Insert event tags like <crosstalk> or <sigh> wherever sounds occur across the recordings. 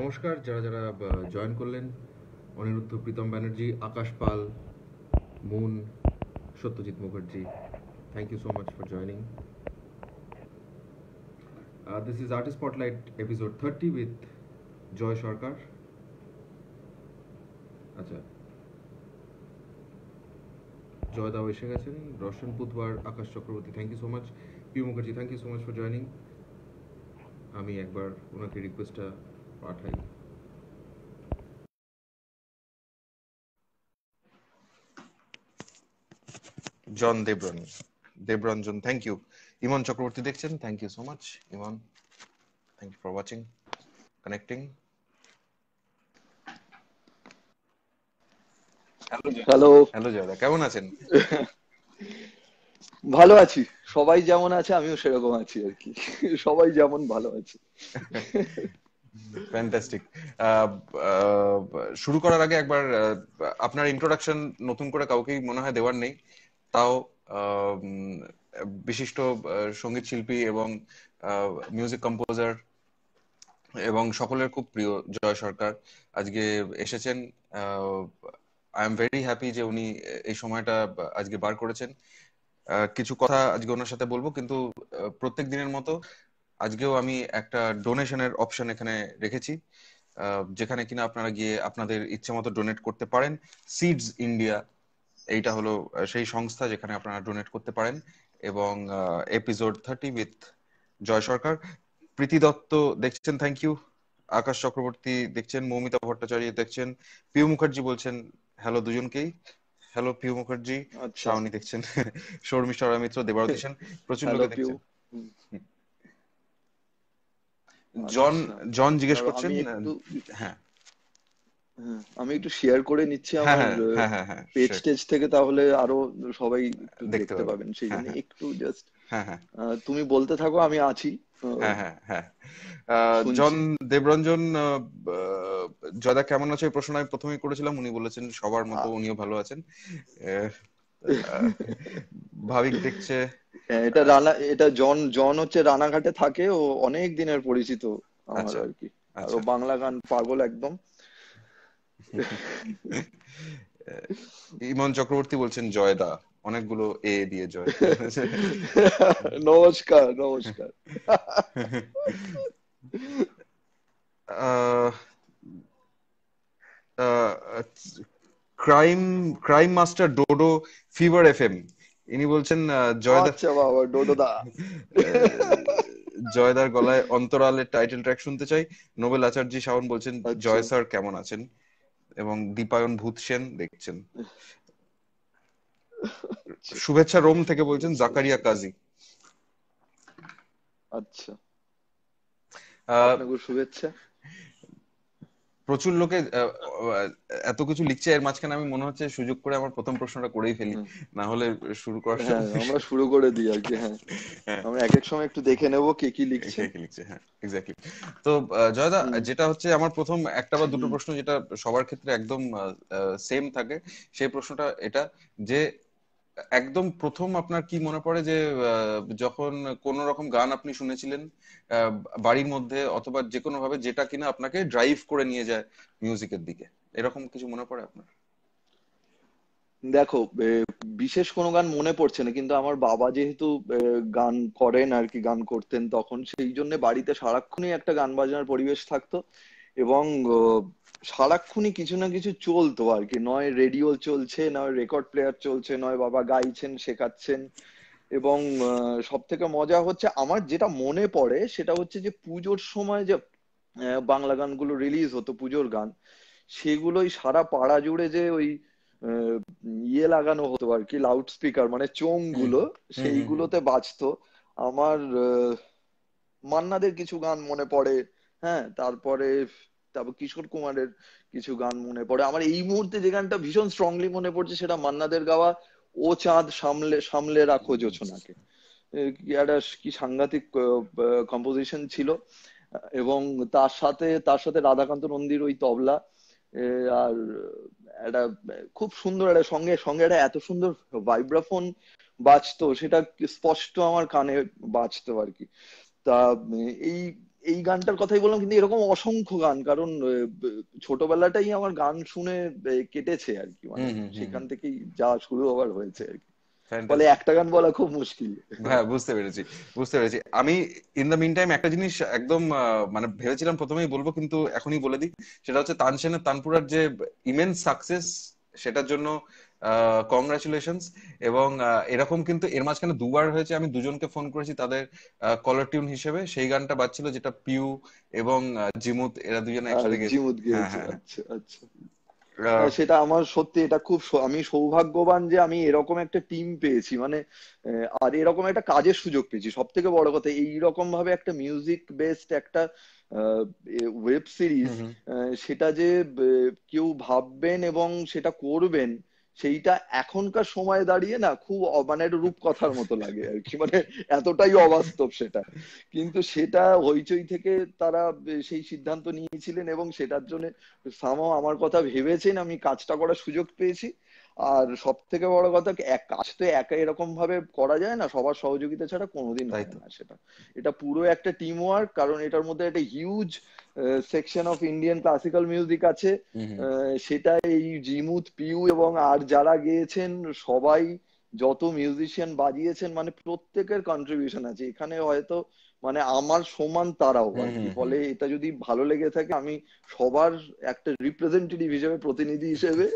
নমস্কার যারা যারা জয়েন করলেন Aniruddha Pritam Banerjee Akash Pal Moon Satyajit Mukherjee thank you so much for joining this is artist spotlight episode thirty with Joy Sarkar আচ্ছা জয় জয়দাও এসে গেছেন রশন বুধবার Akash Chakraborty thank you so much Piu Mukherjee thank you so much for joining আমি একবার ওনাকে রিকোয়েস্টটা পাঠাই জন দেবরন দেবরঞ্জন থ্যাংক ইউ ইমন চক্রবর্তী দেখছেন thank you so much Imon thank you for watching connecting hello hello জয়দা কেমন আছেন <laughs> ভালো আছি সবাই যেমন আছে আমিও সেরকম আছি আর কি <laughs> সবাই যেমন ভালো আছে <laughs> ফ্যান্টাস্টিক শুরু করার আগে একবার আপনার ইন্ট্রোডাকশন নতুন করে কাউকে মনে হয় দেওয়ার নেই তাও বিশিষ্ট সঙ্গীত শিল্পী এবং মিউজিক কম্পোজার এবং সকলের খুব প্রিয় জয় সরকার আজকে এসেছেন আই এম ভেরি হ্যাপি যে উনি এই সময়টা আজকে বার করেছেন কিছু কথা আজকে ওনার সাথে বলবো কিন্তু প্রত্যেক দিনের মতো আজকেও আমি একটা ডোনেশনের অপশন এখানে রেখেছি যেখানে কিনা আপনারা গিয়ে আপনাদের ইচ্ছে মতো ডোনেট করতে পারেন সিডস ইন্ডিয়া এইটা হলো সেই সংস্থা যেখানে আপনারা ডোনেট করতে পারেন এবং episode thirty with Joy Sarkar Priti Dutta দেখছেন থ্যাংক ইউ আকাশ চক্রবর্তী দেখছেন মৌমিতা ভট্টাচার্য দেখছেন পিউ মুখার্জি বলছেন হ্যালো দুজনকেই হ্যালো পিউ মুখার্জি আচ্ছা। শাওনি দেখছেন <laughs> শর্মিষ্ঠা মিত্র দেবারত দেখছেন প্রচুর লোকে দেখছেন আচ্ছা, জন আচ্ছা। জন জিজ্ঞেস করছেন হ্যাঁ।, হ্যাঁ আমি একটু শেয়ার করে নিচ্ছি হ্যাঁ, আমার পেজ হ্যাঁ, টেজ থেকে তাহলে আরো সবাই দেখতে পাবেন সেই জন্য একটু জাস্ট তুমি বলতে থাকো আমি আছি জন দেবরঞ্জন জয়দা কেমন আছে প্রশ্ন আমি প্রথমেই করেছিলাম উনি বলেছেন সবার মতো উনিও ভালো আছেন ভাবিক দেখছে হ্যাঁ, এটা আচ্ছা। রানা এটা জন জন হচ্ছে রানাঘাটে থাকে ও অনেক দিনের পরিচিত আমার আচ্ছা। আর কি আচ্ছা। আর ও বাংলা গান পাগল একদম ইমন চক্রবর্তী বলছেন জয়দা অনেকগুলো এ দিয়ে জয় <laughs> নমস্কার নমস্কার crime crime master Dodo fever M ইনি বলছেন আচ্ছা বাবা ডোডোদা <laughs> জয়দার গলায় অন্তরালের টাইটেল ট্র্যাক শুনতে চাই নোবেল আচার্যজি শাওন বলছেন আচ্ছা। জয় স্যার কেমন আছেন এবং দীপায়ন ভূত সেন দেখছেন শুভেচ্ছা রোম থেকে বলছেন জাকারিয়া কাজী আচ্ছা শুভেচ্ছা প্রচুর লোকে এত কিছু লিখছে এর মাঝখানে আমি মনে হচ্ছে সুযোগ করে আমার প্রথম প্রশ্নটা করেই ফেলি না হলে শুরু করার হ্যাঁ, আমরা শুরু করে দিই আর কি হ্যাঁ, হ্যাঁ। আমরা এক এক সময় একটু দেখে নেব কে কি লিখছে কে লিখছে হ্যাঁ এক্স্যাক্টলি তো জয়দা যেটা হচ্ছে আমার প্রথম একটা বা দুটো প্রশ্ন যেটা সবার ক্ষেত্রে একদম সেম থাকে সেই প্রশ্নটা এটা যে একদম প্রথম আপনার কি মনে পড়ে যে যখন কোন রকম গান আপনি শুনেছিলেন বাড়ির মধ্যে অথবা যে কোনো ভাবে যেটা কিনা আপনাকে ড্রাইভ করে নিয়ে যায় মিউজিকের দিকে এরকম কিছু মনে পড়ে আপনার দেখো বিশেষ কোনো গান মনে পড়ছে না কিন্তু আমার বাবা যেহেতু গান করেন আর কি গান করতেন তখন সেই জন্য বাড়িতে সারাক্ষণই একটা গান বাজনার পরিবেশ থাকতো এবং সারাক্ষণই কিছু না কিছু চলতো আর কি নয় রেডিও চলছে নয় রেকর্ড প্লেয়ার চলছে নয় বাবা গাইছেন শেখাচ্ছেন এবং সব থেকে মজা হচ্ছে আমার যেটা মনে পড়ে সেটা হচ্ছে যে পুজোর সময় যে বাংলা গানগুলো রিলিজ হতো পুজোর গান সেগুলোই সারা পাড়া জুড়ে যে ওই ইয়ে লাগানো হতো আর কি লাউড স্পিকার মানে চোং গুলো সেইগুলোতে বাজতো আমার মান্নাদের কিছু গান মনে পড়ে হ্যাঁ তারপরে তারপর কিশোর কুমারের কিছু গান মনে পড়ে আমার এই মুহূর্তে যে গানটা ভীষণ স্ট্রংলি মনে পড়ছে সেটা মান্নাদের গাওয়া ও চাঁদ সামলে সামলে রাখো জোছনাকে একটা কি সাংঘাতিক কম্পোজিশন ছিল এবং তার সাথে তার সাথে রাধাকান্ত নন্দীর ওই তবলা আর একটা খুব সুন্দর একটা সঙ্গে সঙ্গে একটা এত সুন্দর ভাইব্রাফোন বাজতো সেটা স্পষ্ট আমার কানে বাজতো আর কি তা এই এই গানটার কথাই বললাম কিন্তু এরকম অসংখ্য গান কারণ ছোটবেলাটাই আমার গান শুনে কেটেছে আর কি মানে সেখান থেকেই যা শুরু আবার হয়েছে আর কি বলে একটা গান বলা খুব মুশকিল হ্যাঁ বুঝতে পেরেছি বুঝতে পেরেছি আমি ইন দ্য মিন টাইম একটা জিনিস একদম মানে ভেবেছিলাম প্রথমেই বলবো কিন্তু এখনই বলে দিই সেটা হচ্ছে তানসেনের তানপুরার যে ইমেন্স সাকসেস সেটার জন্য কংগ্রাচুলেশনস এবং এরকম কিন্তু এর মাঝখানে দুবার হয়েছে আমি দুজনকে ফোন করেছি তাদের কলার টিউন হিসেবে সেই গানটা বাজছিল যেটা পিউ এবং জিমুত এরা দুজনে একসাথে গেছে হ্যাঁ, হ্যাঁ, হ্যাঁ। আচ্ছা আচ্ছা সেটা আমার সত্যি এটা খুব আমি সৌভাগ্যবান যে আমি এরকম একটা টিম পেয়েছি মানে আর এরকম একটা কাজের সুযোগ পেয়েছি সব থেকে বড় কথা এইরকম ভাবে একটা মিউজিক বেসড একটা ওয়েব সিরিজ সেটা যে কেউ ভাববেন এবং সেটা করবেন সেইটা এখনকার সময় দাঁড়িয়ে না খুব মানে একটা রূপকথার মতো লাগে আর কি মানে এতটাই অবাস্তব সেটা কিন্তু সেটা হইচই থেকে তারা সেই সিদ্ধান্ত নিয়েছিলেন এবং সেটার জন্য সামাও আমার কথা ভেবেছেন আমি কাজটা করার সুযোগ পেয়েছি আর সব থেকে বড় কথা এক কাজ তো একা এরকম ভাবে করা যায় না সবার সহযোগিতা ছাড়া কোনোদিন হয় না সেটা এটা পুরো একটা টিম ওয়ার্ক কারণ এটার মধ্যে একটা huge section of Indian classical music আছে সেটা এই জিমুত পিউ এবং আর যারা গিয়েছেন সবাই যত মিউজিশিয়ান বাজিয়েছেন মানে প্রত্যেকের কন্ট্রিবিউশন আছে এখানে হয়তো মানে আমার সমান তারাও ফলে এটা যদি ভালো লেগে থাকে আমি সবার একটা রিপ্রেজেন্টেটিভ হিসেবে প্রতিনিধি হিসেবে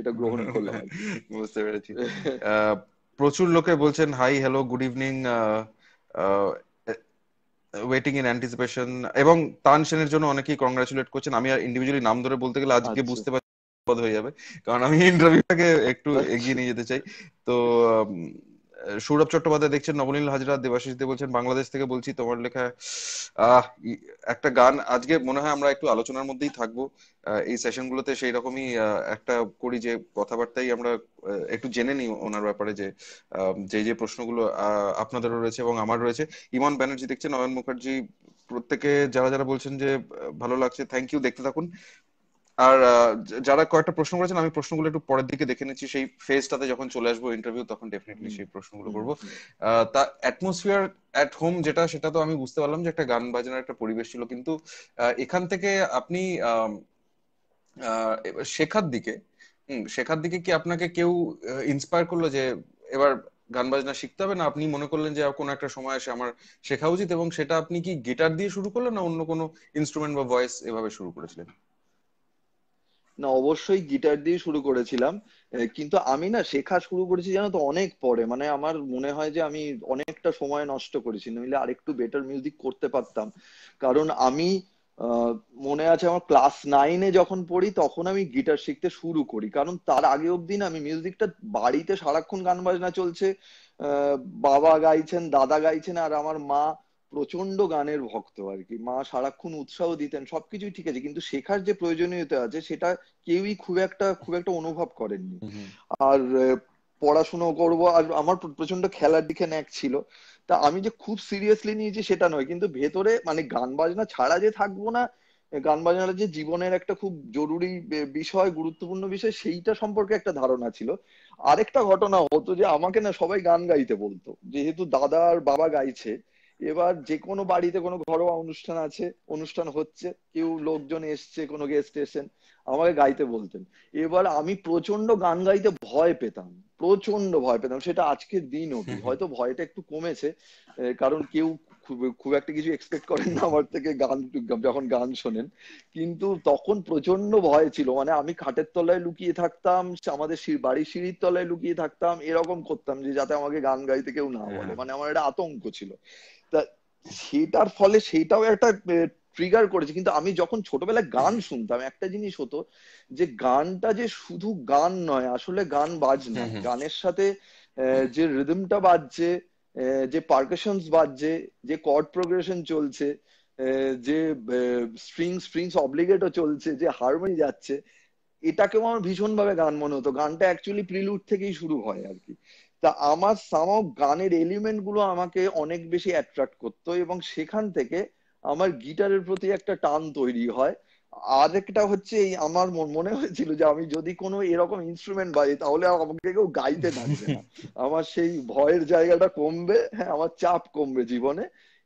এটা গ্রহণ করলাম <laughs> বুঝতে পেরেছি প্রচুর লোকে বলছেন hi hello good evening waiting in anticipation এবং তান সেনের জন্য অনেকেই কংগ্রাচুলেট করছেন আমি আর ইন্ডিভিজুয়ালি নাম ধরে বলতে গেলে আজকে আচ্ছা। বুঝতে পারছি হয়ে যাবে কারণ আমি ইন্টারভিউটাকে একটু আচ্ছা। এগিয়ে নিয়ে যেতে চাই তো সৌরভ চট্টোপাধ্যায় দেখছেন নবনীল হাজরা দেবাশিস দেব বলছেন বাংলাদেশ থেকে বলছি তোমার লেখা একটা গান আজকে মনে হয় আমরা একটু আলোচনার মধ্যেই থাকবো এই সেশন গুলোতে সেই রকমই একটা করি যে কথাবার্তাই আমরা একটু জেনে নিই ওনার ব্যাপারে যে যে যে প্রশ্নগুলো আপনাদেরও রয়েছে এবং আমার রয়েছে ইমন ব্যানার্জি দেখছেন নয়ন মুখার্জি প্রত্যেকে যারা যারা বলছেন যে ভালো লাগছে থ্যাংক ইউ দেখতে থাকুন আর যারা কয়েকটা প্রশ্ন করেছেন আমি প্রশ্নগুলো একটু পরের দিকে দেখে নিচ্ছি সেই ফেজটাতে যখন চলে আসবো ইন্টারভিউ তখন ডেফিনেটলি সেই প্রশ্নগুলো করবো তা অ্যাটমসফিয়ার অ্যাট হোম যেটা সেটা তো আমি বুঝতে পারলাম যে একটা গান বাজনার একটা পরিবেশ ছিল কিন্তু এখান থেকে আপনি শেখার দিকে শেখার দিকে কি আপনাকে কেউ ইন্সপায়ার করলো যে এবার গান বাজনা শিখতে হবে না আপনি মনে করলেন যে কোনো একটা সময় এসে আমার শেখা উচিত এবং সেটা আপনি কি গিটার দিয়ে শুরু করলেন না অন্য কোনো ইনস্ট্রুমেন্ট বা ভয়েস এভাবে শুরু করেছিলেন না অবশ্যই গিটার দিয়ে শুরু করেছিলাম কিন্তু আমি না শেখা শুরু করেছি জানো তো অনেক পরে মানে আমার মনে হয় যে আমি অনেকটা সময় নষ্ট করেছি নইলে আরেকটু বেটার মিউজিক করতে পারতাম কারণ আমি মনে আছে আমার ক্লাস নাইনে যখন পড়ি তখন আমি গিটার শিখতে শুরু করি কারণ তার আগে অব্দি না আমি মিউজিকটা বাড়িতে সারাক্ষণ গান বাজনা চলছে বাবা গাইছেন দাদা গাইছেন আর আমার মা প্রচন্ড গানের ভক্ত আর কি মা সারাক্ষণ উৎসাহ দিতেন সবকিছুই ঠিক আছে কিন্তু শেখার যে প্রয়োজনীয়তা আছে সেটা কেউই খুব একটা খুব একটা অনুভব করেননি আর পড়াশুনো করব আর আমার প্রচন্ড খেলার দিকে ন্যাক ছিল তা আমি যে খুব সিরিয়াসলি নিয়েছি সেটা নয় কিন্তু ভেতরে মানে গান বাজনা ছাড়া যে থাকবো না গান বাজনাটা যে জীবনের একটা খুব জরুরি বিষয় গুরুত্বপূর্ণ বিষয় সেইটা সম্পর্কে একটা ধারণা ছিল আরেকটা ঘটনা হতো যে আমাকে না সবাই গান গাইতে বলতো যেহেতু দাদা আর বাবা গাইছে এবার যে কোনো বাড়িতে কোনো ঘরোয়া অনুষ্ঠান আছে অনুষ্ঠান হচ্ছে কেউ লোকজন এসছে কোনো গেস্ট এসেন আমাকে গাইতে বলতেন এবার আমি প্রচন্ড গান গাইতে ভয় পেতাম প্রচন্ড ভয় পেতাম সেটা আজকের দিন অব্দি হয়তো ভয়টা একটু কমেছে কারণ কেউ খুব একটা কিছু এক্সপেক্ট করেন না আমার থেকে গান যখন গান শোনেন কিন্তু তখন প্রচন্ড ভয় ছিল মানে আমি খাটের তলায় লুকিয়ে থাকতাম আমাদের বাড়ির সিঁড়ির তলায় লুকিয়ে থাকতাম এরকম করতাম যে যাতে আমাকে গান গাইতে কেউ না বলে হ্যাঁ। মানে আমার একটা আতঙ্ক ছিল সেটার ফলে সেটাও একটা ট্রিগার করেছে কিন্তু আমি যখন ছোটবেলায় গান শুনতাম একটা জিনিস হতো যে গানটা যে শুধু গান নয় আসলে গান বাজনা গানের সাথে যে রিদমটা বাজছে যে পার্কেশন বাজছে যে কর্ড প্রোগ্রেশন চলছে যে স্ট্রিং স্ট্রিংস অবলিগেটও চলছে যে হারমোনি যাচ্ছে এটাকেও আমার ভীষণ ভাবে গান মনে হতো গানটা অ্যাকচুয়ালি প্রিলুড থেকেই শুরু হয় আর কি তা আমার সামাও গানের এলিমেন্ট গুলো আমাকে অনেক বেশি অ্যাট্রাক্ট করতো এবং সেখান থেকে আমার গিটারের প্রতি একটা টান তৈরি হয় আর একটা হচ্ছে এই আমার মনে হয়েছিল যে আমি যদি কোনো এরকম ইনস্ট্রুমেন্ট বাজি তাহলে আমাকে কেউ গাইতে থাকবে না আমার সেই ভয়ের জায়গাটা কমবে হ্যাঁ আমার চাপ কমবে জীবনে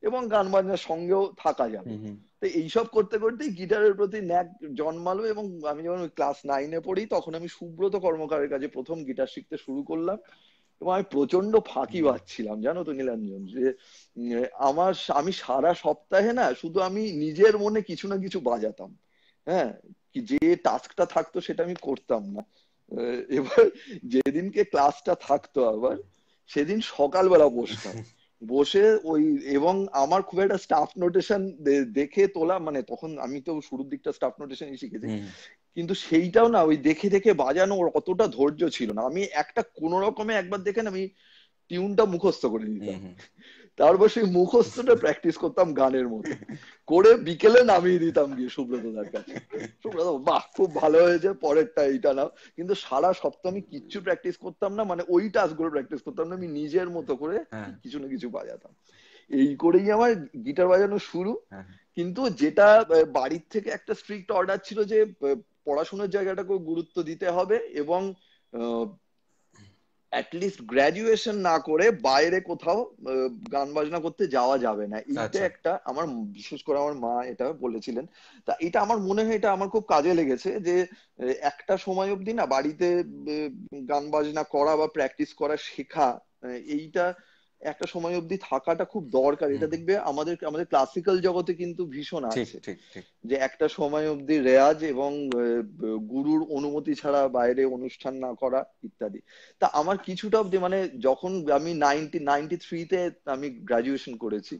এবং গান বাজনার সঙ্গেও থাকা যাবে তো এইসব করতে করতেই গিটারের প্রতি ন্যাক জন্মালো এবং আমি যখন ক্লাস নাইনে পড়ি তখন আমি সুব্রত কর্মকারের কাছে প্রথম গিটার শিখতে শুরু করলাম এবং আমি প্রচন্ড ফাঁকি পাচ্ছিলাম জানো তো নীলাঞ্জন যে আমার আমি সারা সপ্তাহে না শুধু আমি নিজের মনে কিছু না কিছু বাজাতাম হ্যাঁ যে টাস্কটা থাকতো সেটা আমি করতাম না এবার যেদিনকে ক্লাসটা থাকতো আবার সেদিন সকালবেলা বসতাম বসে ওই এবং আমার খুব একটা স্টাফ নোটেশন দেখে তোলা মানে তখন আমি তো শুরুর দিকটা স্টাফ নোটেশন শিখেছি কিন্তু সেইটাও না ওই দেখে দেখে বাজানো ওর অতটা ধৈর্য ছিল না আমি একটা কোন রকমে একবার দেখেন আমি টিউনটা মুখস্থ করে দিতাম তারপর সেই মুখস্থটা প্র্যাকটিস করতাম গানের মধ্যে করে বিকেলে নামিয়ে দিতাম গিয়ে সুব্রত দার কাছে সুব্রত বাহ খুব ভালো হয়েছে পরেরটা এইটা নাও কিন্তু সারা সপ্তাহ আমি কিচ্ছু প্র্যাকটিস করতাম না মানে ওই টাচগুলো প্র্যাকটিস করতাম না আমি নিজের মতো করে হ্যাঁ। কিছু না কিছু বাজাতাম এই করেই আমার গিটার বাজানো শুরু হ্যাঁ, হ্যাঁ। কিন্তু যেটা বাড়ির থেকে একটা স্ট্রিক্ট অর্ডার ছিল যে পড়াশোনার জায়গাটাকেও গুরুত্ব দিতে হবে এবং অ্যাটলিস্ট গ্র্যাজুয়েশন না করে বাইরে কোথাও গান বাজনা করতে যাওয়া যাবে না এটা আচ্ছা। একটা আমার বিশেষ করে আমার মা এটা বলেছিলেন তা এটা আমার মনে হয় এটা আমার খুব কাজে লেগেছে যে একটা সময় অবধি না বাড়িতে গান বাজনা করা বা প্র্যাকটিস করা শেখা এইটা একটা সময় অবধি থাকাটা খুব দরকার এটা দেখবে আমাদের আমাদের ক্লাসিক্যাল জগতে কিন্তু ভীষণ আছে যে একটা সময় অবধি রেয়াজ এবং গুরুর অনুমতি ছাড়া বাইরে অনুষ্ঠান না করা ইত্যাদি তা আমার কিছুটা অবধি মানে যখন আমি নাইনটি নাইনটি থ্রিতে আমি গ্রাজুয়েশন করেছি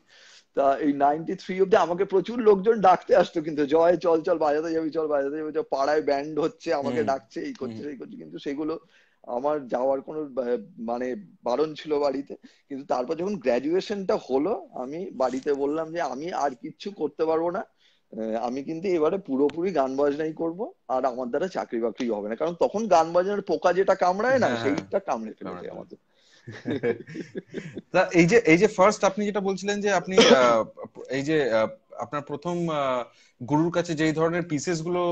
তা এই নাইনটি থ্রি অব্দি আমাকে প্রচুর লোকজন ডাকতে আসতো কিন্তু জয় চল চল বাজাতে যাবি চল বাজাতে যাবি চল পাড়ায় ব্যান্ড হচ্ছে আমাকে ডাকছে এই করছে এই করছে কিন্তু সেগুলো আমার যাওয়ার কোনো মানে বারণ ছিল বাড়িতে কিন্তু তারপর যখন গ্রাজুয়েশনটা হলো আমি বাড়িতে বললাম যে আমি আর কিচ্ছু করতে পারবো না আমি কিন্তু এবারে পুরোপুরি গান বাজনাই করব আর আমার দ্বারা চাকরি বাকরি হবে না কারণ তখন গান বাজনার পোকা যেটা কামড়ায় না হ্যাঁ, সেইটা কামড়ে ফেলেছে আমাদের এই যে এই যে ফার্স্ট আপনি যেটা বলছিলেন যে আপনি এই যে আপনার প্রথম গুরুর কাছে যেই ধরনের পিসেস গুলো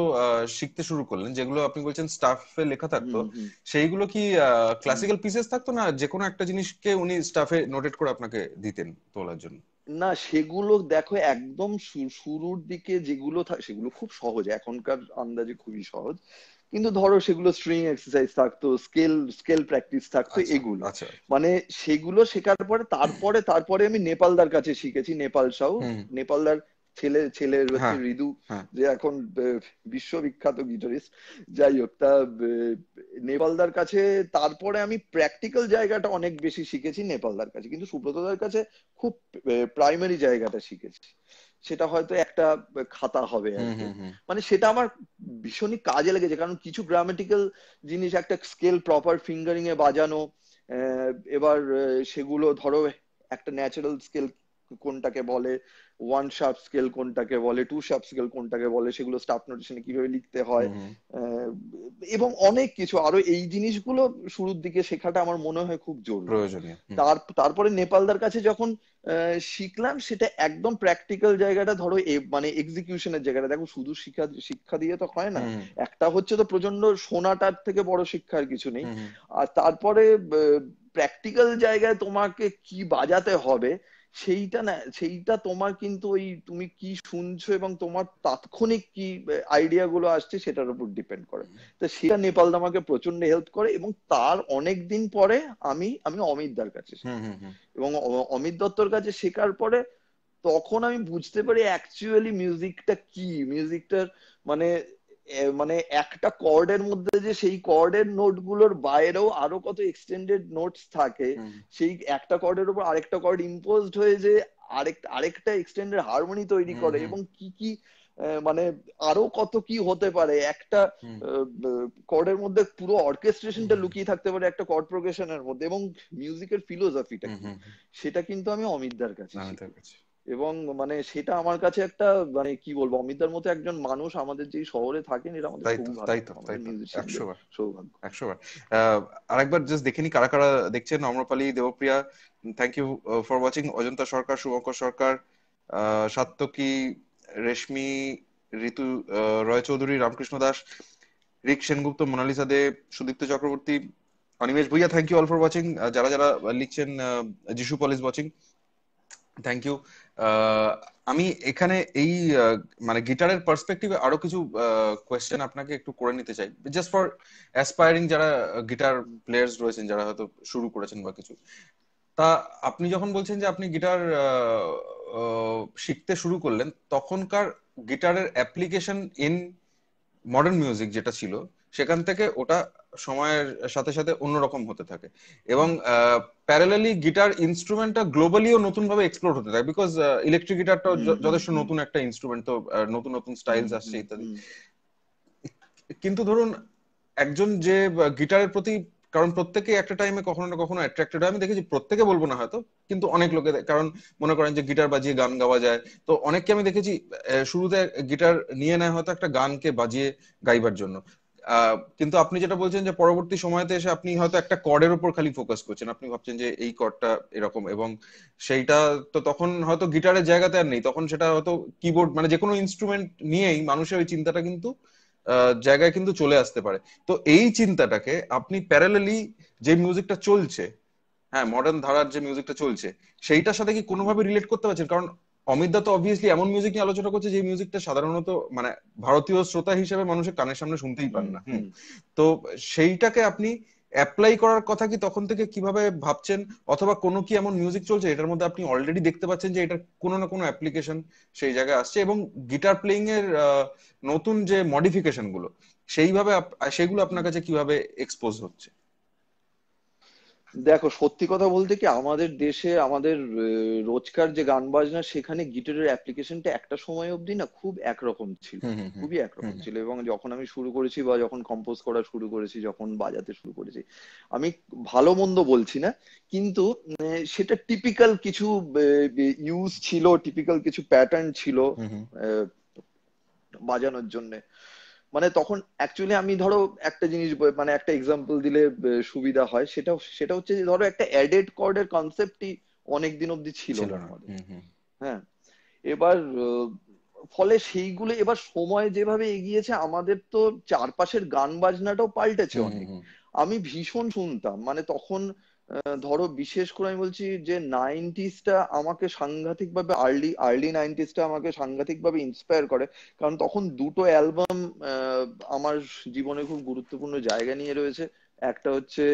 শিখতে শুরু করলেন যেগুলো আপনি বলছেন স্টাফে লেখা থাকতো সেইগুলো কি ক্লাসিক্যাল পিসেস থাকতো না যে কোনো একটা জিনিসকে উনি স্টাফে নোটেট করে আপনাকে দিতেন তোলার জন্য না সেগুলো দেখো একদম শুরুর দিকে যেগুলো সেগুলো খুব সহজ এখনকার আন্দাজে খুবই সহজ কিন্তু ধরো সেগুলো স্ট্রিং এক্সারসাইজ থাকতো স্কেল স্কেল প্র্যাকটিস থাকতো আচ্ছা, এগুলো আচ্ছা। মানে সেগুলো শেখার পরে তারপরে তারপরে আমি নেপালদার কাছে শিখেছি নেপাল সাউ নেপালদার ছেলে ছেলে হচ্ছে ঋদু হ্যাঁ, হ্যাঁ। যে এখন বিশ্ববিখ্যাত গিটারিস্ট যাই হোক তা নেপালদার কাছে তারপরে আমি প্র্যাকটিক্যাল জায়গাটা অনেক বেশি শিখেছি নেপালদার কাছে কিন্তু সুব্রতদার কাছে খুব প্রাইমারি জায়গাটা শিখেছি সেটা হয়তো একটা খাতা হবে মানে সেটা আমার ভীষণই কাজে লেগেছে কারণ কিছু গ্রামেটিক্যাল জিনিস একটা স্কেল প্রপার ফিঙ্গারিং এ বাজানো এবার সেগুলো ধরো একটা ন্যাচারাল স্কেল কোনটাকে বলে ওয়ান শার্প স্কেল কোনটাকে বলে টু শার্প স্কেল কোনটাকে বলে সেগুলো স্টাফ নোটেশনে কিভাবে লিখতে হয় এবং অনেক কিছু আরো এই জিনিসগুলো শুরুর দিকে শেখাটা আমার মনে হয় খুব জরুরি তার তারপরে নেপালদার কাছে যখন শিখলাম সেটা একদম প্র্যাকটিক্যাল জায়গাটা ধরো মানে এক্সিকিউশনের জায়গাটা দেখো শুধু শিক্ষা শিক্ষা দিয়ে তো হয় না একটা হচ্ছে তো প্রচন্ড সোনাটার থেকে বড় শিক্ষার কিছু নেই আর তারপরে প্র্যাকটিক্যাল জায়গায় তোমাকে কি বাজাতে হবে সেইটা না সেইটা তোমার কিন্তু ওই তুমি কি শুনছো এবং তোমার তাৎক্ষণিক কি আইডিয়া গুলো আসছে সেটার উপর ডিপেন্ড করে তো সেটা নেপাল আমাকে প্রচন্ড হেল্প করে এবং তার অনেক দিন পরে আমি আমি অমিত দার কাছে এবং অমিত দত্তর কাছে শেখার পরে তখন আমি বুঝতে পারি অ্যাকচুয়ালি মিউজিকটা কি মিউজিকটার মানে মানে একটা কর্ডের মধ্যে যে সেই কর্ডের গুলোর বাইরেও আরো কত এক্সটেন্ডেড নোটস থাকে সেই একটা কর্ডের উপর আরেকটা কর্ড ইম্পোজড হয়ে যে আরেক আরেকটা এক্সটেন্ডেড হারমোনি তৈরি করে এবং কি কি মানে আরো কত কি হতে পারে একটা কর্ডের মধ্যে পুরো অর্কেস্ট্রেশনটা লুকিয়ে থাকতে পারে একটা কর্ড প্রোগ্রেশনের মধ্যে এবং মিউজিকের ফিলোসফিটা সেটা কিন্তু আমি অমিতদার কাছে এবং মানে সেটা আমার কাছে একটা মানে কি বলবো অমিতার মতো একজন মানুষ আমাদের যে শহরে থাকেন এটা আমাদের খুব ভালো তাই তো একশো বার একশো বার আরেকবার জাস্ট দেখে নি কারা কারা দেখছেন Amrapali Debapriya thank you for watching Ajanta Sarkar Subhankar Sarkar Satyaki Reshmi Ritu Roy Chowdhury Ramkrishna Das Rick Sengupta Monalisa De Sudipta Chakraborty Animesh Bhuiya thank you all for watching যারা যারা লিখছেন যিশু পলিস ওয়াচিং থ্যাংক ইউ আমি এখানে এই মানে গিটারের পার্সপেক্টিভে আরো কিছু কোয়েশ্চেন আপনাকে একটু করে নিতে চাই জাস্ট ফর অ্যাসপায়ারিং যারা গিটার প্লেয়ার্স রয়েছেন যারা হয়তো শুরু করেছেন বা কিছু তা আপনি যখন বলছেন যে আপনি গিটার শিখতে শুরু করলেন তখনকার গিটারের অ্যাপ্লিকেশন ইন মডার্ন মিউজিক যেটা ছিল সেখান থেকে ওটা সময়ের সাথে সাথে অন্যরকম হতে থাকে এবং প্যারালালি গিটার ইনস্ট্রুমেন্টটা গ্লোবালিও নতুন ভাবে এক্সপ্লোর হতে থাকে বিকজ ইলেকট্রিক গিটারটাও যথেষ্ট নতুন একটা ইনস্ট্রুমেন্ট তো নতুন নতুন স্টাইলস আসছে ইত্যাদি কিন্তু ধরুন একজন যে গিটারের প্রতি কারণ প্রত্যেকে একটা টাইমে কখনো না কখনো অ্যাট্রাক্টেড হয় আমি দেখেছি প্রত্যেকে বলবো না হয়তো কিন্তু অনেক লোকে কারণ মনে করেন যে গিটার বাজিয়ে গান গাওয়া যায় তো অনেককে আমি দেখেছি শুরুতে গিটার নিয়ে নেয় হয়তো একটা গানকে বাজিয়ে গাইবার জন্য কিন্তু আপনি যেটা বলছেন যে পরবর্তী সময়তে এসে আপনি হয়তো একটা কর্ডের উপর খালি ফোকাস করছেন আপনি ভাবছেন যে এই কর্ডটা এরকম এবং সেইটা তো তখন হয়তো গিটারের জায়গাতে আর নেই তখন সেটা হয়তো কিবোর্ড মানে যেকোনো ইনস্ট্রুমেন্ট নিয়েই মানুষের ওই চিন্তাটা কিন্তু জায়গায় কিন্তু চলে আসতে পারে তো এই চিন্তাটাকে আপনি প্যারালেলি যে মিউজিকটা চলছে হ্যাঁ মডার্ন ধারার যে মিউজিকটা চলছে সেইটার সাথে কি কোনোভাবে রিলেট করতে পারছেন কারণ অমিত দা তো অবভিয়াসলি এমন মিউজিক নিয়ে আলোচনা করছে যে মিউজিকটা সাধারণত মানে ভারতীয় শ্রোতা হিসেবে মানুষের কানের সামনে শুনতেই পান না তো সেইটাকে আপনি অ্যাপ্লাই করার কথা কি তখন থেকে কিভাবে ভাবছেন অথবা কোনো কি এমন মিউজিক চলছে এটার মধ্যে আপনি অলরেডি দেখতে পাচ্ছেন যে এটা কোনো না কোনো অ্যাপ্লিকেশন সেই জায়গায় আসছে এবং গিটার প্লেইং এর নতুন যে মডিফিকেশন গুলো সেইভাবে সেগুলো আপনার কাছে কিভাবে এক্সপোজ হচ্ছে দেখো সত্যি কথা বলতে কি আমাদের দেশে আমাদের রোজকার যে গান বাজনা সেখানে গিটারের অ্যাপ্লিকেশনটা একটা সময় অবধি না খুব একরকম ছিল খুবই একরকম ছিল এবং যখন আমি শুরু করেছি বা যখন কম্পোজ করা শুরু করেছি যখন বাজাতে শুরু করেছি আমি ভালো মন্দ বলছি না কিন্তু মানে, সেটা টিপিক্যাল কিছু ইউজ ছিল টিপিক্যাল কিছু প্যাটার্ন ছিল বাজানোর জন্যে মানে তখন অ্যাকচুয়ালি আমি ধরো একটা জিনিস মানে একটা এক্সাম্পল দিলে সুবিধা হয় সেটা সেটা হচ্ছে যে ধরো একটা অ্যাডেড কর্ডের কনসেপ্টই অনেকদিন অব্দি ছিল না হ্যাঁ এবার ফলে সেইগুলো এবার সময় যেভাবে এগিয়েছে আমাদের তো চারপাশের গান বাজনাটাও পাল্টেছে অনেক আমি ভীষণ শুনতাম মানে তখন ধরো বিশেষ করে আমি বলছি যে নাইনটিসটা আমাকে সাংঘাতিক ভাবে আর্লি আর্লি নাইনটিসটা আমাকে সাংঘাতিক ভাবে ইন্সপায়ার করে কারণ তখন দুটো অ্যালবাম আমার জীবনে খুব গুরুত্বপূর্ণ জায়গা নিয়ে রয়েছে একটা হচ্ছে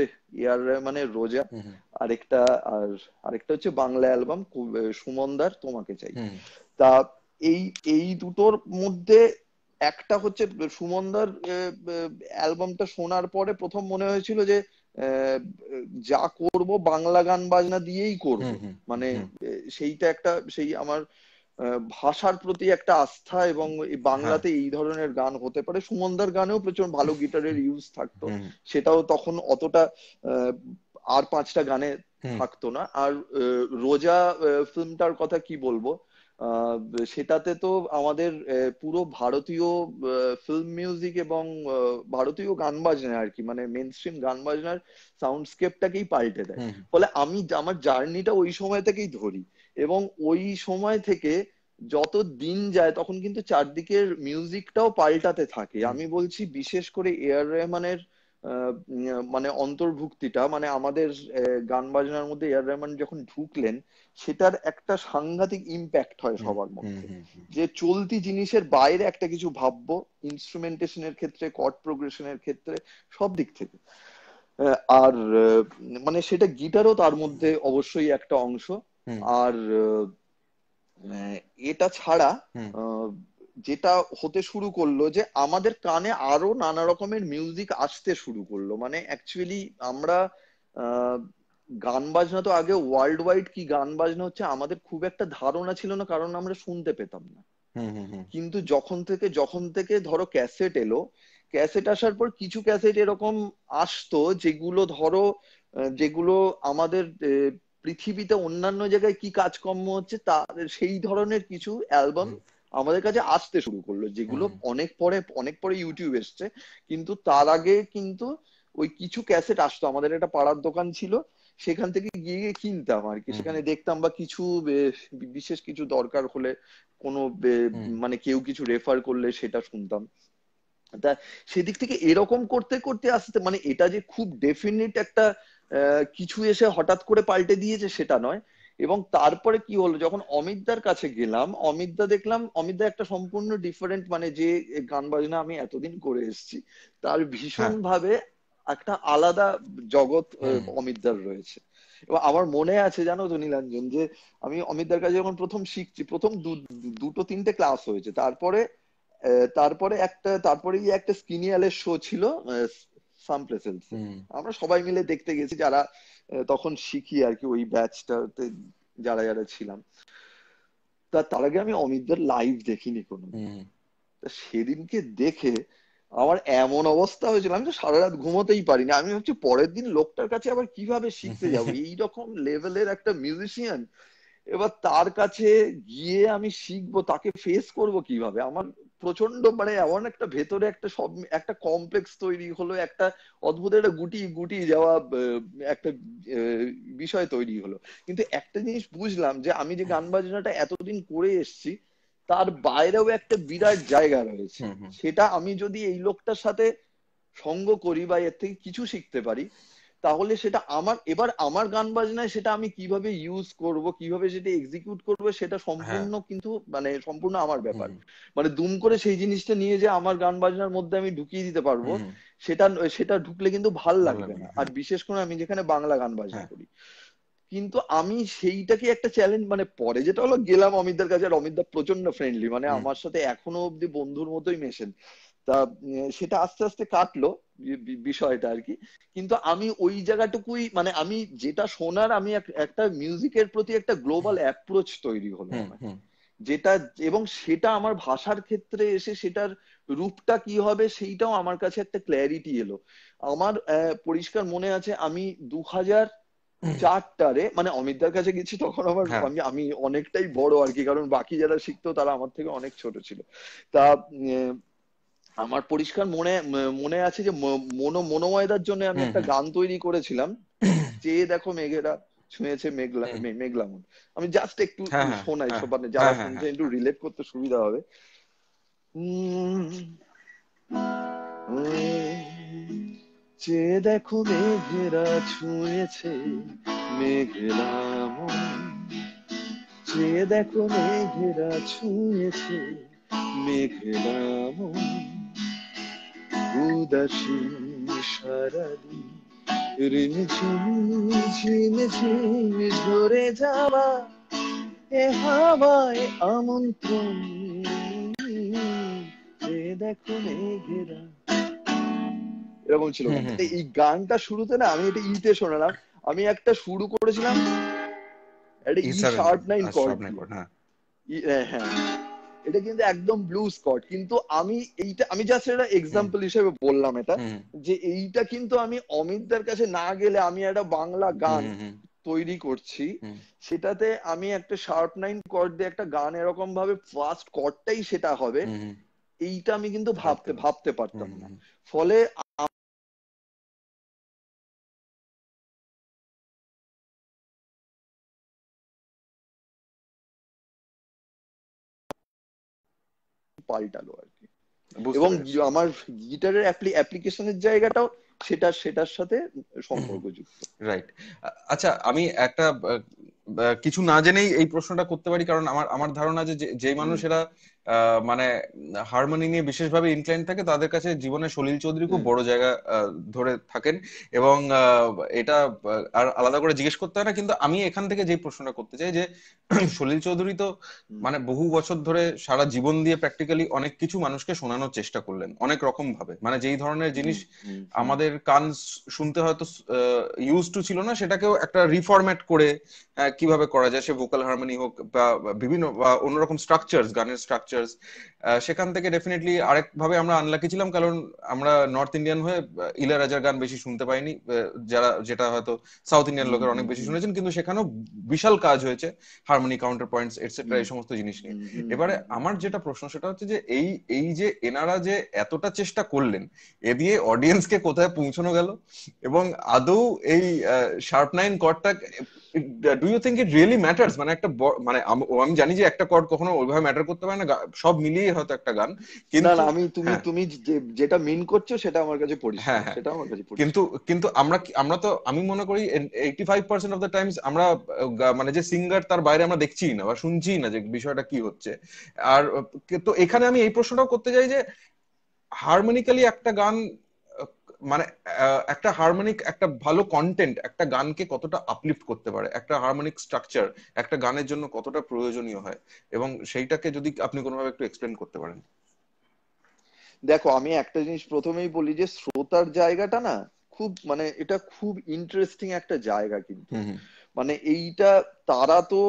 ইয়ার মানে রোজা আরেকটা আর আরেকটা হচ্ছে বাংলা অ্যালবাম সুমনদার তোমাকে চাই তা এই এই দুটোর মধ্যে একটা হচ্ছে সুমনদার অ্যালবামটা শোনার পরে প্রথম মনে হয়েছিল যে যা করব বাংলা গান বাজনা দিয়েই করব মানে সেইটা একটা সেই আমার ভাষার প্রতি একটা আস্থা এবং বাংলাতে হ্যাঁ। এই ধরনের গান হতে পারে সুমনদার গানেও প্রচুর ভালো গিটারের ইউজ থাকতো সেটাও তখন অতটা আর পাঁচটা গানে থাকতো না আর রোজা ফিল্মটার কথা কি বলবো সেটাতে তো আমাদের পুরো ভারতীয় ফিল্ম মিউজিক এবং ভারতীয় গান বাজনা আর কি মানে মেন স্ট্রিম গান বাজনার সাউন্ডস্কেপটাকেই পাল্টে দেয় ফলে আমি আমার জার্নিটা ওই সময় থেকেই ধরি এবং ওই সময় থেকে যত দিন যায় তখন কিন্তু চারদিকের মিউজিকটাও পাল্টাতে থাকে আমি বলছি বিশেষ করে এ আর রহমানের মানে অন্তর্ভুক্তিটা মানে আমাদের গান বাজনার মধ্যে এয়ার রহমান যখন ঢুকলেন সেটার একটা সাংঘাতিক ইম্প্যাক্ট হয় সবার মধ্যে যে চলতি জিনিসের বাইরে একটা কিছু ভাববো ইনস্ট্রুমেন্টেশনের ক্ষেত্রে কট প্রোগ্রেশনের ক্ষেত্রে সব দিক থেকে আর মানে সেটা গিটারও তার মধ্যে অবশ্যই একটা অংশ আর এটা ছাড়া যেটা হতে শুরু করলো যে আমাদের কানে আরো নানা রকমের মিউজিক আসতে শুরু করলো মানে অ্যাকচুয়ালি আমরা গান বাজনা তো আগে ওয়ার্ল্ড ওয়াইড কি গান বাজনা হচ্ছে আমাদের খুব একটা ধারণা ছিল না কারণ আমরা শুনতে পেতাম না কিন্তু যখন থেকে যখন থেকে ধরো ক্যাসেট এলো ক্যাসেট আসার পর কিছু ক্যাসেট এরকম আসতো যেগুলো ধরো যেগুলো আমাদের পৃথিবীতে অন্যান্য জায়গায় কি কাজকর্ম হচ্ছে তা সেই ধরনের কিছু অ্যালবাম আমাদের কাছে আসতে শুরু করলো যেগুলো অনেক পরে অনেক পরে ইউটিউব এসছে কিন্তু তার আগে কিন্তু ওই কিছু ক্যাসেট আসতো আমাদের একটা পাড়ার দোকান ছিল সেখান থেকে গিয়ে গিয়ে কিনতাম আর কি সেখানে দেখতাম বা কিছু বিশেষ কিছু দরকার হলে কোনো মানে কেউ কিছু রেফার করলে সেটা শুনতাম তা সেদিক থেকে এরকম করতে করতে আসতে মানে এটা যে খুব ডেফিনিট একটা কিছু এসে হঠাৎ করে পাল্টে দিয়েছে সেটা নয় এবং তারপরে কি হলো যখন অমিতদার কাছে গেলাম অমিতদা দেখলাম অমিতদা একটা সম্পূর্ণ ডিফারেন্ট মানে যে গান বাজনা আমি এতদিন করে এসছি তার ভীষণ হ্যাঁ। ভাবে একটা আলাদা জগৎ অমিতদার রয়েছে এবং আমার মনে আছে জানো তো নীলাঞ্জন যে আমি অমিতদার কাছে যখন প্রথম শিখছি প্রথম দুটো তিনটে ক্লাস হয়েছে তারপরে তারপরে একটা তারপরে একটা স্কিনিয়ালের শো ছিল সামপ্লেস এলসে আমরা সবাই মিলে দেখতে গেছি যারা তখন শিখি আর কি ওই ব্যাচটাতে যারা যারা ছিলাম তা তার আগে আমি অমিতদের লাইভ দেখিনি কোনো সেদিনকে দেখে আমার এমন অবস্থা হয়েছিল আমি তো সারা রাত ঘুমোতেই পারিনি আমি হচ্ছে পরের দিন লোকটার কাছে আবার কিভাবে শিখতে যাবো <laughs> এইরকম লেভেলের একটা মিউজিশিয়ান এবার তার কাছে গিয়ে আমি শিখবো তাকে ফেস করব কিভাবে আমার প্রচন্ড মানে এমন একটা ভেতরে একটা সব একটা কমপ্লেক্স তৈরি হলো একটা অদ্ভুত একটা গুটি গুটি যাওয়া একটা বিষয় তৈরি হলো কিন্তু একটা জিনিস বুঝলাম যে আমি যে গান বাজনাটা এতদিন করে এসছি তার বাইরেও একটা বিরাট জায়গা রয়েছে সেটা আমি যদি এই লোকটার সাথে সঙ্গ করি বা এর থেকে কিছু শিখতে পারি তাহলে সেটা আমার এবার আমার গান বাজনায় সেটা আমি কিভাবে ইউজ করব কিভাবে সেটা এক্সিকিউট করব সেটা সম্পূর্ণ হ্যাঁ। কিন্তু মানে সম্পূর্ণ আমার ব্যাপার মানে দুম করে সেই জিনিসটা নিয়ে যে আমার গান বাজনার মধ্যে আমি ঢুকিয়ে দিতে পারবো সেটা সেটা ঢুকলে কিন্তু ভাল লাগবে না হ্যাঁ। আর বিশেষ করে আমি যেখানে বাংলা গান বাজনা হ্যাঁ। করি কিন্তু আমি সেইটাকে একটা চ্যালেঞ্জ মানে পরে যেটা হলো গেলাম অমিতদার কাছে আর অমিতদা প্রচন্ড ফ্রেন্ডলি মানে আমার সাথে এখনো অব্দি বন্ধুর মতোই মেশেন তা সেটা আস্তে আস্তে কাটলো বিষয়টা আর কি কিন্তু আমি ওই জায়গাটুকুই মানে আমি যেটা শোনার আমি একটা মিউজিকের প্রতি একটা গ্লোবাল অ্যাপ্রোচ তৈরি হলো যেটা এবং সেটা আমার ভাষার ক্ষেত্রে এসে সেটার রূপটা কি হবে সেইটাও আমার কাছে একটা ক্ল্যারিটি এলো আমার পরিষ্কার মনে আছে আমি দু হাজার চারটারে মানে অমিতদার কাছে গেছি তখন আমার হ্যাঁ। আমি আমি অনেকটাই বড় আর কি কারণ বাকি যারা শিখতো তারা আমার থেকে অনেক ছোট ছিল তা আমার পরিষ্কার মনে মনে আছে যে মনো মনোময়দার জন্য আমি একটা গান তৈরি করেছিলাম <coughs> যে দেখো মেঘেরা ছুঁয়েছে মেঘলা মেঘলামন আমি জাস্ট একটু হ্যাঁ, হ্যাঁ, শোনাই হ্যাঁ, সবার যারা শুনছে একটু রিলেট করতে সুবিধা হবে যে দেখো মেঘেরা ছুঁয়েছে মেঘলাম যে দেখো মেঘেরা ছুঁয়েছে মেঘলাম উদাসী সারাদি রিমঝিম ঝরে যাওয়া এ হাওয়ায় আমন্ত্রণ দেখো মেঘেরা এরকম ছিল হ্যাঁ, হ্যাঁ। এই গানটা শুরুতে না আমি এটা ইতে শোনালাম আমি একটা শুরু করেছিলাম একটা ই শার্প নাইন আচ্ছা, কর্ড হ্যাঁ।, হ্যাঁ হ্যাঁ এটা কিন্তু একদম ব্লু স্কট কিন্তু আমি এইটা আমি জাস্ট এটা এক্সাম্পল হিসেবে বললাম এটা যে এইটা কিন্তু আমি অমিতদার কাছে না গেলে আমি একটা বাংলা গান তৈরি করছি সেটাতে আমি একটা শার্প নাইন কর্ড দিয়ে একটা গান এরকম ভাবে ফার্স্ট কর্ডটাই সেটা হবে এইটা আমি কিন্তু ভাবতে ভাবতে পারতাম না ফলে পাল্টালো আর কি এবং আমার গিটারের অ্যাপ্লিকেশনের জায়গাটাও সেটা সেটার সাথে সম্পর্কযুক্ত রাইট আচ্ছা আমি একটা কিছু না জেনেই এই প্রশ্নটা করতে পারি কারণ আমার আমার ধারণা যে যে মানুষেরা মানে হারমোনি নিয়ে বিশেষভাবে ইনক্লাইন থাকে তাদের কাছে জীবনে সলিল চৌধুরী খুব বড় জায়গা ধরে থাকেন এবং এটা আর আলাদা করে জিজ্ঞেস করতে হয় না কিন্তু আমি এখান থেকে যে প্রশ্নটা করতে চাই যে <clears throat> সলিল চৌধুরী তো মানে বহু বছর ধরে সারা জীবন দিয়ে প্র্যাকটিক্যালি অনেক কিছু মানুষকে শোনানোর চেষ্টা করলেন অনেক রকম ভাবে মানে যেই ধরনের জিনিস আমাদের কান শুনতে হয়তো ইউজ টু ছিল না সেটাকেও একটা রিফরম্যাট করে কিভাবে করা যায় সে ভোকাল হারমোনি হোক বা বিভিন্ন অন্যরকম স্ট্রাকচার গানের স্ট্রাকচার structures সেখান থেকে ডেফিনেটলি আরেক ভাবে আমরা আনলাকি ছিলাম কারণ আমরা নর্থ ইন্ডিয়ান হয়ে ইলা রাজার গান বেশি শুনতে পাইনি যারা যেটা হয়তো সাউথ ইন্ডিয়ান লোকের অনেক বেশি শুনেছেন কিন্তু সেখানেও বিশাল কাজ হয়েছে হারমোনি কাউন্টার পয়েন্টস এটসেট্রা এই সমস্ত জিনিস নিয়ে এবারে আমার যেটা প্রশ্ন সেটা হচ্ছে যে এই এই যে এনারা যে এতটা চেষ্টা করলেন এ দিয়ে অডিয়েন্সকে কোথায় পৌঁছানো গেল এবং আদৌ এই শার্প নাইন কর্ডটা do you think it really matters মানে একটা মানে আমি জানি যে একটা কর্ড কখনো ওইভাবে ম্যাটার করতে পারে না সব মিলিয়ে হয়তো একটা গান কিন্তু আমি তুমি হ্যাঁ। তুমি যেটা মিন করছো সেটা আমার কাছে পরিষ্কার হ্যাঁ, হ্যাঁ। সেটা আমার কাছে কিন্তু কিন্তু আমরা আমরা তো আমি মনে করি 85% অফ দা টাইমস আমরা মানে যে সিঙ্গার তার বাইরে আমরা দেখছি না বা শুনছি না যে বিষয়টা কি হচ্ছে আর তো এখানে আমি এই প্রশ্নটাও করতে চাই যে হারমোনিক্যালি একটা গান মানে একটা হারমোনিক একটা ভালো কন্টেন্ট একটা গানকে কতটা আপলিফট করতে পারে একটা হারমোনিক স্ট্রাকচার একটা গানের জন্য কতটা প্রয়োজনীয় হয় এবং সেইটাকে যদি আপনি কোনোভাবে একটু এক্সপ্লেন করতে পারেন দেখো আমি একটা জিনিস প্রথমেই বলি যে শ্রোতার জায়গাটা না খুব মানে এটা খুব ইন্টারেস্টিং একটা জায়গা কিন্তু মানে এইটা তারা তো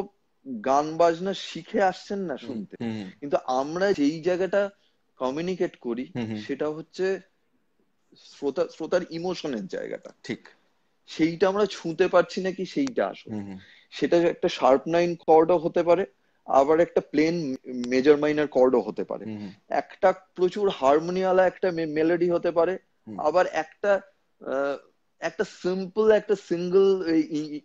গান বাজনা শিখে আসছেন না শুনতে কিন্তু আমরা যেই জায়গাটা কমিউনিকেট করি সেটা হচ্ছে শ্রোতা শ্রোতার ইমোশনের জায়গাটা ঠিক সেইটা আমরা ছুঁতে পারছি নাকি সেইটা আসলে সেটা একটা শার্প নাইন কর্ডও হতে পারে আবার একটা প্লেন মেজর মাইনার কর্ডও হতে পারে একটা প্রচুর হারমোনিয়ালা একটা মেলোডি হতে পারে আবার একটা একটা সিম্পল একটা সিঙ্গেল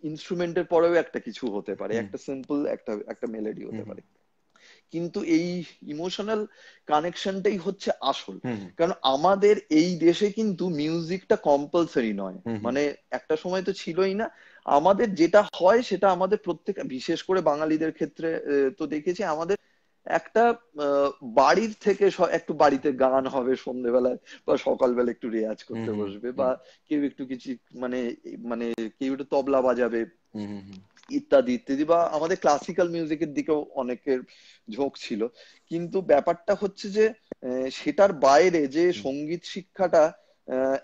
ইনস্ট্রুমেন্টের পরেও একটা কিছু হতে পারে একটা সিম্পল একটা একটা মেলোডি হতে পারে কিন্তু এই ইমোশনাল কানেকশনটাই হচ্ছে আসল কারণ আমাদের এই দেশে কিন্তু মিউজিকটা কম্পালসারি নয় মানে একটা সময় তো ছিলই না আমাদের যেটা হয় সেটা আমাদের প্রত্যেক বিশেষ করে বাঙালিদের ক্ষেত্রে তো দেখেছি আমাদের একটা বাড়ির থেকে একটু বাড়িতে গান হবে সন্ধ্যেবেলায় বা সকালবেলা একটু রেয়াজ করতে বসবে বা কেউ একটু কিছু মানে মানে কেউ একটু তবলা বাজাবে ইত্যাদি ইত্যাদি বা আমাদের ক্লাসিক্যাল মিউজিকের দিকেও অনেকের ঝোঁক ছিল কিন্তু ব্যাপারটা হচ্ছে যে সেটার বাইরে যে সঙ্গীত শিক্ষাটা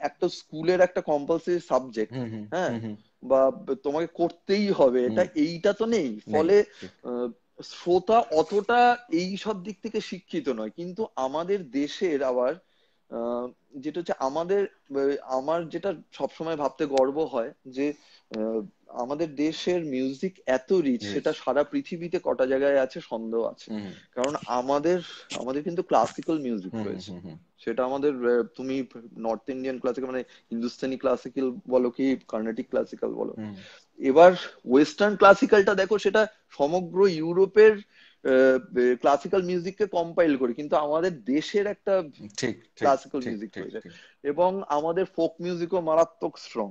একটা স্কুলের একটা কম্পালসারি সাবজেক্ট হ্যাঁ বা তোমাকে করতেই হবে এটা এইটা তো নেই ফলে শ্রোতা অতটা এই সব দিক থেকে শিক্ষিত নয় কিন্তু আমাদের দেশের আবার যেটা হচ্ছে আমাদের আমার যেটা সবসময় ভাবতে গর্ব হয় যে আমাদের দেশের মিউজিক এত রিচ সেটা সারা পৃথিবীতে কটা জায়গায় আছে সন্দেহ আছে কারণ আমাদের আমাদের কিন্তু ক্লাসিক্যাল মিউজিক রয়েছে সেটা আমাদের তুমি নর্থ ইন্ডিয়ান ক্লাসিক্যাল মানে হিন্দুস্তানি ক্লাসিক্যাল বলো কি কর্নাটিক ক্লাসিক্যাল বলো এবার ওয়েস্টার্ন ক্লাসিক্যালটা দেখো সেটা সমগ্র ইউরোপের ক্লাসিক্যাল মিউজিককে কম্পাইল করি কিন্তু আমাদের দেশের একটা ক্লাসিক্যাল মিউজিক এবং আমাদের ফোক মিউজিকও মারাত্মক স্ট্রং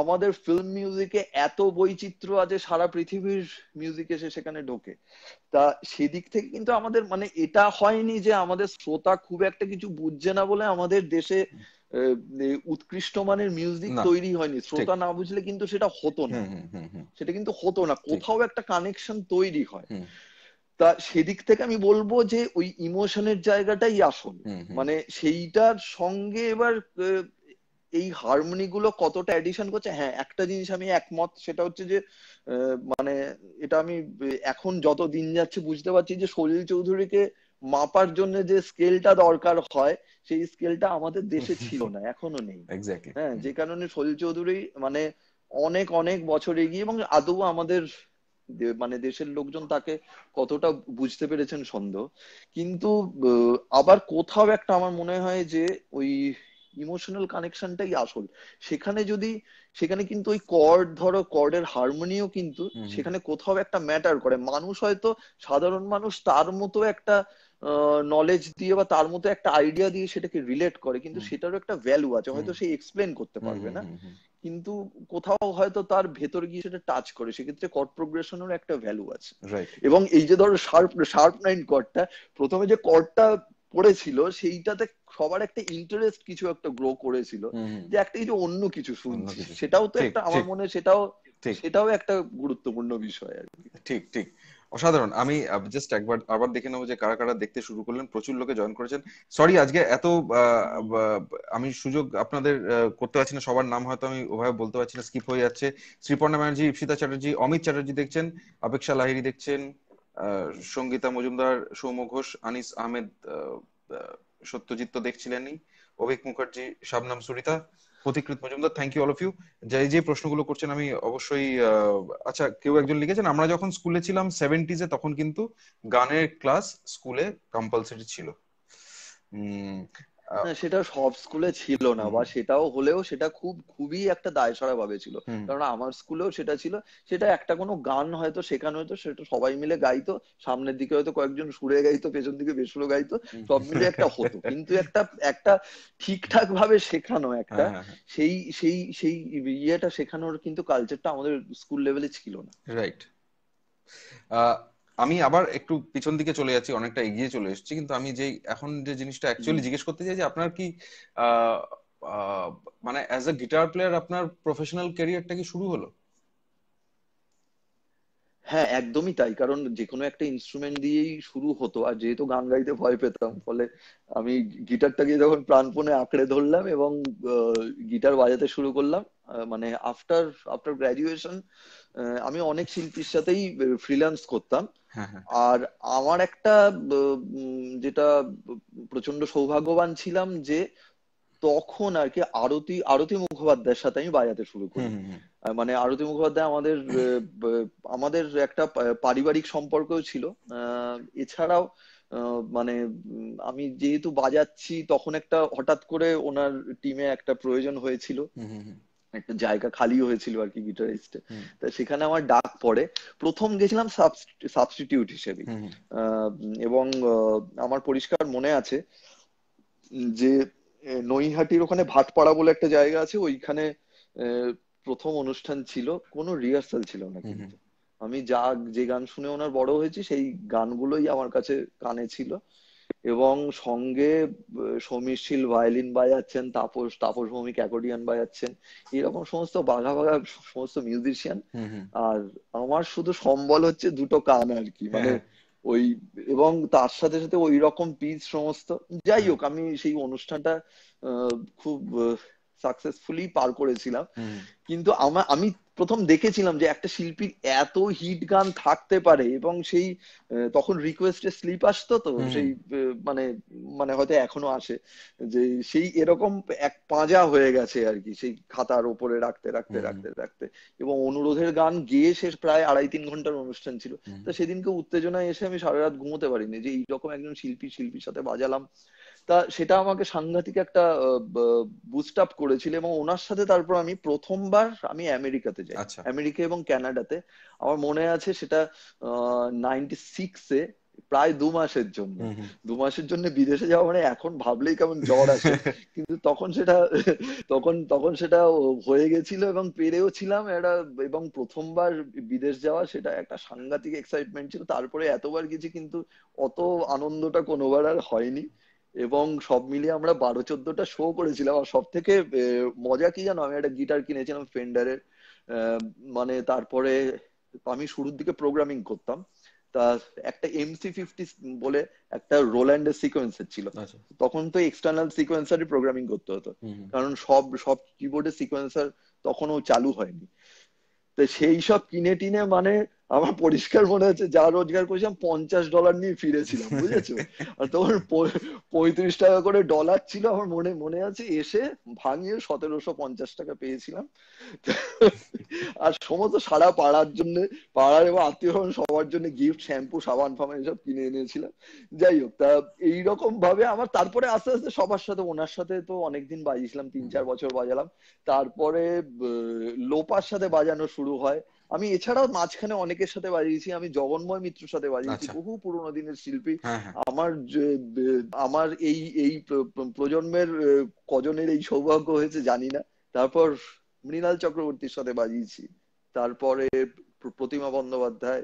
আমাদের ফিল্ম মিউজিকে এত বৈচিত্র্য আছে সারা পৃথিবীর মিউজিক এসে সেখানে ঢোকে তা সেদিক থেকে কিন্তু আমাদের মানে এটা হয়নি যে আমাদের শ্রোতা খুব একটা কিছু বুঝছে না বলে আমাদের দেশে উৎকৃষ্ট মানের মিউজিক তৈরি হয়নি শ্রোতা না বুঝলে কিন্তু সেটা হতো না সেটা কিন্তু হতো না কোথাও একটা কানেকশন তৈরি হয় তা সেদিক থেকে আমি বলবো যে ওই ইমোশনের জায়গাটাই আসল মানে সেইটার সঙ্গে এবার এই হারমোনি গুলো কতটা অ্যাডিশন করছে হ্যাঁ একটা জিনিস আমি একমত সেটা হচ্ছে যে মানে এটা আমি এখন যত দিন যাচ্ছে বুঝতে পারছি যে সলিল চৌধুরীকে মাপার জন্য যে স্কেলটা দরকার হয় সেই স্কেলটা আমাদের দেশে ছিল না এখনো নেই হ্যাঁ যে কারণে সলিল চৌধুরী মানে অনেক অনেক বছর এগিয়ে এবং আদৌ আমাদের মানে দেশের লোকজন তাকে কতটা বুঝতে পেরেছেন সন্দেহ কিন্তু আবার কোথাও একটা আমার মনে হয় যে ওই ইমোশনাল কানেকশনটাই আসল সেখানে যদি সেখানে কিন্তু ওই কর্ড ধরো কর্ডের হারমোনিও কিন্তু সেখানে কোথাও একটা ম্যাটার করে মানুষ হয়তো সাধারণ মানুষ তার মতো একটা নলেজ দিয়ে বা তার মতো একটা আইডিয়া দিয়ে সেটাকে রিলেট করে কিন্তু সেটারও একটা ভ্যালু আছে হয়তো সে এক্সপ্লেন করতে পারবে না কিন্তু কোথাও হয়তো তার ভেতর গিয়ে সেটা টাচ করে সেক্ষেত্রে কট প্রোগ্রেশনের একটা ভ্যালু আছে এবং এই যে ধরো শার্প শার্প নাইন কটটা প্রথমে যে কটটা পড়েছিল সেইটাতে সবার একটা ইন্টারেস্ট কিছু একটা গ্রো করেছিল যে একটা কিছু অন্য কিছু শুনছি সেটাও তো একটা আমার মনে সেটাও সেটাও একটা গুরুত্বপূর্ণ বিষয় আর কি ঠিক ঠিক অসাধারণ আমি জাস্ট একবার আবার দেখে নেবো যে কারা কারা দেখতে শুরু করলেন প্রচুর লোকে জয়েন করেছেন সরি আজকে এত আমি সুযোগ আপনাদের করতে পারছি না সবার নাম হয়তো আমি ওভাবে বলতে পারছি না স্কিপ হয়ে যাচ্ছে শ্রীপর্ণা ব্যানার্জি ইপসিতা চ্যাটার্জি অমিত চ্যাটার্জি দেখছেন অপেক্ষা লাহিরি দেখছেন সঙ্গীতা মজুমদার সৌম ঘোষ আনিস আহমেদ সত্যজিৎ তো দেখছিলেনই Abhik Mukherjee Shabnam Surita Pathikrit Majumdar thank you all of you যে যে প্রশ্নগুলো করছেন আমি অবশ্যই আচ্ছা কেউ একজন লিখেছেন আমরা যখন স্কুলে ছিলাম সেভেন্টিজে তখন কিন্তু গানের ক্লাস স্কুলে কম্পালসারি ছিল না সেটা সব স্কুলে ছিল না বা সেটাও হলেও সেটা খুব খুবই একটা দায়সরা ভাবে ছিল কারণ আমার স্কুলেও সেটা ছিল সেটা একটা কোনো গান হয়তো শেখানো হতো সেটা সবাই মিলে গাইতো সামনের দিকে হয়তো কয়েকজন সুরে গাইতো পেছন দিকে বেসুরো গাইতো সব মিলে একটা হতো কিন্তু একটা একটা ঠিকঠাক ভাবে শেখানো একটা হ্যাঁ, হ্যাঁ, হ্যাঁ। সেই সেই সেই ইয়েটা শেখানোর কিন্তু কালচারটা আমাদের স্কুল লেভেলে ছিল না রাইট আমি আবার একটু পিছন দিকে চলে যাচ্ছি অনেকটা এগিয়ে চলে এসেছি কিন্তু আমি যে এখন যে জিনিসটা অ্যাকচুয়ালি জিজ্ঞেস করতে চাই যে আপনার কি মানে অ্যাজ এ গিটার প্লেয়ার আপনার প্রফেশনাল ক্যারিয়ারটা কি শুরু হলো হ্যাঁ একদমই তাই কারণ যে কোনো একটা ইনস্ট্রুমেন্ট দিয়েই শুরু হতো আর যেহেতু গান গাইতে ভয় পেতাম ফলে আমি গিটারটাকে যখন প্রাণপণে আঁকড়ে ধরলাম এবং গিটার বাজাতে শুরু করলাম মানে আফটার আফটার গ্র্যাজুয়েশন আমি অনেক শিল্পীর সাথেই ফ্রিল্যান্স করতাম হ্যাঁ, হ্যাঁ। আর আমার একটা যেটা প্রচন্ড সৌভাগ্যবান ছিলাম যে তখন আর কি আরতি আরতি মুখোপাধ্যায়ের সাথে আমি বাজাতে শুরু করি মানে আরতি মুখোপাধ্যায় আমাদের আমাদের একটা পারিবারিক সম্পর্কও ছিল এছাড়াও মানে আমি যেহেতু বাজাচ্ছি তখন একটা হঠাৎ করে ওনার টিমে একটা প্রয়োজন হয়েছিল একটা জায়গা খালি হয়েছিল আর কি গিটারিস্ট তা সেখানে আমার ডাক পড়ে প্রথম গেছিলাম সাবস্টিটিউট হিসেবে এবং আমার পরিষ্কার মনে আছে যে নৈহাটির ওখানে ভাটপাড়া বলে একটা জায়গা আছে ওইখানে প্রথম অনুষ্ঠান ছিল কোনো রিহার্সাল ছিল না কিন্তু আমি যা যে গান শুনে ওনার বড় হয়েছি সেই গানগুলোই আমার কাছে কানে ছিল এবং সঙ্গে সমীরশীল ভায়োলিন বাজাচ্ছেন তাপস তাপস ভৌমিক অ্যাকোডিয়ান বাজাচ্ছেন এরকম সমস্ত বাঘা বাঘা সমস্ত মিউজিশিয়ান আর আমার শুধু সম্বল হচ্ছে দুটো কান আর কি মানে হ্যাঁ। ওই এবং তার সাথে সাথে ওই রকম পিস সমস্ত যাই হোক আমি সেই অনুষ্ঠানটা খুব সাকসেসফুলি পার করেছিলাম কিন্তু আমার আমি প্রথম দেখেছিলাম যে একটা শিল্পীর এত হিট গান থাকতে পারে এবং সেই তখন রিকোয়েস্টে স্লিপ আসতো তো সেই মানে মানে হয়তো এখনো আসে যে সেই এরকম এক পাঁজা হয়ে গেছে আর কি সেই খাতার ওপরে রাখতে রাখতে রাখতে রাখতে এবং অনুরোধের গান গেয়ে শেষ প্রায় আড়াই তিন ঘন্টার অনুষ্ঠান ছিল তো সেদিনকে উত্তেজনায় এসে আমি সারা রাত ঘুমোতে পারিনি যে এইরকম একজন শিল্পী শিল্পীর সাথে বাজালাম তা সেটা আমাকে সাংঘাতিক একটা বুস্ট আপ করেছিল এবং ওনার সাথে তারপর আমি প্রথমবার আমি আমেরিকাতে যাই আচ্ছা। আমেরিকা এবং ক্যানাডাতে আমার মনে আছে সেটা নাইনটি সিক্সে প্রায় দু মাসের জন্য দু মাসের জন্য বিদেশে যাওয়া মানে এখন ভাবলেই কেমন জ্বর আসে <laughs> কিন্তু তখন সেটা তখন তখন সেটা হয়ে গেছিল এবং পেরেও ছিলাম এটা এবং প্রথমবার বিদেশ যাওয়া সেটা একটা সাংঘাতিক এক্সাইটমেন্ট ছিল তারপরে এতবার গেছি কিন্তু অত আনন্দটা কোনোবার আর হয়নি এবং সব মিলিয়ে আমরা বারো চোদ্দটা শো করেছিলাম আর সব থেকে মজা কি জানো আমি একটা গিটার কিনেছিলাম ফেন্ডারের মানে তারপরে আমি শুরুর দিকে প্রোগ্রামিং করতাম তা একটা এমসি ফিফটি বলে একটা রোল্যান্ডের সিকোয়েন্সার ছিল আচ্ছা। তখন তো এক্সটার্নাল সিকোয়েন্সারই প্রোগ্রামিং করতে হতো কারণ সব সব কিবোর্ডের সিকোয়েন্সার তখনও চালু হয়নি তো সেই সব কিনে টিনে মানে আমার পরিষ্কার মনে হচ্ছে যা রোজগার করেছিলাম পঞ্চাশ ডলার নিয়ে ফিরেছিলাম বুঝেছো আর তোমার পঁয়ত্রিশ টাকা করে ডলার ছিল আমার মনে মনে আছে এসে ভাঙিয়ে সতেরোশো পঞ্চাশ টাকা পেয়েছিলাম আর সমস্ত সারা পাড়ার জন্য পাড়ার এবং আত্মীয় সবার জন্য গিফট শ্যাম্পু সাবান ফাবান এসব কিনে এনেছিলাম যাই হোক তা এইরকম ভাবে আমার তারপরে আস্তে আস্তে সবার সাথে ওনার সাথে তো অনেকদিন বাজিয়েছিলাম তিন চার বছর বাজালাম তারপরে লোপার সাথে বাজানো শুরু হয় আমি এছাড়াও মাঝখানে অনেকের সাথে বাজিয়েছি আমি জগন্ময় মিত্রের সাথে বাজিয়েছি আচ্ছা। বহু পুরোনো দিনের শিল্পী হ্যাঁ, হ্যাঁ। আমার আমার এই এই প্রজন্মের কজনের এই সৌভাগ্য হয়েছে জানি না তারপর মৃণাল চক্রবর্তীর সাথে বাজিয়েছি তারপরে প্রতিমা বন্দ্যোপাধ্যায়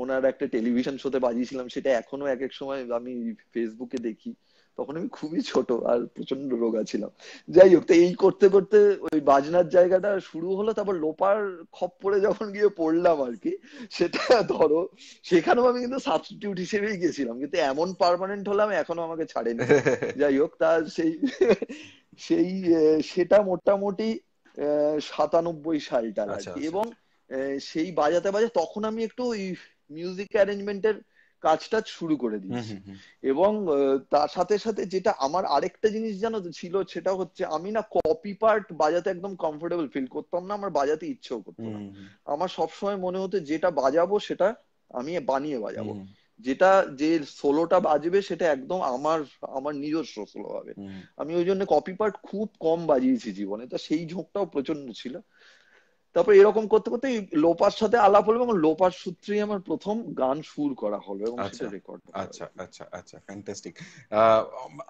ওনার একটা টেলিভিশন শোতে বাজিয়েছিলাম সেটা এখনো এক এক সময় আমি ফেসবুকে দেখি তখন আমি খুবই ছোট আর প্রচন্ড রোগা ছিলাম যাই হোক তো এই করতে করতে ওই বাজনার জায়গাটা শুরু হলো তারপর লোপার খপ পরে যখন গিয়ে পড়লাম আর কি সেটা ধরো সেখানেও আমি কিন্তু সাবস্টিটিউট হিসেবেই গেছিলাম কিন্তু এমন পারমানেন্ট হলাম এখনো আমাকে ছাড়েনি <laughs> যাই হোক তা সেই সেই সেটা মোটামুটি সাতানব্বই সালটা আর আচ্ছা, কি আচ্ছা, এবং আচ্ছা। সেই বাজাতে বাজাতে তখন আমি একটু মিউজিক অ্যারেঞ্জমেন্টের কাজটা শুরু করে দিয়েছি এবং তার সাথে সাথে যেটা আমার আরেকটা জিনিস জানো ছিল সেটা হচ্ছে আমি না কপি পার্ট বাজাতে একদম কমফোর্টেবল ফিল করতাম না আমার বাজাতে ইচ্ছেও করতো না আমার সবসময় মনে হতো যেটা বাজাবো সেটা আমি বানিয়ে বাজাবো যেটা যে সোলোটা বাজবে সেটা একদম আমার আমার নিজস্ব সোলো হবে আমি ওই জন্য কপি পার্ট খুব কম বাজিয়েছি জীবনে তো সেই ঝোঁকটাও প্রচন্ড ছিল তারপর এরকম করতে করতে লোপার সাথে আলাপ হলো এবং লোপার সূত্রেই আমার প্রথম গান সুর করা হলো এবং আচ্ছা, সেটা রেকর্ড আচ্ছা আচ্ছা আচ্ছা ফ্যান্টাস্টিক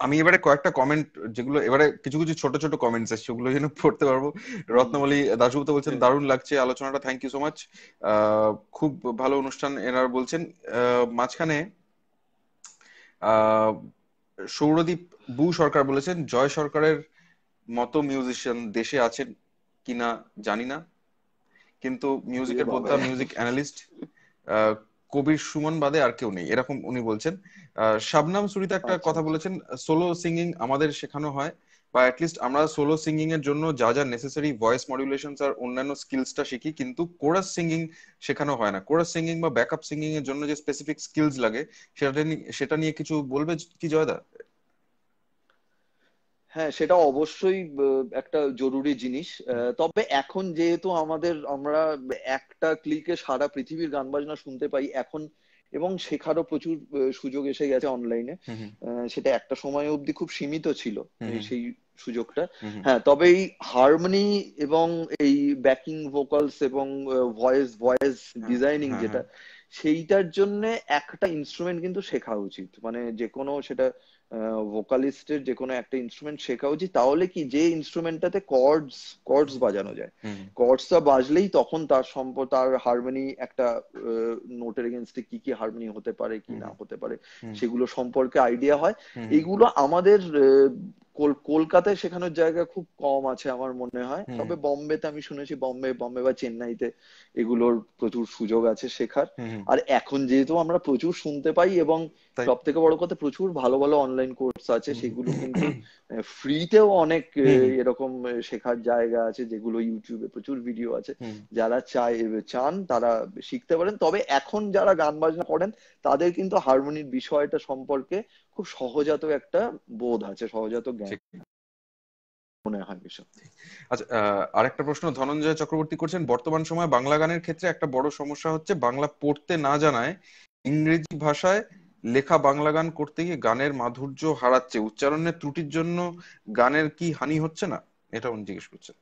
আমি এবারে কয়েকটা কমেন্ট যেগুলো এবারে কিছু কিছু ছোট ছোট কমেন্টস আছে সেগুলো যেন পড়তে পারবো রত্নমলি দাশগুপ্ত বলছেন দারুণ লাগছে আলোচনাটা থ্যাংক ইউ সো মাচ খুব ভালো অনুষ্ঠান এনার বলছেন মাঝখানে সৌরদীপ বু সরকার বলেছেন জয় সরকারের মতো মিউজিশিয়ান দেশে আছেন কিনা জানি না কিন্তু মিউজিকের বোদ্ধা মিউজিক অ্যানালিস্ট কবির সুমন বাদে আর কেউ নেই এরকম উনি বলছেন শাবনাম সুরিতা একটা আচ্ছা। কথা বলেছেন সোলো সিঙ্গিং আমাদের শেখানো হয় বা অ্যাটলিস্ট আমরা সোলো সিঙ্গিং এর জন্য যা যা নেসেসারি ভয়েস মডুলেশন আর অন্যান্য স্কিলসটা শিখি কিন্তু কোরাস সিঙ্গিং শেখানো হয় না কোরাস সিঙ্গিং বা ব্যাকআপ সিঙ্গিং এর জন্য যে স্পেসিফিক স্কিলস লাগে সেটা সেটা নিয়ে কিছু বলবে কি জয়দা হ্যাঁ সেটা অবশ্যই একটা জরুরি জিনিস তবে এখন যেহেতু আমাদের আমরা একটা ক্লিকে সারা পৃথিবীর গান বাজনা শুনতে পাই এখন এবং শেখারও প্রচুর সুযোগ এসে গেছে অনলাইনে সেটা একটা সময় অবধি খুব সীমিত ছিল সেই সুযোগটা হ্যাঁ তবে এই হারমোনি এবং এই ব্যাকিং ভোকালস এবং ভয়েস ভয়েস ডিজাইনিং যেটা হ্যাঁ। সেইটার জন্য একটা ইনস্ট্রুমেন্ট কিন্তু শেখা উচিত মানে যে কোনো সেটা ভোকালিস্টের যে কোনো একটা ইনস্ট্রুমেন্ট শেখা উচিত তাহলে কি যে ইনস্ট্রুমেন্টটাতে কর্ডস কর্ডস বাজানো যায় কর্ডসটা বাজলেই তখন তার সম্প তার হারমোনি একটা নোটের এগেনস্টে কি কি হারমোনি হতে পারে কি না হতে পারে সেগুলো সম্পর্কে আইডিয়া হয় এগুলো আমাদের কলকাতায় শেখানোর জায়গা খুব কম আছে আমার মনে হয় তবে বম্বেতে আমি শুনেছি বম্বে বম্বে বা চেন্নাইতে এগুলোর প্রচুর সুযোগ আছে শেখার আর এখন যেহেতু আমরা প্রচুর শুনতে পাই এবং আহ সব থেকে বড় কথা প্রচুর ভালো ভালো অনলাইন কোর্স আছে সেগুলো কিন্তু ফ্রিতেও অনেক এরকম শেখার জায়গা আছে যেগুলো ইউটিউবে প্রচুর ভিডিও আছে যারা চায় চান তারা শিখতে পারেন তবে এখন যারা গান বাজনা করেন তাদের কিন্তু হারমোনির বিষয়টা সম্পর্কে খুব সহজাত একটা বোধ আছে সহজাত জ্ঞান মনে হয় বিষয় আচ্ছা আর একটা প্রশ্ন ধনঞ্জয় চক্রবর্তী করছেন বর্তমান সময়ে বাংলা গানের ক্ষেত্রে একটা বড় সমস্যা হচ্ছে বাংলা পড়তে না জানায় ইংরেজি ভাষায় লেখা বাংলা গান করতে গিয়ে গানের মাধুর্য হারাচ্ছে উচ্চারণের ত্রুটির জন্য গানের কি হানি হচ্ছে না এটা উনি জিজ্ঞেস করছেন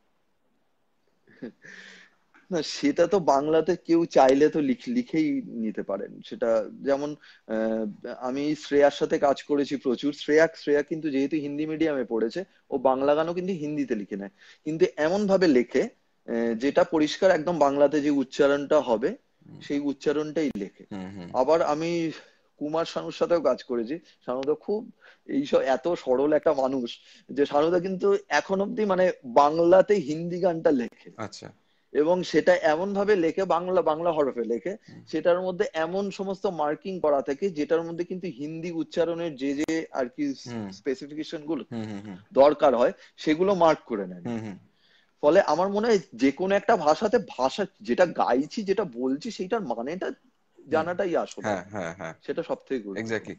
না সেটা তো বাংলাতে কেউ চাইলে তো লিখেই নিতে পারেন সেটা যেমন আমি শ্রেয়ার সাথে কাজ করেছি প্রচুর শ্রেয়া শ্রেয়া কিন্তু যেহেতু হিন্দি মিডিয়ামে পড়েছে ও বাংলা গানও কিন্তু হিন্দিতে লিখে নেয় কিন্তু এমন ভাবে লেখে যেটা পরিষ্কার একদম বাংলাতে যে উচ্চারণটা হবে সেই উচ্চারণটাই লেখে আবার আমি কুমার শানুর সাথেও কাজ করেছি শানুদা খুব এইসব এত সরল একটা মানুষ যে শানুদা কিন্তু এখন অব্দি মানে বাংলাতে হিন্দি গানটা লেখে আচ্ছা এবং সেটা এমন ভাবে লেখে বাংলা বাংলা হরফে লেখে সেটার মধ্যে এমন সমস্ত মার্কিং করা থাকে যেটার মধ্যে কিন্তু হিন্দি উচ্চারণের যে যে আর কি স্পেসিফিকেশন গুলো দরকার হয় সেগুলো মার্ক করে নেন ফলে আমার মনে হয় যে কোনো একটা ভাষাতে ভাষা যেটা গাইছি যেটা বলছি সেইটার মানেটা জানাটাই আসল হ্যাঁ হ্যাঁ, হ্যাঁ। সেটা সবথেকে গুরুত্ব এক্স্যাক্টলি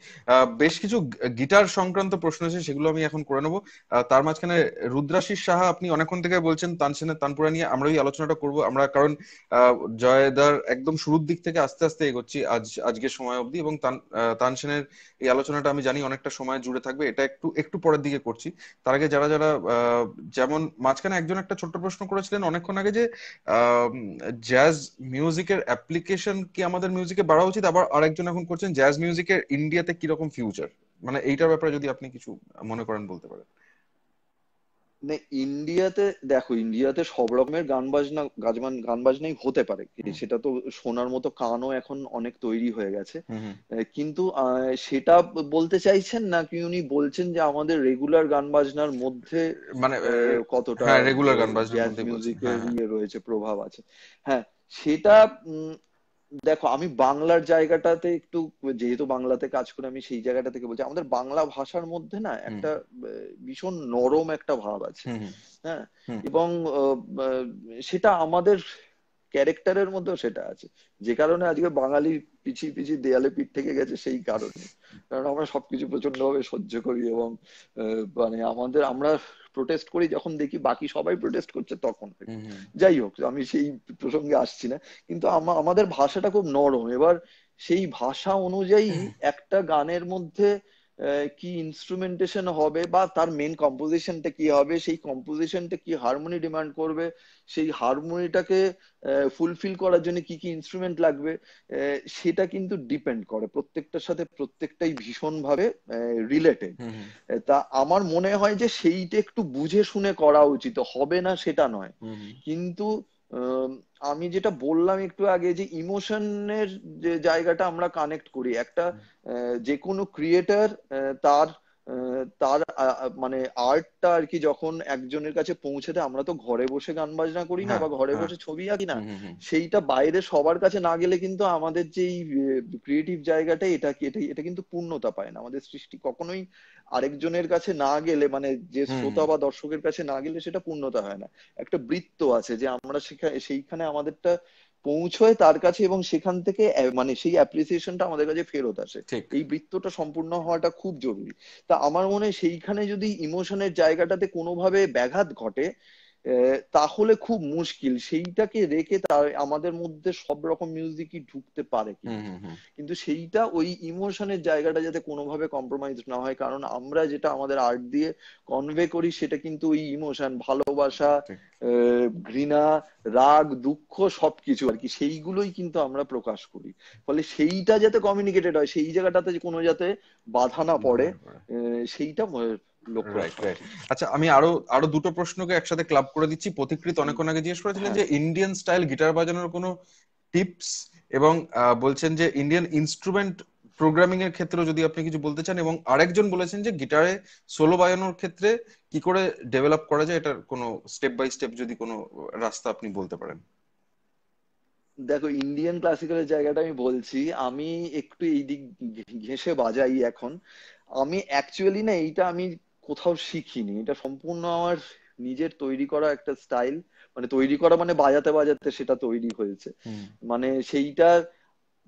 বেশ কিছু গিটার সংক্রান্ত প্রশ্ন আছে সেগুলো আমি এখন করে নেব তার মাঝখানে রুদ্রাশিস সাহা আপনি অনেকক্ষণ থেকে বলছেন তানসেনের তানপুরা নিয়ে আমরা ওই আলোচনাটা করব আমরা কারণ জয়দার একদম শুরুর দিক থেকে আস্তে আস্তে এগোচ্ছি আজ আজকের সময় অবধি এবং তানসেনের এই আলোচনাটা আমি জানি অনেকটা সময় জুড়ে থাকবে এটা একটু একটু পরের দিকে করছি তার আগে যারা যারা যেমন মাঝখানে একজন একটা ছোট্ট প্রশ্ন করেছিলেন অনেকক্ষণ আগে যে জ্যাজ মিউজিকের অ্যাপ্লিকেশন কি আমাদের মিউজিক মিউজিকে বাড়া উচিত আবার আরেকজন এখন করছেন জ্যাজ মিউজিকের ইন্ডিয়াতে কিরকম ফিউচার মানে এইটার ব্যাপারে যদি আপনি কিছু মনে করেন বলতে পারেন মানে ইন্ডিয়াতে দেখো ইন্ডিয়াতে সব রকমের গান বাজনা গাজমান গান বাজনাই হতে পারে সেটা তো শোনার মতো কানও এখন অনেক তৈরি হয়ে গেছে কিন্তু সেটা বলতে চাইছেন না কি উনি বলছেন যে আমাদের রেগুলার গান বাজনার মধ্যে মানে কতটা রেগুলার হ্যাঁ, গান বাজনা মিউজিকের হ্যাঁ, হ্যাঁ। ইয়ে রয়েছে প্রভাব আছে হ্যাঁ সেটা দেখো আমি বাংলার জায়গাটাতে একটু যেহেতু বাংলাতে কাজ করে আমি সেই জায়গাটা থেকে বলছি আমাদের বাংলা ভাষার মধ্যে না একটা ভীষণ নরম একটা ভাব আছে হ্যাঁ এবং সেটা আমাদের ক্যারেক্টারের মধ্যেও সেটা আছে যে কারণে আজকে বাঙালি পিছি পিছি দেয়ালে পিঠ থেকে গেছে সেই কারণে কারণ আমরা সবকিছু প্রচন্ড ভাবে সহ্য করি এবং মানে আমাদের আমরা প্রোটেস্ট করি যখন দেখি বাকি সবাই প্রোটেস্ট করছে তখন যাই হোক আমি সেই প্রসঙ্গে আসছি না কিন্তু আমাদের ভাষাটা খুব নরম এবার সেই ভাষা অনুযায়ী একটা গানের মধ্যে কি ইনস্ট্রুমেন্টেশন হবে বা তার মেন কম্পোজিশনটা কি হবে সেই কম্পোজিশনটা কি হারমোনি ডিমান্ড করবে সেই হারমোনিটাকে ফুলফিল করার জন্য কি কি ইনস্ট্রুমেন্ট লাগবে সেটা কিন্তু ডিপেন্ড করে প্রত্যেকটার সাথে প্রত্যেকটাই ভীষণভাবে রিলেটেড তা আমার মনে হয় যে সেইটা একটু বুঝে শুনে করা উচিত হবে না সেটা নয় কিন্তু আমি যেটা বললাম একটু আগে যে ইমোশনের যে জায়গাটা আমরা কানেক্ট করি একটা যে কোনো ক্রিয়েটার তার তার মানে আর্টটা আর কি যখন একজনের কাছে পৌঁছে দেয় আমরা তো ঘরে বসে গান বাজনা করি না হ্যাঁ, বা ঘরে হ্যাঁ। বসে ছবি আঁকি না সেইটা বাইরে সবার কাছে না গেলে কিন্তু আমাদের যে ক্রিয়েটিভ জায়গাটা এটা এটা এটা কিন্তু পূর্ণতা পায় না আমাদের সৃষ্টি কখনোই আরেকজনের কাছে না গেলে মানে যে শ্রোতা বা দর্শকের কাছে না গেলে সেটা পূর্ণতা হয় না একটা বৃত্ত আছে যে আমরা সেইখানে আমাদেরটা পৌঁছয় তার কাছে এবং সেখান থেকে মানে সেই অ্যাপ্রিসিয়েশনটা আমাদের কাছে ফেরত আসে এই বৃত্তটা সম্পূর্ণ হওয়াটা খুব জরুরি তা আমার মনে হয় সেইখানে যদি ইমোশনের জায়গাটাতে কোনোভাবে ব্যাঘাত ঘটে তাহলে খুব মুশকিল সেইটাকে রেখে তার আমাদের মধ্যে সব রকম মিউজিকই ঢুকতে পারে কিন্তু সেইটা ওই ইমোশনের জায়গাটা যাতে কোনোভাবে কম্প্রোমাইজ না হয় কারণ আমরা যেটা আমাদের আর্ট দিয়ে কনভে করি সেটা কিন্তু ওই ইমোশন ভালোবাসা ঘৃণা রাগ দুঃখ সবকিছু আর কি সেইগুলোই কিন্তু আমরা প্রকাশ করি ফলে সেইটা যাতে কমিউনিকেটেড হয় সেই জায়গাটাতে কোনো যাতে বাধা না পড়ে সেইটা আচ্ছা আমি আরো আরো দুটো প্রশ্নকে একসাথে ক্লাব করে দিচ্ছি প্রতিকৃত অনেকক্ষণ আগে জিজ্ঞেস করেছিলেন হ্যাঁ। যে ইন্ডিয়ান স্টাইল গিটার বাজানোর কোনো টিপস এবং বলছেন যে ইন্ডিয়ান ইনস্ট্রুমেন্ট প্রোগ্রামিং এর ক্ষেত্রে যদি আপনি কিছু বলতে চান এবং আরেকজন বলেছেন যে গিটারে সোলো বাজানোর ক্ষেত্রে কি করে ডেভেলপ করা যায় এটার কোনো স্টেপ বাই স্টেপ যদি কোনো রাস্তা আপনি বলতে পারেন দেখো ইন্ডিয়ান ক্লাসিক্যালের জায়গাটা আমি বলছি আমি একটু এই দিক ঘেঁষে বাজাই এখন আমি অ্যাকচুয়ালি না এইটা আমি কোথাও শিখিনি এটা সম্পূর্ণ আমার নিজের তৈরি করা একটা স্টাইল মানে তৈরি করা মানে বাজাতে বাজাতে সেটা তৈরি হয়েছে মানে সেইটা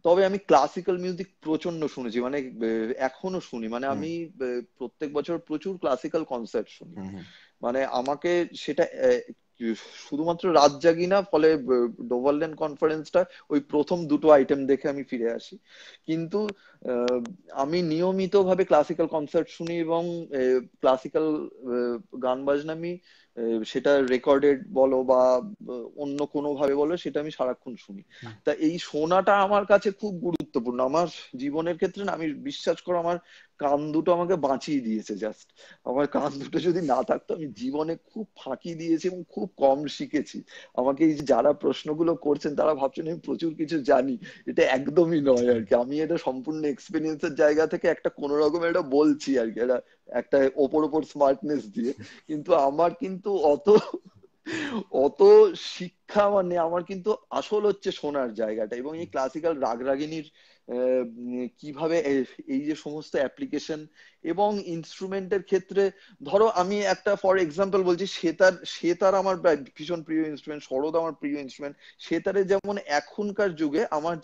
তবে আমি ক্লাসিক্যাল মিউজিক প্রচন্ড শুনেছি মানে এখনো শুনি মানে আমি প্রত্যেক বছর প্রচুর ক্লাসিক্যাল কনসার্ট শুনি মানে আমাকে সেটা শুধুমাত্র রাত জাগি না ফলে ডোভারল্যান্ড কনফারেন্সটা ওই প্রথম দুটো আইটেম দেখে আমি ফিরে আসি কিন্তু আমি নিয়মিতভাবে ক্লাসিক্যাল কনসার্ট শুনি এবং ক্লাসিক্যাল গান বাজনা আমি সেটা রেকর্ডেড বলো বা অন্য কোনো ভাবে বলো সেটা আমি সারাক্ষণ শুনি তা এই শোনাটা আমার কাছে খুব গুরুত্বপূর্ণ আমার জীবনের ক্ষেত্রে না আমি বিশ্বাস করো আমার কান দুটো আমাকে বাঁচিয়ে দিয়েছে জাস্ট আমার কান দুটো যদি না থাকতো আমি জীবনে খুব ফাঁকি দিয়েছি এবং খুব কম শিখেছি আমাকে এই যারা প্রশ্নগুলো করছেন তারা ভাবছেন আমি প্রচুর কিছু জানি এটা একদমই নয় আর কি আমি এটা সম্পূর্ণ এক্সপিরিয়েন্সের জায়গা থেকে একটা কোনো রকম এটা বলছি আর কি এটা একটা ওপর ওপর স্মার্টনেস দিয়ে কিন্তু আমার কিন্তু অত অত শিক্ষা মানে আমার কিন্তু আসল হচ্ছে শোনার জায়গাটা এবং এই ক্লাসিক্যাল রাগরাগিনীর কিভাবে এই যে সমস্ত অ্যাপ্লিকেশন এবং ইনস্ট্রুমেন্টের ক্ষেত্রে ধরো আমি একটা ফর এক্সাম্পল বলছি সেতার সেতার আমার ভীষণ প্রিয় ইনস্ট্রুমেন্ট সরদ আমার প্রিয় ইনস্ট্রুমেন্ট সেতারে যেমন এখনকার যুগে আমার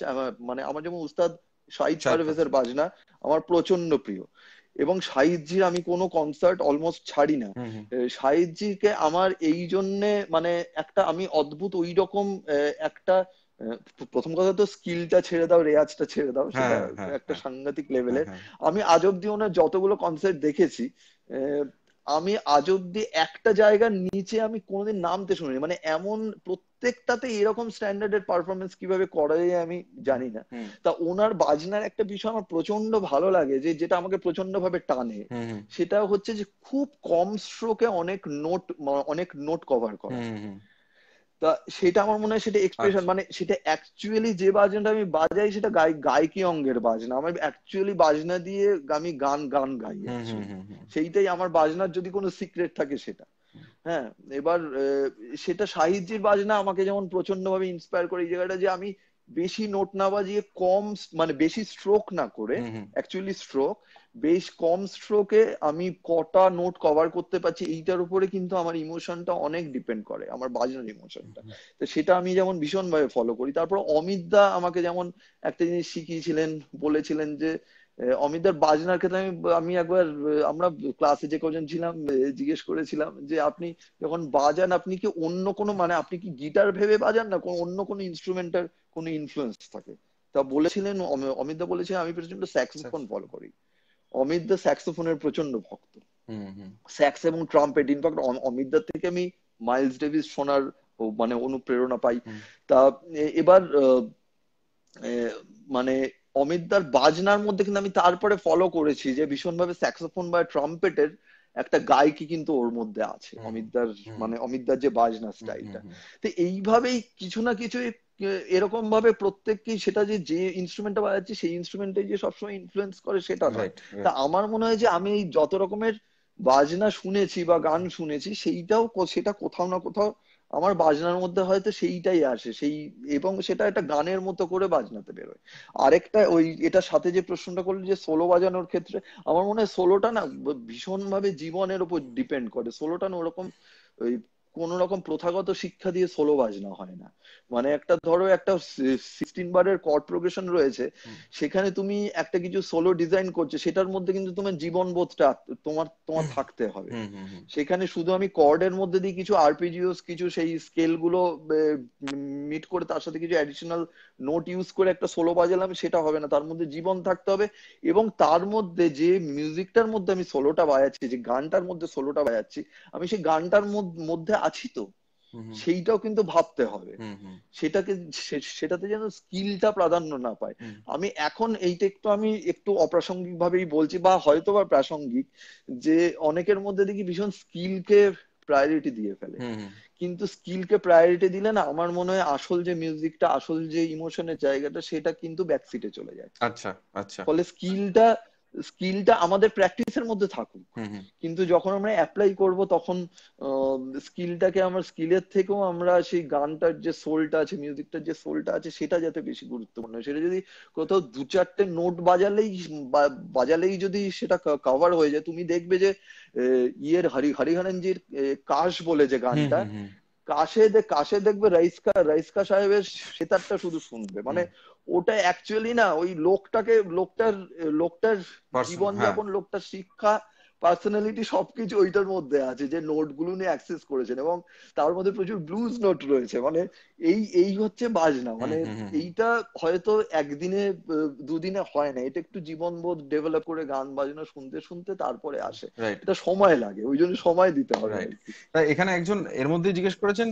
মানে আমার যেমন উস্তাদ শাহিদ সার্ভেসের বাজনা আমার প্রচন্ড প্রিয় এবং সাহিদজির আমি কোনো কনসার্ট অলমোস্ট ছাড়ি না শাহিদজিকে আমার এই জন্যে মানে একটা আমি অদ্ভুত ওই রকম একটা প্রথম কথা তো স্কিলটা ছেড়ে দাও রেয়াজটা ছেড়ে দাও সেটা হ্যাঁ, হ্যাঁ, একটা হ্যাঁ। সাংঘাতিক লেভেলের আমি আজ অব্দি ওনার যতগুলো কনসার্ট দেখেছি আমি আজ অব্দি একটা জায়গার নিচে আমি কোনোদিন নামতে শুনিনি মানে এমন প্রত্যেকটাতে এরকম স্ট্যান্ডার্ডের পারফরমেন্স কিভাবে করা যায় আমি জানি না তা ওনার বাজনার একটা বিষয় আমার প্রচন্ড ভালো লাগে যে যেটা আমাকে প্রচন্ড ভাবে টানে সেটা হচ্ছে যে খুব কম স্ট্রোকে অনেক নোট অনেক নোট কভার করা তা সেটা আমার মনে হয় সেটা এক্সপ্রেশন আচ্ছা। মানে সেটা অ্যাকচুয়ালি যে বাজনাটা আমি বাজাই সেটা গাই গায়কি অঙ্গের বাজনা আমি অ্যাকচুয়ালি বাজনা দিয়ে আমি গান গান গাই সেইটাই আমার বাজনার যদি কোনো সিক্রেট থাকে সেটা হ্যাঁ এবার সেটা সাহিত্যের বাজনা আমাকে যেমন প্রচন্ড ভাবে ইন্সপায়ার করে এই জায়গাটা যে আমি বেশি নোট না বাজিয়ে কম মানে বেশি স্ট্রোক না করে অ্যাকচুয়ালি স্ট্রোক বেশ কম স্ট্রোকে আমি কটা নোট কভার করতে পারছি এইটার উপরে কিন্তু আমার ইমোশনটা অনেক ডিপেন্ড করে আমার বাজনার ইমোশনটা তো সেটা আমি যেমন ভীষণভাবে ফলো করি তারপর অমিত দা আমাকে যেমন একটা জিনিস শিখিয়েছিলেন বলেছিলেন যে দার বাজনার ক্ষেত্রে আমি আমি একবার আমরা ক্লাসে যে কজন ছিলাম জিজ্ঞেস করেছিলাম যে আপনি যখন বাজান আপনি কি অন্য কোনো মানে আপনি কি গিটার ভেবে বাজান না অন্য কোনো ইনস্ট্রুমেন্টের কোনো ইনফ্লুয়েন্স থাকে তা বলেছিলেন অমিত দা বলেছিলেন আমি প্রচন্ড স্যাক্সোফোন ফলো করি অমিত দা স্যাক্সোফোনের প্রচন্ড ভক্ত স্যাক্স এবং ট্রাম্পেট ইনফ্যাক্ট অমিত দার থেকে আমি মাইলস ডেভিস শোনার মানে অনুপ্রেরণা পাই তা এবার মানে অমিত দার বাজনার মধ্যে কিন্তু আমি তারপরে ফলো করেছি যে ভীষণভাবে স্যাক্সোফোন বা ট্রাম্পেটের একটা গায়কি কিন্তু ওর মধ্যে আছে অমিতদার মানে অমিত দার যে বাজনা স্টাইলটা তো এইভাবেই কিছু না কিছু এরকম ভাবে প্রত্যেককেই সেটা যে যে ইনস্ট্রুমেন্টটা বাজাচ্ছি সেই ইনস্ট্রুমেন্টে যে সবসময় ইনফ্লুয়েন্স করে সেটা নয় তা আমার মনে হয় যে আমি যত রকমের বাজনা শুনেছি বা গান শুনেছি সেইটাও সেটা কোথাও না কোথাও আমার বাজনার মধ্যে হয়তো সেইটাই আসে সেই এবং সেটা একটা গানের মতো করে বাজনাতে বেরোয় আরেকটা ওই এটার সাথে যে প্রশ্নটা করলো যে সোলো বাজানোর ক্ষেত্রে আমার মনে হয় সোলোটা না ভীষণভাবে জীবনের উপর ডিপেন্ড করে সোলোটা না ওরকম ওই কোন রকম প্রথাগত শিক্ষা দিয়ে সোলো বাজনা হয় না মানে একটা ধরো একটা সিক্সটিন বারের কর্ড প্রোগ্রেশন রয়েছে সেখানে তুমি একটা কিছু সোলো ডিজাইন করছো সেটার মধ্যে কিন্তু তোমার জীবন বোধটা তোমার তোমার থাকতে হবে সেখানে শুধু আমি কর্ড এর মধ্যে দিয়ে কিছু আরপিজিওস কিছু সেই স্কেল গুলো মিট করে তার সাথে কিছু অ্যাডিশনাল নোট ইউজ করে একটা সোলো বাজালাম সেটা হবে না তার মধ্যে জীবন থাকতে হবে এবং তার মধ্যে যে মিউজিকটার মধ্যে আমি সোলোটা বাজাচ্ছি যে গানটার মধ্যে সোলোটা বাজাচ্ছি আমি সেই গানটার মধ্যে আছি তো সেইটাও কিন্তু ভাবতে হবে সেটাকে সেটাতে যেন স্কিলটা প্রাধান্য না পায় আমি এখন এইটা একটু আমি একটু অপ্রাসঙ্গিক ভাবেই বলছি বা হয়তো বা প্রাসঙ্গিক যে অনেকের মধ্যে দেখি ভীষণ স্কিলকে প্রায়োরিটি দিয়ে ফেলে কিন্তু স্কিলকে প্রায়োরিটি দিলে না আমার মনে হয় আসল যে মিউজিকটা আসল যে ইমোশনের জায়গাটা সেটা কিন্তু ব্যাকসিটে চলে যায় আচ্ছা আচ্ছা ফলে স্কিলটা স্কিলটা আমাদের প্র্যাকটিসের মধ্যে থাকুক কিন্তু যখন আমরা অ্যাপ্লাই করব তখন স্কিলটাকে আমরা স্কিলের থেকেও আমরা সেই গানটার যে সোলটা আছে মিউজিকটার যে সোলটা আছে সেটা যাতে বেশি গুরুত্বপূর্ণ সেটা যদি কোথাও দু চারটে নোট বাজালেই বাজালেই যদি সেটা কভার হয়ে যায় তুমি দেখবে যে ইয়ের হরি হরিহরণজির কাশ বলে যে গানটা কাশে কাশে দেখবে রাইসকা রাইসকা সাহেবের সেতারটা শুধু শুনবে মানে ওটা অ্যাকচুয়ালি না ওই লোকটাকে লোকটার লোকটার জীবনযাপন হ্যাঁ। লোকটার শিক্ষা পার্সোনালিটি সবকিছু ওইটার মধ্যে আছে যে নোট গুলো নিয়ে অ্যাক্সেস করেছেন এবং তার মধ্যে প্রচুর ব্লুজ নোট রয়েছে মানে এই এই হচ্ছে বাজনা মানে এইটা হয়তো একদিনে দুদিনে হয় না এটা একটু জীবনবোধ ডেভেলপ করে গান বাজনা শুনতে শুনতে তারপরে আসে এটা সময় লাগে ওই জন্য সময় দিতে হবে এখানে একজন এর মধ্যে জিজ্ঞেস করেছেন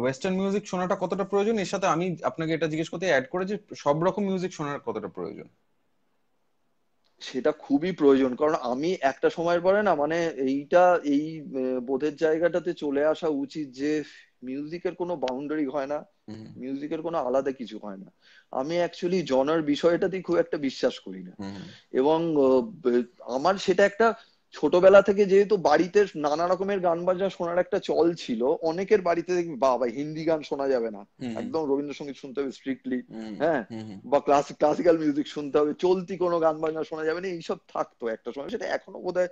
ওয়েস্টার্ন মিউজিক শোনাটা কতটা প্রয়োজন এর সাথে আমি আপনাকে এটা জিজ্ঞেস করতে অ্যাড করে যে সব রকম মিউজিক শোনার কতটা প্রয়োজন সেটা খুবই প্রয়োজন কারণ আমি একটা সময়ের পরে না মানে এইটা এই বোধের জায়গাটাতে চলে আসা উচিত যে মিউজিকের কোনো বাউন্ডারি হয় না মিউজিকের কোনো আলাদা কিছু হয় না আমি অ্যাকচুয়ালি জনার বিষয়টাতে খুব একটা বিশ্বাস করি না এবং আমার সেটা একটা ছোটবেলা থেকে যেহেতু বাড়িতে নানা রকমের গান বাজনা শোনার একটা চল ছিল অনেকের বাড়িতে দেখবি বাবা হিন্দি গান শোনা যাবে না একদম রবীন্দ্রসঙ্গীত শুনতে হবে স্ট্রিক্টলি হ্যাঁ বা ক্লাসিক ক্লাসিক্যাল মিউজিক শুনতে হবে চলতি কোনো গান বাজনা শোনা যাবে না এইসব থাকতো একটা সময় সেটা এখনো বোধহয়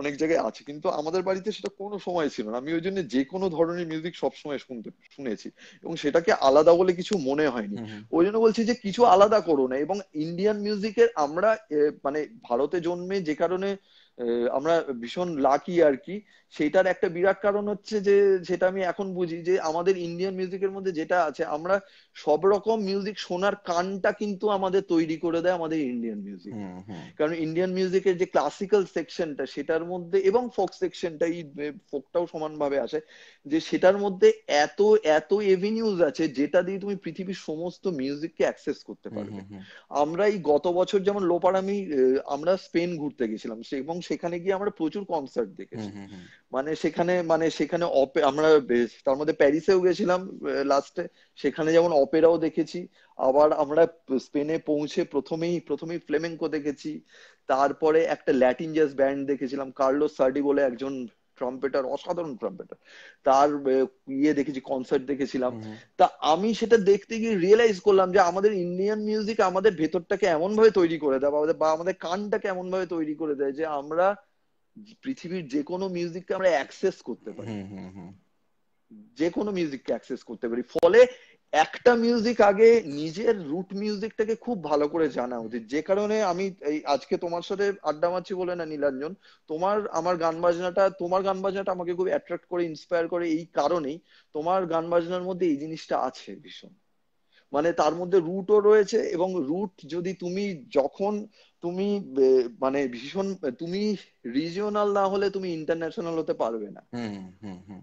অনেক জায়গায় আছে কিন্তু আমাদের বাড়িতে সেটা কোনো সময় ছিল না আমি ওই জন্য যে কোনো ধরনের মিউজিক সবসময় শুনতে শুনেছি এবং সেটাকে আলাদা বলে কিছু মনে হয়নি ওই জন্য বলছি যে কিছু আলাদা করো না এবং ইন্ডিয়ান মিউজিকের আমরা মানে ভারতে জন্মে যে কারণে আমরা ভীষণ লাকি আর কি সেটার একটা বিরাট কারণ হচ্ছে যে যেটা আমি এখন বুঝি যে আমাদের ইন্ডিয়ান মিউজিকের মধ্যে যেটা আছে আমরা সব রকম মিউজিক শোনার কানটা কিন্তু আমাদের তৈরি করে দেয় আমাদের ইন্ডিয়ান মিউজিক কারণ ইন্ডিয়ান মিউজিকের যে ক্লাসিক্যাল সেকশনটা সেটার মধ্যে এবং ফোক সেকশনটা এই ফোকটাও সমানভাবে আসে যে সেটার মধ্যে এত এত এভিনিউজ আছে যেটা দিয়ে তুমি পৃথিবীর সমস্ত মিউজিককে অ্যাক্সেস করতে পারবে আমরা এই গত বছর যেমন লোপার আমি আমরা স্পেন ঘুরতে গেছিলাম এবং সেখানে গিয়ে আমরা প্রচুর কনসার্ট দেখেছি মানে সেখানে মানে সেখানে আমরা তার মধ্যে প্যারিসেও গেছিলাম লাস্টে সেখানে যেমন অপেরাও দেখেছি আবার আমরা স্পেনে পৌঁছে প্রথমেই প্রথমেই ফ্লেমেঙ্কো দেখেছি তারপরে একটা ল্যাটিন জ্যাজ ব্যান্ড দেখেছিলাম কার্লোস সার্ডি বলে একজন ট্রাম্পেটার অসাধারণ ট্রাম্পেটার তার ইয়ে দেখেছি কনসার্ট দেখেছিলাম তা আমি সেটা দেখতে গিয়ে রিয়েলাইজ করলাম যে আমাদের ইন্ডিয়ান মিউজিক আমাদের ভেতরটাকে এমন ভাবে তৈরি করে দেয় বা আমাদের কানটাকে এমন ভাবে তৈরি করে দেয় যে আমরা পৃথিবীর যে কোনো মিউজিককে আমরা অ্যাক্সেস করতে পারি যে কোনো মিউজিককে অ্যাক্সেস করতে পারি ফলে একটা মিউজিক আগে নিজের রুট মিউজিকটাকে খুব ভালো করে জানা উচিত যে কারণে আমি এই আজকে তোমার সাথে আড্ডা মারছি বলে না নীলাঞ্জন তোমার আমার গান বাজনাটা তোমার গান বাজনাটা আমাকে খুব অ্যাট্রাক্ট করে ইন্সপায়ার করে এই কারণেই তোমার গান বাজনার মধ্যে এই জিনিসটা আছে ভীষণ মানে তার মধ্যে রুটও রয়েছে এবং রুট যদি তুমি যখন তুমি মানে ভীষণ তুমি রিজিওনাল না হলে তুমি ইন্টারন্যাশনাল হতে পারবে না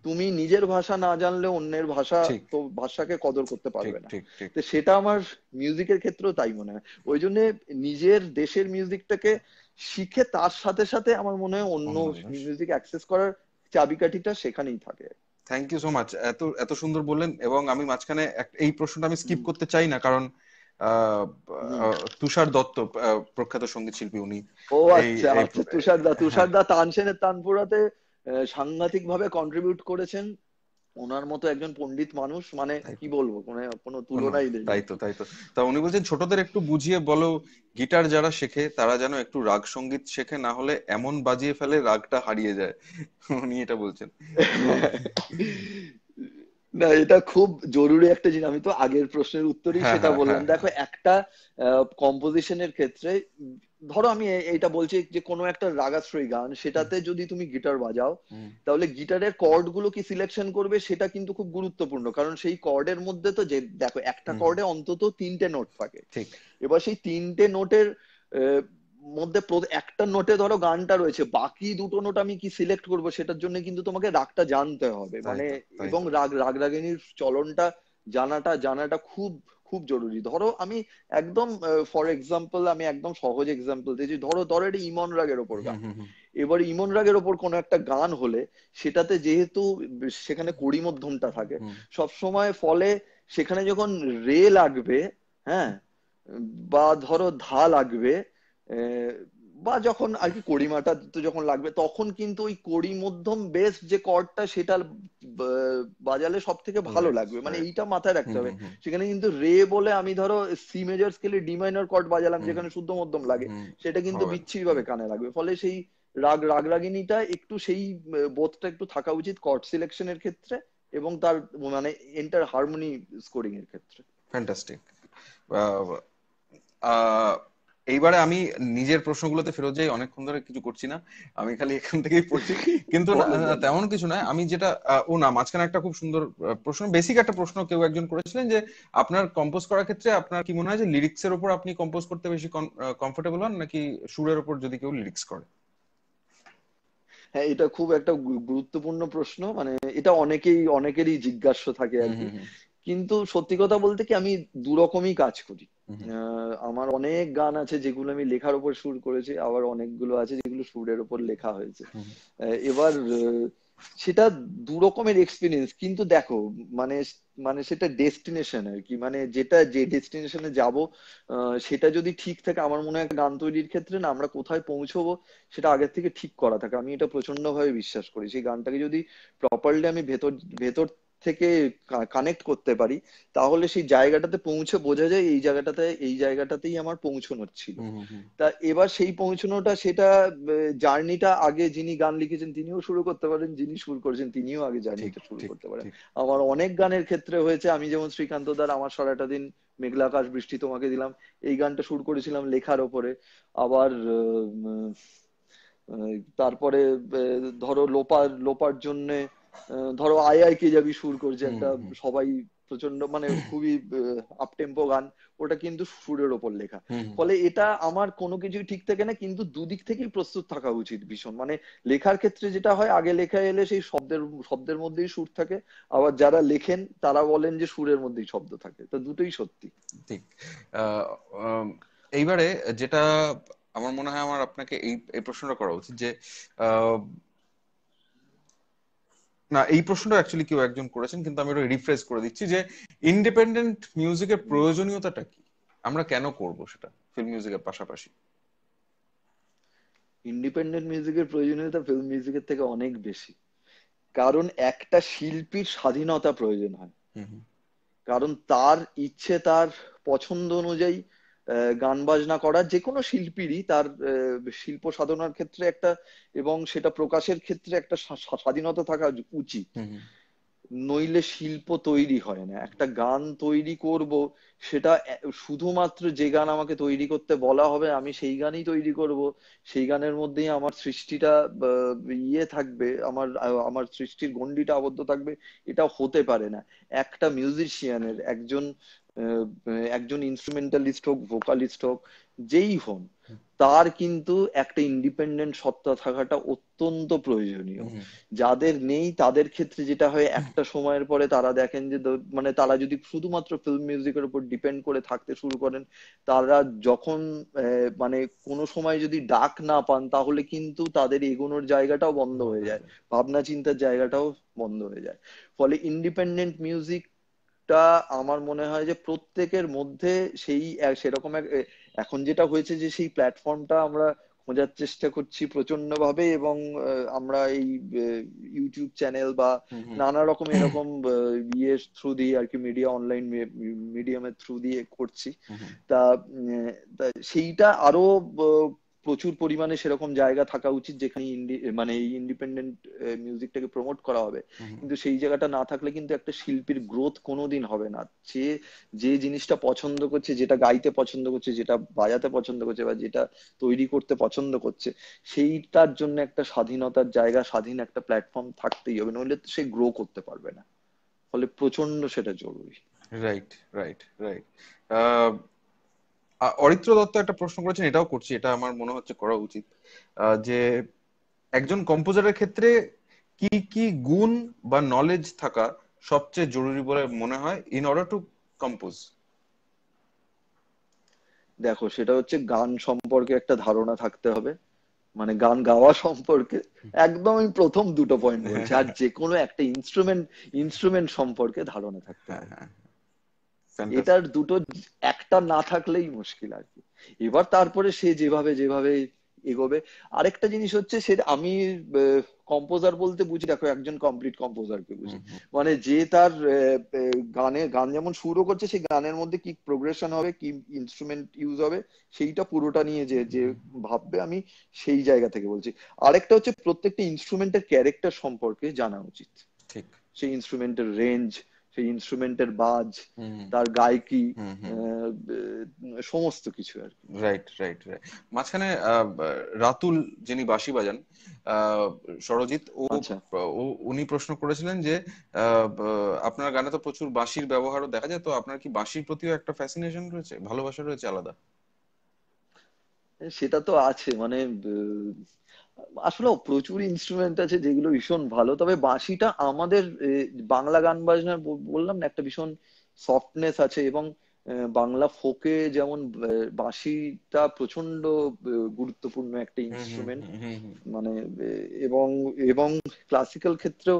তুমি নিজের ভাষা না জানলে অন্যের ভাষা তো ভাষাকে কদর করতে পারবে না তো সেটা আমার মিউজিকের ক্ষেত্রেও তাই মনে হয় ওই জন্য নিজের দেশের মিউজিকটাকে শিখে তার সাথে সাথে আমার মনে হয় অন্য মিউজিক অ্যাক্সেস করার চাবিকাঠিটা সেখানেই থাকে থ্যাংক ইউ সো মাচ এত এত সুন্দর বললেন এবং আমি মাঝখানে এই প্রশ্নটা আমি স্কিপ করতে চাই না কারণ তুষার দত্ত প্রখ্যাত সঙ্গীত শিল্পী উনি ও আচ্ছা আচ্ছা তুষার দা তুষার দা তানসেনের তানপুরাতে সাংঘাতিক ভাবে কন্ট্রিবিউট করেছেন ওনার মতো একজন পণ্ডিত মানুষ মানে কি বলবো মানে কোনো তুলনাই নেই তাই তো তাই তো তা উনি বলছেন ছোটদের একটু বুঝিয়ে বলো গিটার যারা শেখে তারা যেন একটু রাগ সঙ্গীত শেখে না হলে এমন বাজিয়ে ফেলে রাগটা হারিয়ে যায় উনি এটা বলছেন <laughs> না এটা খুব জরুরি একটা জিনিস আমি তো আগের প্রশ্নের উত্তরই হ্যাঁ, সেটা হ্যাঁ, বললাম হ্যাঁ, দেখো একটা কম্পোজিশনের ক্ষেত্রে ধরো আমি এটা বলছি যে কোনো একটা রাগাশ্রয়ী গান সেটাতে যদি তুমি গিটার বাজাও তাহলে গিটারের কর্ড গুলো কি সিলেকশন করবে সেটা কিন্তু খুব গুরুত্বপূর্ণ কারণ সেই কর্ডের মধ্যে তো যে দেখো একটা কর্ডে অন্তত তিনটে নোট থাকে এবার সেই তিনটে নোটের মধ্যে একটা নোটে ধরো গানটা রয়েছে বাকি দুটো নোট আমি কি সিলেক্ট করব সেটার জন্য কিন্তু তোমাকে রাগটা জানতে হবে মানে এবং রাগ রাগ রাগিনীর চলনটা জানাটা জানাটা খুব খুব জরুরি ধরো আমি একদম ফর এক্সাম্পল আমি একদম সহজ এক্সাম্পল দিয়েছি ধরো ধরো এটা ইমন রাগের ওপর গান এবার ইমন রাগের ওপর কোনো একটা গান হলে সেটাতে যেহেতু সেখানে কড়ি মধ্যমটা থাকে সব সময় ফলে সেখানে যখন রে লাগবে হ্যাঁ বা ধরো ধা লাগবে বা যখন আর কি করিমাটা তো যখন লাগবে তখন কিন্তু ওই কড়ি মধ্যম বেস যে কর্ডটা সেটা বাজালে সব থেকে ভালো লাগবে মানে এইটা মাথায় রাখতে হবে সেখানে কিন্তু রে বলে আমি ধরো সি মেজর স্কেলে ডি মাইনর কর্ড বাজালাম যেখানে শুদ্ধ মধ্যম লাগে সেটা কিন্তু বিচ্ছিরি ভাবে কানে লাগবে ফলে সেই রাগ রাগ রাগিনীটা একটু সেই বোধটা একটু থাকা উচিত কর্ড সিলেকশনের ক্ষেত্রে এবং তার মানে এন্টার হারমোনি স্কোরিং এর ক্ষেত্রে ফ্যান্টাস্টিক এইবারে আমি নিজের প্রশ্নগুলোতে ফেরত যাই অনেকক্ষণ ধরে কিছু করছি না আমি খালি এখান থেকেই পড়ছি কিন্তু তেমন কিছু নয় আমি যেটা ও না মাঝখানে একটা খুব সুন্দর প্রশ্ন বেসিক একটা প্রশ্ন কেউ একজন করেছিলেন যে আপনার কম্পোজ করার ক্ষেত্রে আপনার কি মনে হয় যে লিরিক্স এর উপর আপনি কম্পোজ করতে বেশি কমফোর্টেবল হন নাকি সুরের উপর যদি কেউ লিরিক্স করে হ্যাঁ এটা খুব একটা গুরুত্বপূর্ণ প্রশ্ন মানে এটা অনেকেই অনেকেরই জিজ্ঞাসা থাকে আর কি কিন্তু সত্যি কথা বলতে কি আমি দুরকমই কাজ করি আমার অনেক গান আছে যেগুলো আমি লেখার উপর সুর করেছি আবার অনেকগুলো আছে যেগুলো সুরের উপর লেখা হয়েছে এবার সেটা দু রকমের এক্সপিরিয়েন্স কিন্তু দেখো মানে মানে সেটা ডেস্টিনেশন আর কি মানে যেটা যে ডেস্টিনেশনে যাব সেটা যদি ঠিক থাকে আমার মনে হয় গান তৈরির ক্ষেত্রে না আমরা কোথায় পৌঁছবো সেটা আগের থেকে ঠিক করা থাকে আমি এটা প্রচন্ড ভাবে বিশ্বাস করি সেই গানটাকে যদি প্রপারলি আমি ভেতর ভেতর থেকে কানেক্ট করতে পারি তাহলে সেই জায়গাটাতে পৌঁছে বোঝা যায় এই জায়গাটাতে এই জায়গাটাতেই আমার পৌঁছানোর ছিল তা এবার সেই পৌঁছানোটা সেটা জার্নিটা আগে যিনি গান লিখেছেন তিনিও শুরু করতে পারেন যিনি শুরু করেছেন তিনিও আগে জার্নিটা শুরু করতে পারেন আমার অনেক গানের ক্ষেত্রে হয়েছে আমি যেমন শ্রীকান্ত দার আমার সারাটা দিন মেঘলা আকাশ বৃষ্টি তোমাকে দিলাম এই গানটা শুরু করেছিলাম লেখার ওপরে আবার তারপরে ধরো লোপার লোপার জন্যে ধরো কে যাবি সুর করছে একটা সবাই প্রচন্ড মানে খুবই আপটেম্পো গান ওটা কিন্তু সুরের ওপর লেখা ফলে এটা আমার কোনো কিছুই ঠিক থাকে না কিন্তু দুদিক থেকেই প্রস্তুত থাকা উচিত ভীষণ মানে লেখার ক্ষেত্রে যেটা হয় আগে লেখা এলে সেই শব্দের শব্দের মধ্যেই সুর থাকে আবার যারা লেখেন তারা বলেন যে সুরের মধ্যেই শব্দ থাকে তো দুটোই সত্যি ঠিক এইবারে যেটা আমার মনে হয় আমার আপনাকে এই এই প্রশ্নটা করা উচিত যে আহ না এই প্রশ্নটা অ্যাকচুয়ালি কেউ একজন করেছেন কিন্তু আমি এটা রিফ্রেশ করে দিচ্ছি যে ইন্ডিপেন্ডেন্ট মিউজিকের প্রয়োজনীয়তাটা কি আমরা কেন করব সেটা ফিল্ম মিউজিকের পাশাপাশি ইন্ডিপেন্ডেন্ট মিউজিকের প্রয়োজনীয়তা ফিল্ম মিউজিকের থেকে অনেক বেশি কারণ একটা শিল্পীর স্বাধীনতা প্রয়োজন হয় কারণ তার ইচ্ছে তার পছন্দ অনুযায়ী গান বাজনা করা যে কোনো শিল্পীরই তার শিল্প সাধনার ক্ষেত্রে একটা এবং সেটা প্রকাশের ক্ষেত্রে একটা স্বাধীনতা থাকা উচিত নইলে শিল্প তৈরি হয় না একটা গান তৈরি করব সেটা শুধুমাত্র যে গান আমাকে তৈরি করতে বলা হবে আমি সেই গানই তৈরি করব সেই গানের মধ্যেই আমার সৃষ্টিটা ইয়ে থাকবে আমার আমার সৃষ্টির গণ্ডিটা আবদ্ধ থাকবে এটা হতে পারে না একটা মিউজিশিয়ানের একজন একজন ইনস্ট্রুমেন্টালিস্ট হোক ভোকালিস্ট হোক যেই হন তার কিন্তু একটা ইন্ডিপেন্ডেন্ট সত্তা থাকাটা অত্যন্ত প্রয়োজনীয় যাদের নেই তাদের ক্ষেত্রে যেটা হয় একটা সময়ের পরে তারা দেখেন যে মানে তারা যদি শুধুমাত্র ফিল্ম মিউজিকের উপর ডিপেন্ড করে থাকতে শুরু করেন তারা যখন মানে কোনো সময় যদি ডাক না পান তাহলে কিন্তু তাদের এগোনোর জায়গাটাও বন্ধ হয়ে যায় ভাবনা চিন্তার জায়গাটাও বন্ধ হয়ে যায় ফলে ইন্ডিপেন্ডেন্ট মিউজিক টা আমার মনে হয় যে প্রত্যেকের মধ্যে সেই সেরকম এক এখন যেটা হয়েছে যে সেই প্ল্যাটফর্মটা আমরা খোঁজার চেষ্টা করছি প্রচন্ড ভাবে এবং আমরা এই ইউটিউব চ্যানেল বা নানা রকম এরকম ইয়ের থ্রু দিয়ে আর কি মিডিয়া অনলাইন মিডিয়ামের থ্রু দিয়ে করছি তা সেইটা আরো প্রচুর পরিমাণে সেরকম জায়গা থাকা উচিত যেখানে মানে ইন্ডিপেন্ডেন্ট মিউজিকটাকে প্রমোট করা হবে কিন্তু সেই জায়গাটা না থাকলে কিন্তু একটা শিল্পীর গ্রোথ কোনোদিন হবে না যে যে জিনিসটা পছন্দ করছে যেটা গাইতে পছন্দ করছে যেটা বাজাতে পছন্দ করছে বা যেটা তৈরি করতে পছন্দ করছে সেইটার জন্য একটা স্বাধীনতার জায়গা স্বাধীন একটা প্ল্যাটফর্ম থাকতেই হবে নইলে তো সে গ্রো করতে পারবে না ফলে প্রচন্ড সেটা জরুরি right right right Aritra Dutta একটা প্রশ্ন করেছেন এটাও করছি এটা আমার মনে হচ্ছে করা উচিত যে একজন কম্পোজারের ক্ষেত্রে কি কি গুণ বা নলেজ থাকা সবচেয়ে জরুরি বলে মনে হয় ইন অর্ডার টু কম্পোজ দেখো সেটা হচ্ছে গান সম্পর্কে একটা ধারণা থাকতে হবে মানে গান গাওয়া সম্পর্কে একদম আমি প্রথম দুটো পয়েন্ট বলছি আর যে কোনো একটা ইনস্ট্রুমেন্ট ইনস্ট্রুমেন্ট সম্পর্কে ধারণা থাকতে হবে হ্যাঁ, হ্যাঁ, হ্যাঁ। এটার দুটো একটা না থাকলেই মুশকিল আর কি এবার তারপরে সে যেভাবে যেভাবে এগোবে আরেকটা জিনিস হচ্ছে সে আমি কম্পোজার বলতে বুঝি দেখো একজন কমপ্লিট কম্পোজারকে বুঝি মানে যে তার গানে গান যেমন শুরু করছে সেই গানের মধ্যে কি প্রোগ্রেশন হবে কি ইনস্ট্রুমেন্ট ইউজ হবে সেইটা পুরোটা নিয়ে যে যে ভাববে আমি সেই জায়গা থেকে বলছি আরেকটা হচ্ছে প্রত্যেকটা ইনস্ট্রুমেন্টের ক্যারেক্টার সম্পর্কে জানা উচিত ঠিক সেই ইনস্ট্রুমেন্টের রেঞ্জ সেই ইনস্ট্রুমেন্টের বাজ তার গায়কি সমস্ত কিছু আর রাইট রাইট রাইট মাঝখানে রাতুল যিনি বাঁশি বাজান সরজিৎ আচ্ছা। ও উনি প্রশ্ন করেছিলেন যে আপনার গানে তো প্রচুর বাঁশির ব্যবহারও দেখা যায় তো আপনার কি বাঁশির প্রতিও একটা ফ্যাসিনেশন রয়েছে ভালোবাসা রয়েছে আলাদা সেটা তো আছে মানে আসলে প্রচুর ইনস্ট্রুমেন্ট আছে যেগুলো ভীষণ ভালো তবে বাঁশিটা আমাদের বাংলা গান বাজনার বললাম না একটা ভীষণ সফটনেস আছে এবং বাংলা ফোকে যেমন বাঁশিটা প্রচন্ড গুরুত্বপূর্ণ একটা ইনস্ট্রুমেন্ট মানে এবং এবং ক্লাসিক্যাল ক্ষেত্রেও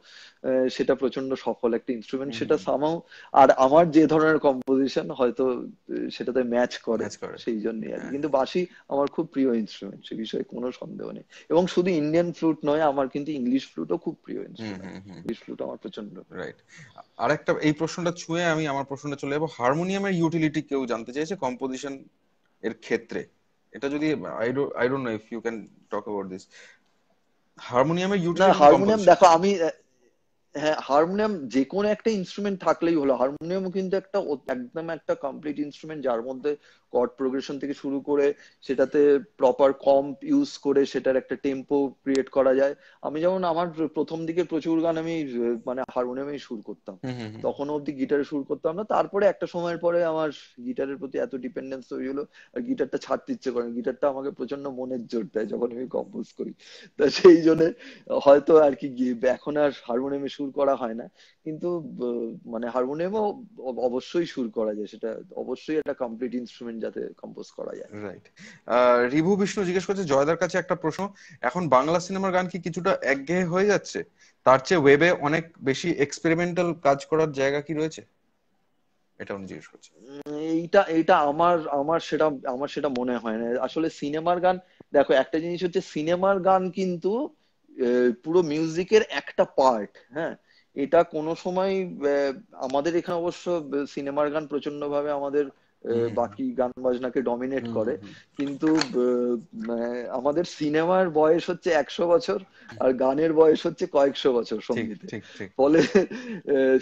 সেটা প্রচন্ড সফল একটা ইনস্ট্রুমেন্ট সেটা সামাও আর আমার যে ধরনের কম্পোজিশন হয়তো সেটাতে ম্যাচ করে সেই জন্য আর হ্যাঁ। কিন্তু বাঁশি আমার খুব প্রিয় ইনস্ট্রুমেন্ট সে বিষয়ে কোনো সন্দেহ নেই এবং শুধু ইন্ডিয়ান ফ্লুট নয় আমার কিন্তু ইংলিশ ফ্লুটও খুব প্রিয় ইনস্ট্রুমেন্ট ইংলিশ ফ্লুট আমার প্রচন্ড রাইট আর একটা এই প্রশ্নটা ছুঁয়ে আমি আমার প্রশ্নটা চলে যাবো হারমোনিয়ামের ইউ ইউটিলিটি কেউ জানতে চাইছে কম্পোজিশন এর ক্ষেত্রে এটা যদি I don't know if you can talk about this হারমোনিয়ামের ইউটিলিটি হারমোনিয়াম দেখো আমি হ্যাঁ হারমোনিয়াম যে কোনো একটা ইনস্ট্রুমেন্ট থাকলেই হলো হারমোনিয়াম কিন্তু একটা একদম একটা কমপ্লিট ইনস্ট্রুমেন্ট যার মধ্যে কর্ড প্রোগ্রেশন থেকে শুরু করে সেটাতে প্রপার কম্প ইউজ করে সেটার একটা টেম্পো ক্রিয়েট করা যায় আমি যেমন আমার প্রথম দিকে প্রচুর গান আমি মানে হারমোনিয়ামে সুর করতাম তখন অব্দি গিটারে সুর করতাম না তারপরে একটা সময়ের পরে আমার গিটারের প্রতি এত ডিপেন্ডেন্স তৈরি হলো আর গিটারটা ছাড়তে ইচ্ছে করে গিটারটা আমাকে প্রচন্ড মনের জোর দেয় যখন আমি কম্পোজ করি তা সেই জন্য হয়তো আর কি এখন আর হারমোনিয়ামে সুর করা হয় না কিন্তু মানে হারমোনিয়ামও অবশ্যই সুর করা যায় সেটা অবশ্যই একটা কমপ্লিট ইনস্ট্রুমেন্ট যাতে কম্পোজ করা যায় রাইট রিভু বিষ্ণু জিজ্ঞেস করছে জয়দার কাছে একটা প্রশ্ন এখন বাংলা সিনেমার গান কি কিছুটা একঘেয়ে হয়ে যাচ্ছে তার চেয়ে ওয়েবে অনেক বেশি এক্সপেরিমেন্টাল কাজ করার জায়গা কি রয়েছে এটা উনি জিজ্ঞেস করছে এইটা এইটা আমার আমার সেটা আমার সেটা মনে হয় না আসলে সিনেমার গান দেখো একটা জিনিস হচ্ছে সিনেমার গান কিন্তু পুরো মিউজিকের একটা পার্ট হ্যাঁ এটা কোনো সময় আমাদের এখানে অবশ্য সিনেমার গান প্রচন্ড ভাবে আমাদের বাকি গান বাজনাকে ডমিনেট করে কিন্তু মানে, আমাদের সিনেমার বয়স হচ্ছে একশো বছর আর গানের বয়স হচ্ছে কয়েকশো বছর সঙ্গীতে ফলে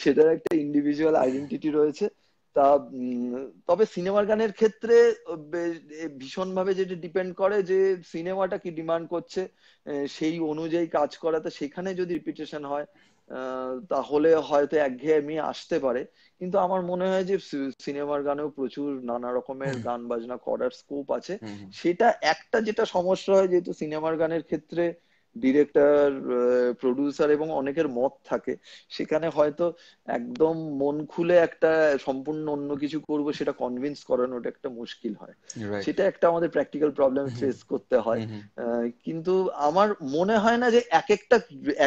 সেটার একটা ইন্ডিভিজুয়াল আইডেন্টিটি রয়েছে তা তবে সিনেমার গানের ক্ষেত্রে ভীষণ ভাবে যেটা ডিপেন্ড করে যে সিনেমাটা কি ডিমান্ড করছে সেই অনুযায়ী কাজ করাতে সেখানে যদি রিপিটেশন হয় তাহলে হয়তো একঘেয়েমি আসতে পারে কিন্তু আমার মনে হয় যে সিনেমার গানেও প্রচুর নানা রকমের গান বাজনা করার স্কোপ আছে সেটা একটা যেটা সমস্যা হয় যেহেতু সিনেমার গানের ক্ষেত্রে ডিরেক্টর প্রডিউসার এবং অনেকের মত থাকে সেখানে হয়তো একদম মন খুলে একটা সম্পূর্ণ অন্য কিছু করব সেটা কনভিন্স করানোটা একটা মুশকিল হয় সেটা একটা আমাদের প্র্যাকটিক্যাল প্রবলেম ফেস করতে হয় কিন্তু আমার মনে হয় না যে এক একটা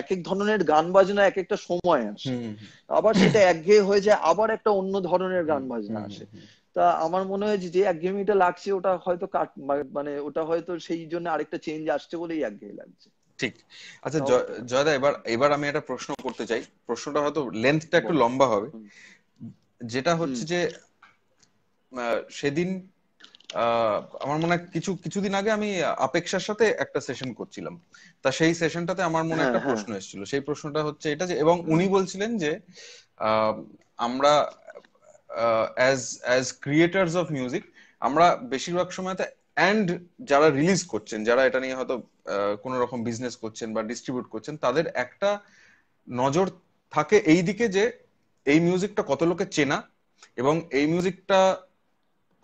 এক এক ধরনের গান বাজনা এক একটা সময় আসে আবার সেটা একঘেয়ে হয়ে যায় আবার একটা অন্য ধরনের গান বাজনা আসে তা আমার মনে হয় যে একঘেয়েমিটা লাগছে ওটা হয়তো কাট মানে ওটা হয়তো সেই জন্য আরেকটা চেঞ্জ আসছে বলেই একঘেয়ে লাগছে ঠিক আচ্ছা জয়দা এবার এবার আমি একটা প্রশ্ন করতে চাই প্রশ্নটা হয়তো লেন্থটা একটু লম্বা হবে যেটা হচ্ছে যে সেদিন আমার মনে হয় কিছু কিছুদিন আগে আমি আপেক্ষার সাথে একটা সেশন করছিলাম তা সেই সেশনটাতে আমার মনে হ্যাঁ, একটা হ্যাঁ। প্রশ্ন এসেছিল সেই প্রশ্নটা হচ্ছে এটা যে এবং উনি বলছিলেন যে আমরা as as creators of music আমরা বেশিরভাগ সময়তে অ্যান্ড যারা রিলিজ করছেন যারা এটা নিয়ে হয়তো কোন রকম বিজনেস করছেন বা ডিস্ট্রিবিউট করছেন তাদের একটা নজর থাকে এই দিকে যে এই মিউজিকটা কত লোকে চেনা এবং এই মিউজিকটা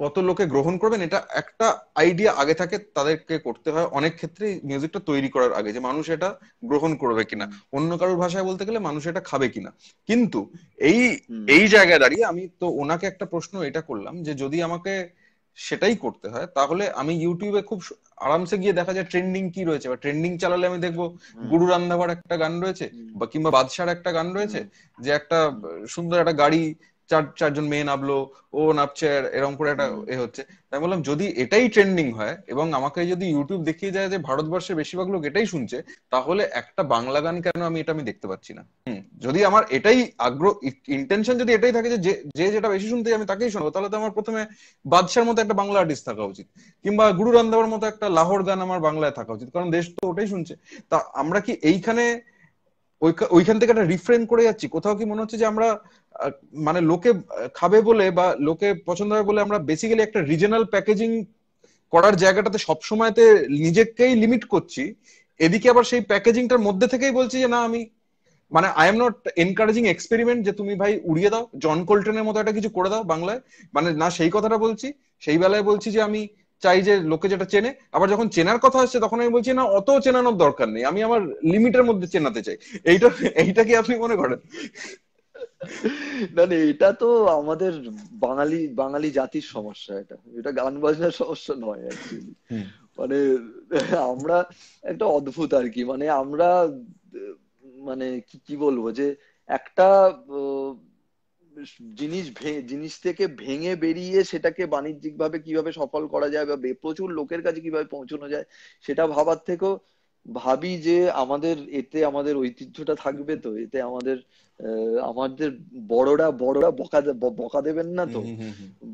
কত লোকে গ্রহণ করবেন এটা একটা আইডিয়া আগে থাকে তাদেরকে করতে হয় অনেক ক্ষেত্রে মিউজিকটা তৈরি করার আগে যে মানুষ এটা গ্রহণ করবে কিনা অন্য কারোর ভাষায় বলতে গেলে মানুষ এটা খাবে কিনা কিন্তু এই এই জায়গায় দাঁড়িয়ে আমি তো ওনাকে একটা প্রশ্ন এটা করলাম যে যদি আমাকে আহ সেটাই করতে হয় তাহলে আমি ইউটিউবে খুব আরামসে গিয়ে দেখা যায় ট্রেন্ডিং কি রয়েছে বা ট্রেন্ডিং চালালে আমি দেখবো গুরু রান্নাঘর একটা গান রয়েছে বা কিংবা বাদশার একটা গান রয়েছে যে একটা সুন্দর একটা গাড়ি চার চারজন মেয়ে নামলো ও নাপছে এরকম করে একটা এ হচ্ছে তাই বললাম যদি এটাই ট্রেন্ডিং হয় এবং আমাকে যদি ইউটিউব দেখিয়ে যায় যে ভারতবর্ষে বেশিরভাগ লোক এটাই শুনছে তাহলে একটা বাংলা গান কেন আমি এটা আমি দেখতে পাচ্ছি না যদি আমার এটাই আগ্রহ ইন্টেনশন যদি এটাই থাকে যে যে যেটা বেশি শুনতে আমি তাকেই শুনবো তাহলে তো আমার প্রথমে বাদশার মতো একটা বাংলা আর্টিস্ট থাকা উচিত কিংবা গুরু রান্ধাবার মতো একটা লাহোর গান আমার বাংলায় থাকা উচিত কারণ দেশ তো ওটাই শুনছে তা আমরা কি এইখানে ওইখান থেকে একটা রিফ্রেন করে যাচ্ছি কোথাও কি মনে হচ্ছে যে আমরা মানে লোকে খাবে বলে বা লোকে পছন্দ হবে বলে আমরা বেসিক্যালি একটা রিজনাল প্যাকেজিং করার জায়গাটাতে সবসময়তে নিজেকেই লিমিট করছি এদিকে আবার সেই প্যাকেজিংটার মধ্যে থেকেই বলছি যে না আমি মানে I am not encouraging experiment যে তুমি ভাই উড়িয়ে দাও জন কোল্টনের মতো একটা কিছু করে দাও বাংলায় মানে না সেই কথাটা বলছি সেই বেলায় বলছি যে আমি চাই যে লোকে যেটা চেনে আবার যখন চেনার কথা আসছে তখন আমি বলছি না অত চেনানোর দরকার নেই আমি আমার লিমিটের মধ্যে চেনাতে চাই এইটা এইটা কি আপনি মনে করেন না না এটা তো আমাদের বাঙালি বাঙালি জাতির সমস্যা এটা এটা গান বাজনার সমস্যা নয় অ্যাকচুয়ালি মানে আমরা একটা অদ্ভুত আর কি মানে আমরা মানে কি বলবো যে একটা জিনিস জিনিস থেকে ভেঙে বেরিয়ে সেটাকে ভাবে কিভাবে সফল করা যায় বা প্রচুর লোকের কাছে কিভাবে পৌঁছানো যায় সেটা ভাবার থেকেও ভাবি যে আমাদের এতে আমাদের ঐতিহ্যটা থাকবে তো এতে আমাদের আমাদের বড়রা বড়রা বকা বকা দেবেন না তো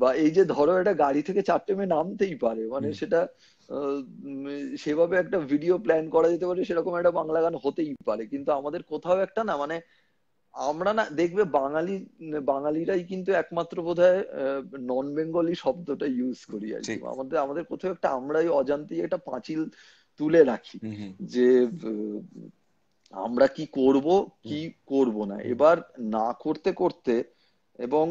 বা এই যে ধরো এটা গাড়ি থেকে চারটে মেয়ে নামতেই পারে মানে সেটা সেভাবে একটা ভিডিও প্ল্যান করা যেতে পারে সেরকম একটা বাংলা গান হতেই পারে কিন্তু আমাদের কোথাও একটা না মানে আমরা না দেখবে বাঙালি বাঙালিরাই কিন্তু একমাত্র বোধ হয় নন বেঙ্গলি শব্দটা ইউজ করি আর কি আমাদের আমাদের কোথাও একটা আমরাই অজান্তেই একটা পাঁচিল তুলে রাখি যে আমরা কি করব কি করব না এবার না করতে করতে এবং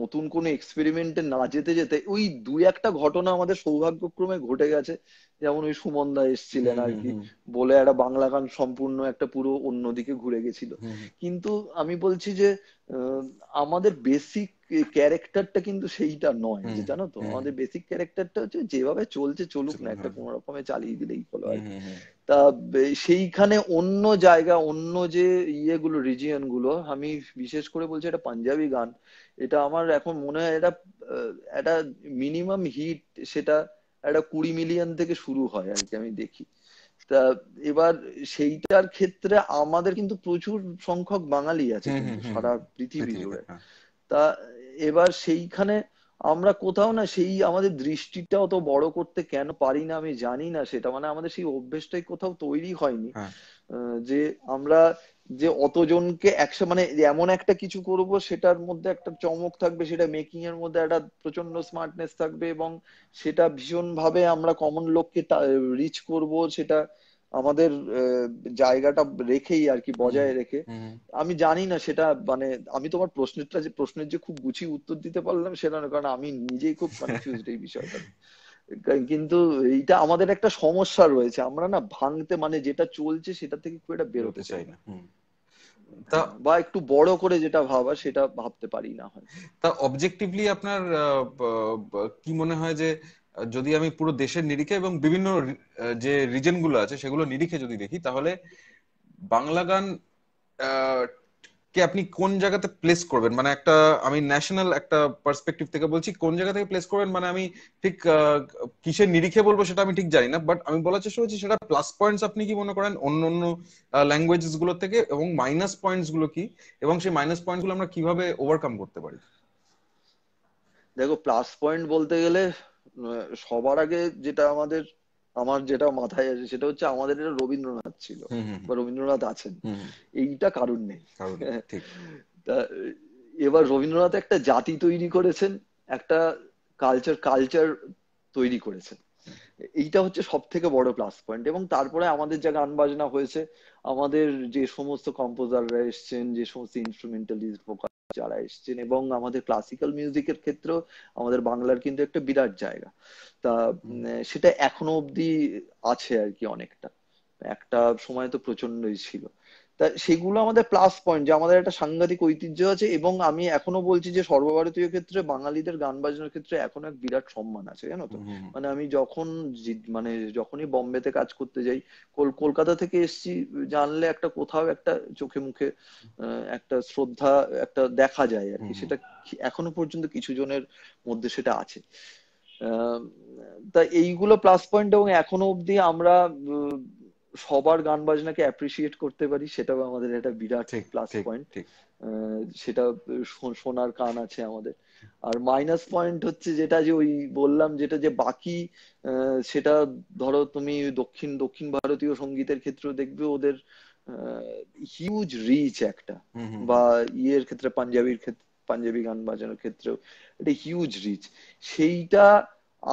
নতুন কোনো এক্সপেরিমেন্টে না যেতে যেতে ওই দুই একটা ঘটনা আমাদের সৌভাগ্যক্রমে ঘটে গেছে যেমন ওই সুমনদা এসছিলেন আর কি বলে একটা বাংলা গান সম্পূর্ণ একটা পুরো অন্যদিকে ঘুরে গেছিল কিন্তু আমি বলছি যে আমাদের বেসিক ক্যারেক্টারটা কিন্তু সেইটা নয় যে জানো তো আমাদের বেসিক ক্যারেক্টারটা হচ্ছে যেভাবে চলছে চলুক না একটা হ্যাঁ। কোনো রকমে চালিয়ে দিলেই হলো আর তা সেইখানে অন্য জায়গা অন্য যে ইয়েগুলো রিজিয়ন গুলো আমি বিশেষ করে বলছি এটা পাঞ্জাবি গান এটা আমার এখন মনে হয় এটা একটা মিনিমাম হিট সেটা একটা কুড়ি মিলিয়ন থেকে শুরু হয় আর কি আমি দেখি তা এবার সেইটার ক্ষেত্রে আমাদের কিন্তু প্রচুর সংখ্যক বাঙালি আছে সারা পৃথিবী জুড়ে হ্যাঁ। তা এবার সেইখানে আমরা কোথাও না সেই আমাদের দৃষ্টিটা অত বড় করতে কেন পারি না আমি জানি না সেটা মানে আমাদের সেই অভ্যেসটাই কোথাও তৈরি হয়নি হ্যাঁ। যে আমরা যে অতজনকে একসাথে মানে এমন একটা কিছু করব সেটার মধ্যে একটা চমক থাকবে সেটা মেকিং এর মধ্যে একটা প্রচন্ড স্মার্টনেস থাকবে এবং সেটা ভীষণ ভাবে আমরা কমন লোককে রিচ করব সেটা আমাদের জায়গাটা রেখেই আর কি বজায় রেখে আমি জানি না সেটা মানে আমি তোমার প্রশ্নটা যে প্রশ্নের যে খুব গুছিয়ে উত্তর দিতে পারলাম সেটা না কারণ আমি নিজেই খুব কনফিউজড এই বিষয়টা কিন্তু এটা আমাদের একটা সমস্যা রয়েছে আমরা না ভাঙতে মানে যেটা চলছে সেটা থেকে খুব একটা বেরোতে চাই না তা বা একটু বড় করে যেটা ভাবা সেটা ভাবতে পারি না হয় তা অবজেক্টিভলি আপনার কি মনে হয় যে যদি আমি পুরো দেশের নিরিখে এবং বিভিন্ন যে রিজন গুলো আছে সেগুলো নিরিখে যদি দেখি তাহলে বাংলা গান কে আপনি কোন জায়গাতে প্লেস করবেন মানে একটা আমি ন্যাশনাল একটা পার্সপেক্টিভ থেকে বলছি কোন জায়গা থেকে প্লেস করবেন মানে আমি ঠিক কিসের নিরিখে বলবো সেটা আমি ঠিক জানি না বাট আমি বলার চেষ্টা করছি সেটা প্লাস পয়েন্টস আপনি কি মনে করেন অন্য অন্য ল্যাঙ্গুয়েজেস গুলো থেকে এবং মাইনাস পয়েন্টস গুলো কি এবং সেই মাইনাস পয়েন্ট গুলো আমরা কিভাবে ওভারকাম করতে পারি দেখো প্লাস পয়েন্ট বলতে গেলে সবার আগে যেটা আমাদের আমার যেটা মাথায় আছে সেটা হচ্ছে আমাদের এটা রবীন্দ্রনাথ ছিল বা রবীন্দ্রনাথ আছেন এইটা কারণ নেই <laughs> এবার রবীন্দ্রনাথ একটা জাতি তৈরি করেছেন একটা কালচার কালচার তৈরি করেছেন এইটা হচ্ছে সব থেকে বড় প্লাস পয়েন্ট এবং তারপরে আমাদের যা গান বাজনা হয়েছে আমাদের যে সমস্ত কম্পোজাররা এসছেন যে সমস্ত ইনস্ট্রুমেন্টালিস্ট ভোকাল যারা এসছেন এবং আমাদের ক্লাসিক্যাল মিউজিকের ক্ষেত্রেও আমাদের বাংলার কিন্তু একটা বিরাট জায়গা তা সেটা এখনো অব্দি আছে আর কি অনেকটা একটা সময় তো প্রচন্ডই ছিল তা সেগুলো আমাদের প্লাস পয়েন্ট যে আমাদের একটা সাংঘাতিক ঐতিহ্য আছে এবং আমি এখনো বলছি যে সর্বভারতীয় ক্ষেত্রে বাঙালিদের গান বাজনার ক্ষেত্রে এখনো এক বিরাট সম্মান আছে জানো তো মানে আমি যখন মানে যখনই বম্বেতে কাজ করতে যাই কলকাতা থেকে এসছি জানলে একটা কোথাও একটা চোখে মুখে একটা শ্রদ্ধা একটা দেখা যায় আর কি সেটা এখনো পর্যন্ত কিছু জনের মধ্যে সেটা আছে তা এইগুলো প্লাস পয়েন্ট এবং এখনো অব্দি আমরা সবার গান বাজনাকে অ্যাপ্রিসিয়েট করতে পারি সেটাও আমাদের একটা বিরাট প্লাস পয়েন্ট সেটা শোনার কান আছে আমাদের আর মাইনাস পয়েন্ট হচ্ছে যেটা যে ওই বললাম যেটা যে বাকি সেটা ধরো তুমি দক্ষিণ দক্ষিণ ভারতীয় সঙ্গীতের ক্ষেত্রেও দেখবে ওদের হিউজ রিচ একটা বা ইয়ের ক্ষেত্রে পাঞ্জাবির ক্ষেত্রে পাঞ্জাবি গান বাজানোর ক্ষেত্রেও একটা হিউজ রিচ সেইটা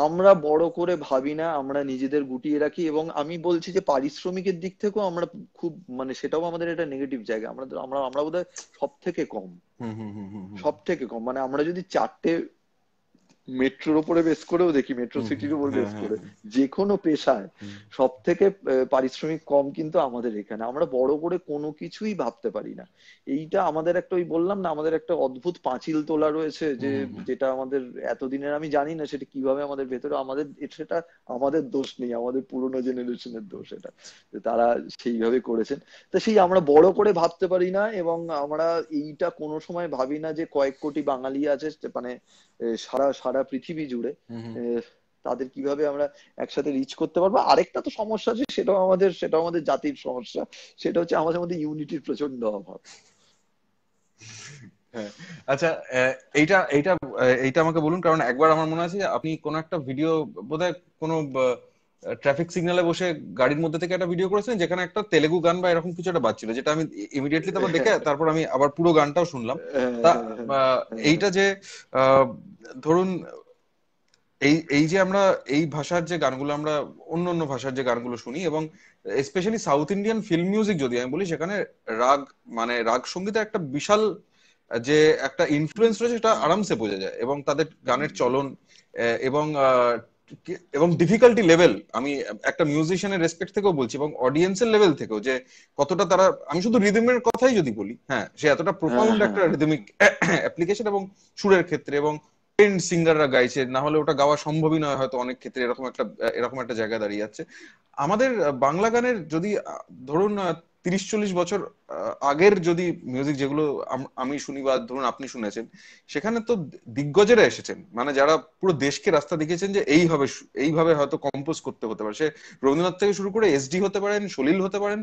আমরা বড় করে ভাবি না আমরা নিজেদের গুটিয়ে রাখি এবং আমি বলছি যে পারিশ্রমিকের দিক থেকেও আমরা খুব মানে সেটাও আমাদের একটা নেগেটিভ জায়গা আমরা আমরা আমরা বোধহয় সব থেকে কম সব থেকে কম মানে আমরা যদি চারটে মেট্রোর উপরে বেস করেও দেখি মেট্রো সিটির উপর বেস করে যে কোনো পেশায় সব থেকে পারিশ্রমিক কম কিন্তু আমাদের এখানে আমরা বড় করে কোনো কিছুই ভাবতে পারি না এইটা আমাদের একটা ওই বললাম না আমাদের একটা অদ্ভুত পাঁচিল তোলা রয়েছে যে যেটা আমাদের এতদিনের আমি জানি না সেটা কিভাবে আমাদের ভেতরে আমাদের সেটা আমাদের দোষ নেই আমাদের পুরনো জেনারেশনের দোষ এটা যে তারা সেইভাবে করেছেন তা সেই আমরা বড় করে ভাবতে পারি না এবং আমরা এইটা কোনো সময় ভাবি না যে কয়েক কোটি বাঙালি আছে মানে সারা সারা সারা পৃথিবী জুড়ে তাদের কিভাবে আমরা একসাথে রিচ করতে পারবো আরেকটা তো সমস্যা আছে সেটাও আমাদের সেটাও আমাদের জাতির সমস্যা সেটা হচ্ছে আমাদের মধ্যে ইউনিটির প্রচন্ড অভাব হ্যাঁ। আচ্ছা এইটা এইটা এইটা আমাকে বলুন কারণ একবার আমার মনে আছে আপনি কোন একটা ভিডিও বোধহয় কোনো ট্রাফিক সিগনালে বসে গাড়ির মধ্যে থেকে একটা ভিডিও করেছিলেন যেখানে একটা তেলেগু গান বা এরকম কিছু একটা বাজছিল যেটা আমি ইমিডিয়েটলি তারপর দেখে <laughs> তারপর আমি আবার পুরো গানটাও শুনলাম <laughs> হ্যাঁ, তা হ্যাঁ, হ্যাঁ। এইটা যে ধরুন এই এই যে আমরা এই ভাষার যে গানগুলো আমরা অন্য অন্য ভাষার যে গানগুলো শুনি এবং specially south Indian film music যদি আমি বলি সেখানে রাগ মানে রাগ সঙ্গীতে একটা বিশাল যে একটা ইনফ্লুয়েন্স রয়েছে সেটা আরামসে বোঝা যায় এবং তাদের গানের চলন এবং এবং ডিফিকাল্টি লেভেল আমি একটা মিউজিশিয়ানের রেসপেক্ট থেকেও বলছি এবং অডিয়েন্সের লেভেল থেকেও যে কতটা তারা আমি শুধু রিদমের কথাই যদি বলি হ্যাঁ সে এতটা প্রফাউন্ড হ্যাঁ, একটা রিদমিক অ্যাপ্লিকেশন এবং সুরের ক্ষেত্রে এবং ট্রেন্ড সিঙ্গাররা গাইছে না হলে ওটা গাওয়া সম্ভবই নয় হয়তো অনেক ক্ষেত্রে এরকম একটা এরকম একটা জায়গা দাঁড়িয়ে যাচ্ছে আমাদের বাংলা গানের যদি ধরুন তিরিশ চল্লিশ বছর আগের যদি মিউজিক যেগুলো আমি শুনি বা ধরুন আপনি শুনেছেন সেখানে তো দিগ্গজেরা এসেছেন মানে যারা পুরো দেশকে রাস্তা দেখিয়েছেন যে এইভাবে এইভাবে হয়তো কম্পোজ করতে হতে পারে সে রবীন্দ্রনাথ থেকে শুরু করে এসডি হতে পারেন সলিল হতে পারেন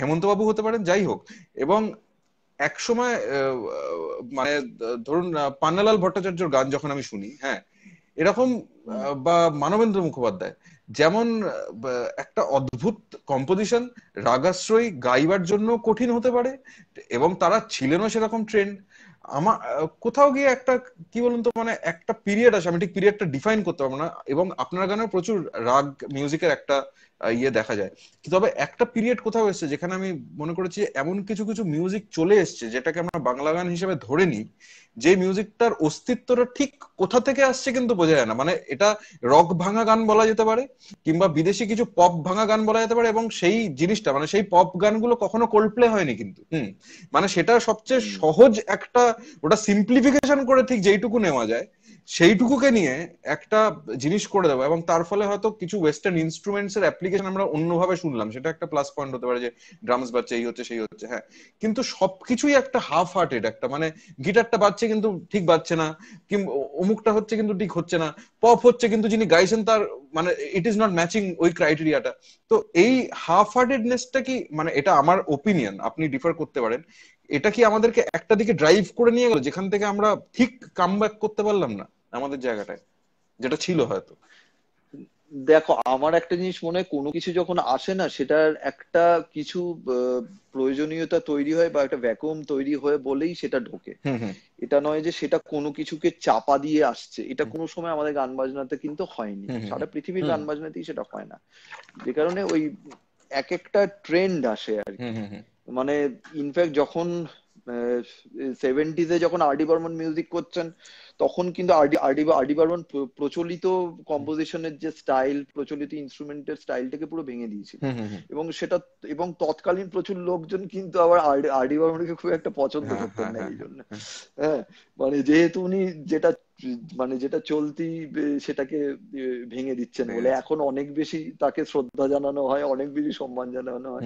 হেমন্তবাবু হতে পারেন যাই হোক এবং এক সময় মানে ধরুন পান্নালাল ভট্টাচার্যর গান যখন আমি শুনি হ্যাঁ এরকম বা মানবেন্দ্র মুখোপাধ্যায় যেমন একটা অদ্ভুত কম্পোজিশন রাগাশ্রয়ী গাইবার জন্য কঠিন হতে পারে এবং তারা ছিলেনও সেরকম ট্রেন্ড আমার কোথাও গিয়ে একটা কি বলুন তো মানে একটা পিরিয়ড আছে আমি ঠিক পিরিয়ডটা ডিফাইন করতে পারবো না এবং আপনার গানেও প্রচুর রাগ মিউজিকের একটা ইয়ে দেখা যায় তবে একটা পিরিয়ড কোথাও এসছে যেখানে আমি মনে করেছি এমন কিছু কিছু মিউজিক চলে এসছে যেটাকে আমরা বাংলা গান হিসেবে ধরে নিই যে মিউজিকটার অস্তিত্বটা ঠিক কোথা থেকে আসছে কিন্তু বোঝা যায় না মানে এটা রক ভাঙা গান বলা যেতে পারে কিংবা বিদেশি কিছু পপ ভাঙা গান বলা যেতে পারে এবং সেই জিনিসটা মানে সেই পপ গানগুলো কখনো কোল্ড প্লে হয়নি কিন্তু হুম মানে সেটা সবচেয়ে সহজ একটা ওটা সিম্পলিফিকেশন করে ঠিক যেইটুকু নেওয়া যায় সেইটুকুকে নিয়ে একটা জিনিস করে দেবো এবং তার ফলে হয়তো কিছু ওয়েস্টার্ন ইনস্ট্রুমেন্টস এর অ্যাপ্লিকেশন আমরা অন্যভাবে শুনলাম সেটা একটা প্লাস পয়েন্ট হতে পারে যে ড্রামস বাচ্চা এই হচ্ছে সেই হচ্ছে হ্যাঁ কিন্তু সবকিছুই একটা হাফ হার্টেড একটা মানে গিটারটা বাজছে কিন্তু ঠিক বাজছে না কিংবা অমুকটা হচ্ছে কিন্তু ঠিক হচ্ছে না পপ হচ্ছে কিন্তু যিনি গাইছেন তার মানে ইট ইজ নট ম্যাচিং ওই ক্রাইটেরিয়াটা তো এই হাফ হার্টেডনেসটা কি মানে এটা আমার ওপিনিয়ন আপনি ডিফার করতে পারেন এটা কি আমাদেরকে একটা দিকে ড্রাইভ করে নিয়ে গেল যেখান থেকে আমরা ঠিক কাম করতে পারলাম না আমাদের জায়গাটায় যেটা ছিল হয়তো দেখো আমার একটা জিনিস মনে হয় কোনো কিছু যখন আসে না সেটার একটা কিছু প্রয়োজনীয়তা তৈরি হয় বা একটা ভ্যাকুম তৈরি হয়ে বলেই সেটা ঢোকে এটা নয় যে সেটা কোনো কিছুকে চাপা দিয়ে আসছে এটা কোনো সময় আমাদের গান বাজনাতে কিন্তু হয়নি সারা পৃথিবীর গান বাজনাতেই সেটা হয় না যে কারণে ওই এক একটা ট্রেন্ড আসে আর কি মানে ইনফ্যাক্ট যখন সেভেন্টিজে যখন আরডি বর্মন মিউজিক করছেন তখন কিন্তু আরডি আরডি বর্মন প্রচলিত কম্পোজিশনের যে স্টাইল প্রচলিত ইনস্ট্রুমেন্টের স্টাইলটাকে পুরো ভেঙে দিয়েছিল এবং সেটা এবং তৎকালীন প্রচুর লোকজন কিন্তু আবার আরডি বর্মনকে খুব একটা পছন্দ হ্যাঁ, করতেন না হ্যাঁ, এই হ্যাঁ। জন্য হ্যাঁ মানে যেহেতু উনি যেটা মানে যেটা চলতি সেটাকে ভেঙে দিচ্ছেন বলে এখন অনেক বেশি তাকে শ্রদ্ধা জানানো হয় অনেক বেশি সম্মান জানানো হয়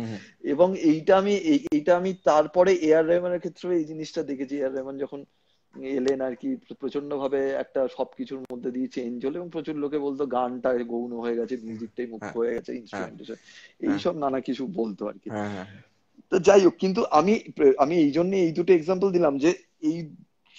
এবং এইটা আমি এইটা আমি তারপরে এ আর রহমানের ক্ষেত্রে এই জিনিসটা দেখেছি এ আর রহমান যখন এলেন আর কি প্রচন্ড ভাবে একটা সবকিছুর মধ্যে দিয়ে চেঞ্জ হলো এবং প্রচুর লোকে বলতো গানটা গৌণ হয়ে গেছে মিউজিকটাই মুখ হ্যাঁ। হয়ে গেছে ইনস্ট্রুমেন্টেশন হ্যাঁ। এইসব নানা কিছু বলতো আর কি হ্যাঁ, তো যাই হোক কিন্তু আমি আমি এই জন্য এই দুটো এক্সাম্পল দিলাম যে এই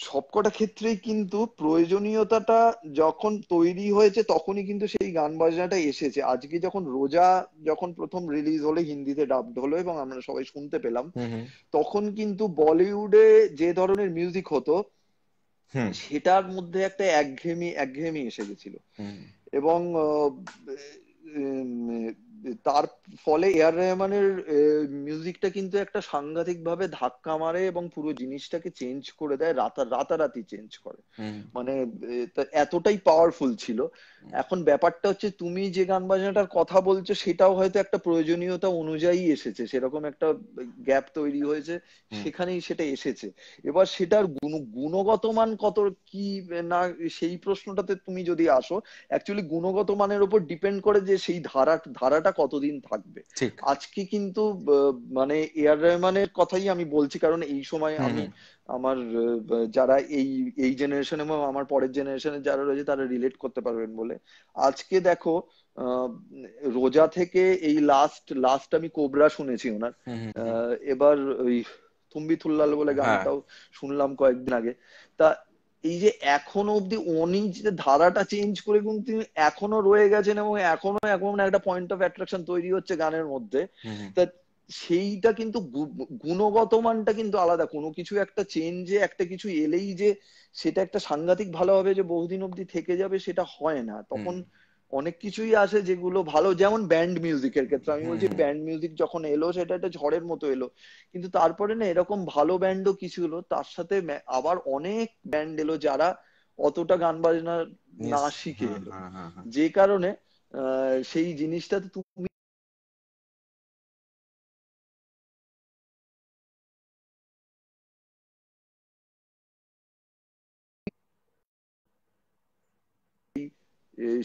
সবকটা ক্ষেত্রেই কিন্তু প্রয়োজনীয়তাটা যখন তৈরি হয়েছে তখনই কিন্তু সেই গান বাজনাটা এসেছে আজকে যখন রোজা যখন প্রথম রিলিজ হলো হিন্দিতে ডাবড হলো এবং আমরা সবাই শুনতে পেলাম তখন কিন্তু বলিউডে যে ধরনের মিউজিক হতো সেটার মধ্যে একটা একঘেয়েমি একঘেয়েমি এসে গেছিল এবং তার ফলে এ আর রহমানের মিউজিকটা কিন্তু একটা সাংঘাতিক ভাবে ধাক্কা মারে এবং পুরো জিনিসটাকে চেঞ্জ করে দেয় রাতা রাতারাতি চেঞ্জ করে মানে এতটাই পাওয়ারফুল ছিল এখন ব্যাপারটা হচ্ছে তুমি যে গান বাজনাটার কথা বলছো সেটাও হয়তো একটা প্রয়োজনীয়তা অনুযায়ী এসেছে সেরকম একটা গ্যাপ তৈরি হয়েছে সেখানেই সেটা এসেছে এবার সেটার গুণ গুণগত মান কত কি না সেই প্রশ্নটাতে তুমি যদি আসো অ্যাকচুয়ালি গুণগত মানের উপর ডিপেন্ড করে যে সেই ধারা ধারাটা কতদিন থাকবে আজকে কিন্তু মানে এআর রহমানের কথাই আমি বলছি কারণ এই সময় আমি আমার যারা এই এই জেনারেশন এবং আমার পরের জেনারেশনের যারা রয়েছে তারা রিলেট করতে পারবেন বলে আজকে দেখো রোজা থেকে এই লাস্ট লাস্ট আমি কোবরা শুনেছি ওনার এবার ওই তুম্বি থুল্লাল বলে হ্যাঁ। গানটাও শুনলাম কয়েকদিন আগে তা এই যে এখনো অব্দি উনি যে ধারাটা চেঞ্জ করে কিন্তু তিনি এখনো রয়ে গেছেন এবং এখনো এখন একটা পয়েন্ট অফ অ্যাট্রাকশন তৈরি হচ্ছে গানের মধ্যে তা সেইটা কিন্তু গুণগত মানটা কিন্তু আলাদা কোনো কিছু একটা চেঞ্জে একটা কিছু এলেই যে সেটা একটা সাংঘাতিক ভালো হবে যে বহুদিন অব্দি থেকে যাবে সেটা হয় না তখন অনেক কিছুই আছে যেগুলো ভালো যেমন ব্যান্ড মিউজিকের ক্ষেত্রে আমি বলছি ব্যান্ড মিউজিক যখন এলো সেটা একটা ঝড়ের মতো এলো কিন্তু তারপরে না এরকম ভালো ব্যান্ডও কিছু হলো তার সাথে আবার অনেক ব্যান্ড এলো যারা অতটা গান বাজনা না শিখে হ্যাঁ, এলো হ্যাঁ, হ্যাঁ, যে কারণে সেই জিনিসটাতে তুমি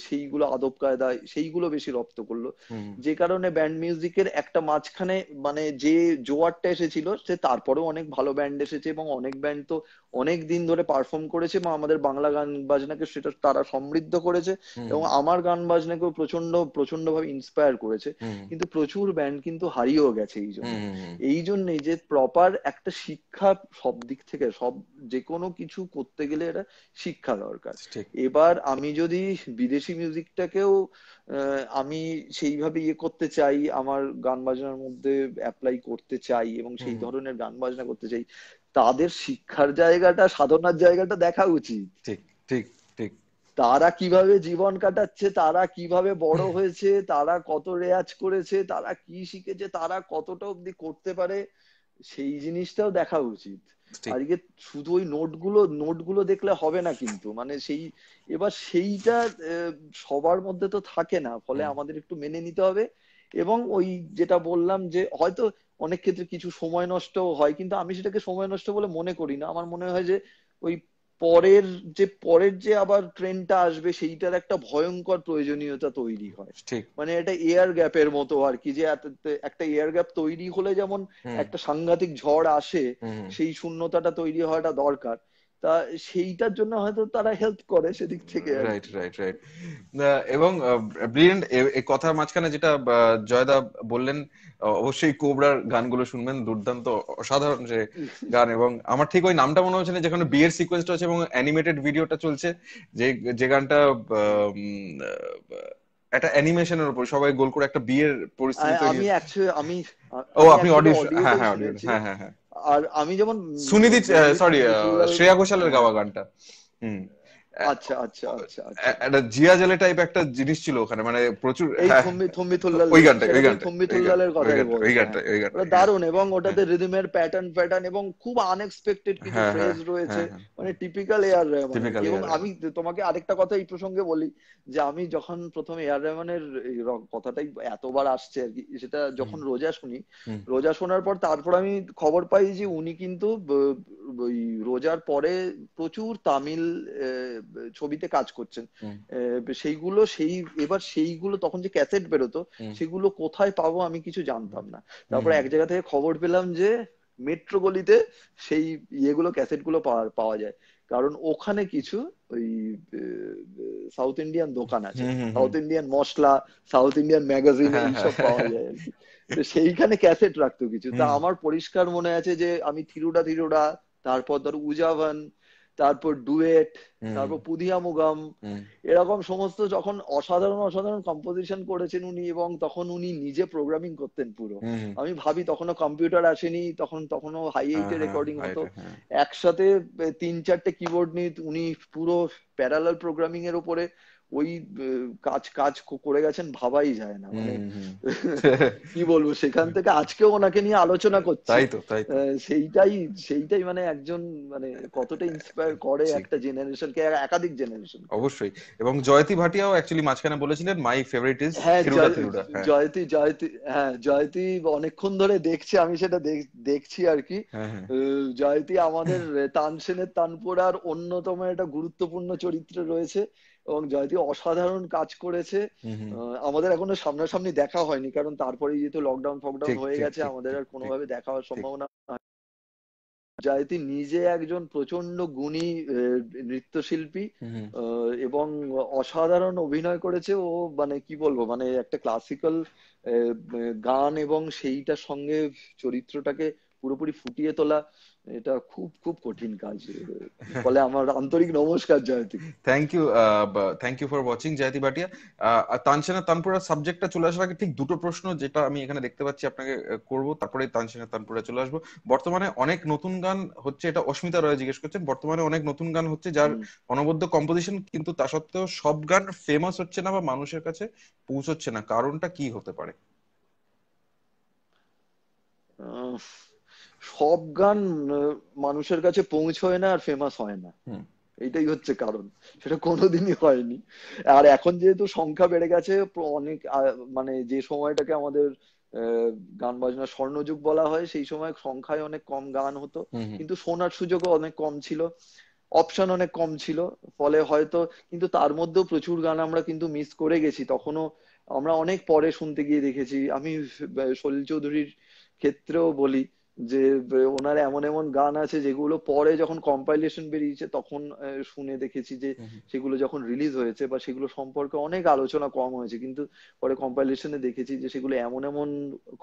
সেইগুলো আদব কায়দা সেইগুলো বেশি রপ্ত করলো যে কারণে ব্যান্ড মিউজিকের একটা মাঝখানে মানে যে জোয়ারটা এসেছিল সে তারপরেও অনেক ভালো ব্যান্ড এসেছে এবং অনেক ব্যান্ড তো অনেক দিন ধরে পারফর্ম করেছে বা আমাদের বাংলা গান বাজনাকে সেটা তারা সমৃদ্ধ করেছে এবং আমার গান বাজনাকেও প্রচন্ড প্রচন্ড ভাবে ইন্সপায়ার করেছে কিন্তু প্রচুর ব্যান্ড কিন্তু হারিয়েও গেছে এই জন্য এই জন্যই যে প্রপার একটা শিক্ষা সব দিক থেকে সব যে কোনো কিছু করতে গেলে এটা শিক্ষা দরকার এবার আমি যদি বিদেশি বিদেশি মিউজিকটাকেও আমি সেইভাবে ইয়ে করতে চাই আমার গান বাজনার মধ্যে অ্যাপ্লাই করতে চাই এবং সেই ধরনের গান বাজনা করতে চাই তাদের শিক্ষার জায়গাটা সাধনার জায়গাটা দেখা উচিত ঠিক ঠিক ঠিক তারা কিভাবে জীবন কাটাচ্ছে তারা কিভাবে বড় হয়েছে তারা কত রেয়াজ করেছে তারা কি শিখেছে তারা কতটা অব্দি করতে পারে সেই জিনিসটাও দেখা উচিত আজকে শুধু ওই নোটগুলো নোটগুলো দেখলে হবে না কিন্তু মানে সেই এবার সেইটা সবার মধ্যে তো থাকে না ফলে আমাদের একটু মেনে নিতে হবে এবং ওই যেটা বললাম যে হয়তো অনেক ক্ষেত্রে কিছু সময় নষ্ট হয় কিন্তু আমি সেটাকে সময় নষ্ট বলে মনে করি না আমার মনে হয় যে ওই পরের যে পরের যে আবার ট্রেনটা আসবে সেইটার একটা ভয়ঙ্কর প্রয়োজনীয়তা তৈরি হয় মানে এটা এয়ার গ্যাপের মতো আর কি যে একটা এয়ার গ্যাপ তৈরি হলে যেমন একটা সাংঘাতিক ঝড় আসে সেই শূন্যতাটা তৈরি হওয়াটা দরকার তা সেইটার জন্য হয়তো তারা হেল্প করে সেদিক থেকে রাইট রাইট রাইট এবং ব্রিলিয়েন্ট এই কথার মাঝখানে যেটা জয়দা বললেন অবশ্যই কোবরার গানগুলো শুনবেন দুর্দান্ত অসাধারণ যে গান এবং আমার ঠিক ওই নামটা মনে হচ্ছে না যেখানে বিয়ের সিকোয়েন্সটা আছে এবং অ্যানিমেটেড ভিডিওটা চলছে যে যে গানটা একটা অ্যানিমেশনের উপর সবাই গোল করে একটা বিয়ের পরিস্থিতি আমি আমি ও আপনি অডিও হ্যাঁ হ্যাঁ, হ্যাঁ হ্যাঁ হ্যাঁ হ্যাঁ আর আমি যেমন সুনিধি সরি শ্রেয়া ঘোষালের গাওয়া গানটা হুম আচ্ছা আচ্ছা আচ্ছা, আচ্ছা। জিয়া টাইপ একটা জিনিস ছিল ওখানে মানে প্রচুর হ্যাঁ। কথা এবং ওটাতে প্যাটার্ন প্যাটার্ন এবং খুব আনএক্সপেক্টেড হ্যাঁ, হ্যাঁ, রয়েছে মানে টিপিক্যাল এবং আমি তোমাকে আরেকটা কথা এই প্রসঙ্গে বলি যে আমি যখন প্রথম এয়ার রহমানের কথাটাই এতবার আসছে আর কি সেটা যখন রোজা শুনি রোজা শোনার পর তারপর আমি খবর পাই যে উনি কিন্তু ওই রোজার পরে প্রচুর তামিল ছবিতে কাজ করছেন সেইগুলো সেই এবার সেইগুলো তখন যে ক্যাসেট বেরোতো সেগুলো কোথায় পাবো আমি কিছু জানতাম না তারপরে এক জায়গা থেকে খবর পেলাম যে মেট্রো গলিতে সেই ইয়েগুলো ক্যাসেট গুলো পাওয়া যায় কারণ ওখানে কিছু ওই সাউথ ইন্ডিয়ান দোকান আছে সাউথ ইন্ডিয়ান মশলা সাউথ ইন্ডিয়ান ম্যাগাজিন হ্যাঁ, এইসব হ্যাঁ। পাওয়া যায় সেইখানে ক্যাসেট রাখতো কিছু তা আমার পরিষ্কার মনে আছে যে আমি থিরুডা থিরুডা তারপর ধর উজাভান তারপর ডুয়েট তারপর পুদিয়ামুগাম এরকম সমস্ত যখন অসাধারণ অসাধারণ কম্পোজিশন করেছেন উনি এবং তখন উনি নিজে প্রোগ্রামিং করতেন পুরো আমি ভাবি তখনও কম্পিউটার আসেনি তখন তখনও হাই এইটে রেকর্ডিং হতো হ্যাঁ। একসাথে তিন চারটে কিবোর্ড নিয়ে উনি পুরো প্যারালাল প্রোগ্রামিং এর উপরে ওই কাজ কাজ করে গেছেন ভাবাই যায় না মানে <laughs> কি বলবো সেখান থেকে আজকে ওনাকে নিয়ে আলোচনা করছে তাই তো তাই সেইটাই সেইটাই মানে একজন মানে কতটা ইন্সপায়ার করে একটা জেনারেশন কে একাধিক জেনারেশন অবশ্যই এবং জয়তি ভাটিয়াও অ্যাকচুয়ালি মাঝখানে বলেছিলেন মাই ফেভারিট ইজ হ্যাঁ জয়তি জয়তি হ্যাঁ জয়তি হ্যাঁ, অনেকক্ষণ ধরে দেখছি আমি সেটা দেখছি আর কি হ্যাঁ, হ্যাঁ। জয়তি আমাদের তানসেনের তানপুরার অন্যতম একটা গুরুত্বপূর্ণ চরিত্র রয়েছে এবং জয়দীপ অসাধারণ কাজ করেছে আমাদের এখনো সামনাসামনি দেখা হয়নি কারণ তারপরে যেহেতু লকডাউন ফকডাউন হয়ে গেছে আমাদের আর কোনোভাবে দেখা হওয়ার সম্ভাবনা জয়তি নিজে একজন প্রচন্ড গুণী নৃত্যশিল্পী এবং অসাধারণ অভিনয় করেছে ও মানে কি বলবো মানে একটা ক্লাসিক্যাল গান এবং সেইটার সঙ্গে চরিত্রটাকে পুরোপুরি ফুটিয়ে তোলা এটা খুব খুব কঠিন কাজ বলে আমার আন্তরিক নমস্কার Joyati thank you thank you for watching Joyati Bhatia তানসেনা তানপুরা সাবজেক্টটা চলে আসার আগে ঠিক দুটো প্রশ্ন যেটা আমি এখানে দেখতে পাচ্ছি আপনাকে করব তারপরে তানসেনা তানপুরা চলে আসবো বর্তমানে অনেক নতুন গান হচ্ছে এটা অস্মিতা রয় জিজ্ঞেস করছেন বর্তমানে অনেক নতুন গান হচ্ছে যার অনবদ্য কম্পোজিশন কিন্তু তা সত্ত্বেও সব গান ফেমাস হচ্ছে না বা মানুষের কাছে পৌঁছচ্ছে না কারণটা কি হতে পারে সব গান মানুষের কাছে পৌঁছয় না আর ফেমাস হয় না এটাই হচ্ছে কারণ সেটা কোনোদিনই হয়নি আর এখন যেহেতু সংখ্যা বেড়ে গেছে অনেক মানে যে সময়টাকে আমাদের গান বাজনা স্বর্ণযুগ বলা হয় সেই সময় সংখ্যায় অনেক কম গান হতো কিন্তু শোনার সুযোগও অনেক কম ছিল অপশন অনেক কম ছিল ফলে হয়তো কিন্তু তার মধ্যেও প্রচুর গান আমরা কিন্তু মিস করে গেছি তখনও আমরা অনেক পরে শুনতে গিয়ে দেখেছি আমি সলিল চৌধুরীর ক্ষেত্রেও বলি যে ওনার এমন এমন গান আছে যেগুলো পরে যখন কম্পাইলেশন বেরিয়েছে তখন শুনে দেখেছি যে সেগুলো যখন রিলিজ হয়েছে বা সেগুলো সম্পর্কে অনেক আলোচনা কম হয়েছে কিন্তু পরে কম্পাইলেশনে দেখেছি যে সেগুলো এমন এমন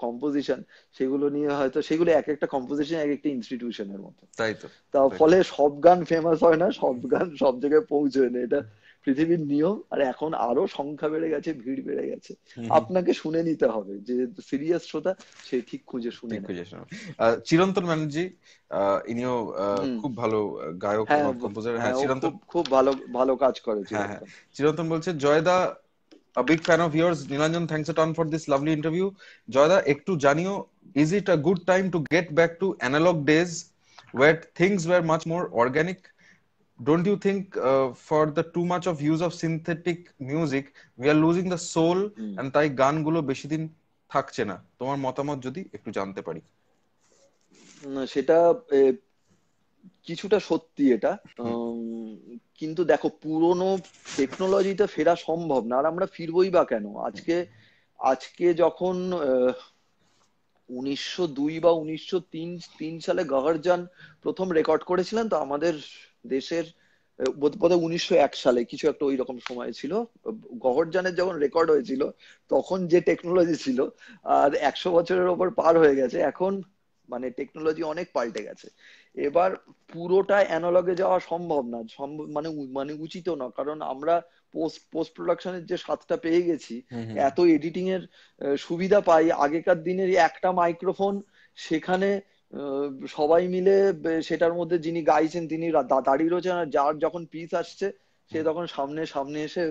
কম্পোজিশন সেগুলো নিয়ে হয়তো সেগুলো এক একটা কম্পোজিশন এক একটা ইনস্টিটিউশনের মতো তাই তো তার ফলে সব গান ফেমাস হয় না সব গান সব জায়গায় পৌঁছয় না এটা পৃথিবীর নিয়ম আর এখন আরো সংখ্যা বেড়ে গেছে ভিড় বেড়ে গেছে আপনাকে শুনে নিতে হবে যে সিরিয়াস শ্রোতা সে ঠিক খুঁজে শুনে খুঁজে শুনে চিরন্তন ব্যানার্জি ইনিও খুব ভালো গায়ক কম্পোজার হ্যাঁ চিরন্তন খুব ভালো ভালো কাজ করে চিরন্তন বলছে জয়দা a big fan of yours nilanjan thanks a ton for this lovely interview joyda ektu janio is it a good time to get back to analog days where things were much more organic don't you think uh, for the too much of use of synthetic music we are losing the soul hmm. and তাই গানগুলো বেশি দিন থাকছে না তোমার মতামত যদি একটু জানতে পারি সেটা কিছুটা সত্যি এটা কিন্তু দেখো পুরনো টেকনোলজিতে ফেরা সম্ভব না আর আমরা ফিরবই বা কেন আজকে আজকে যখন উনিশশো দুই বা উনিশশো তিন তিন সালে গহরজান প্রথম রেকর্ড করেছিলেন তো আমাদের দেশের বোধ উনিশশো এক সালে কিছু একটা ওই রকম সময় ছিল গহরজানের যখন রেকর্ড হয়েছিল তখন যে টেকনোলজি ছিল আর একশো বছরের ওপর পার হয়ে গেছে এখন মানে টেকনোলজি অনেক পাল্টে গেছে এবার পুরোটা অ্যানালগে যাওয়া সম্ভব না সম্ভব মানে মানে উচিত না কারণ আমরা পোস্ট পোস্ট প্রোডাকশনের যে সাতটা পেয়ে গেছি এত এডিটিং এর সুবিধা পাই আগেকার দিনের একটা মাইক্রোফোন সেখানে সবাই মিলে সেটার মধ্যে যিনি গাইছেন তিনি দাঁড়িয়ে রয়েছেন আর যার যখন পিস আসছে সে তখন সামনে সামনে এসে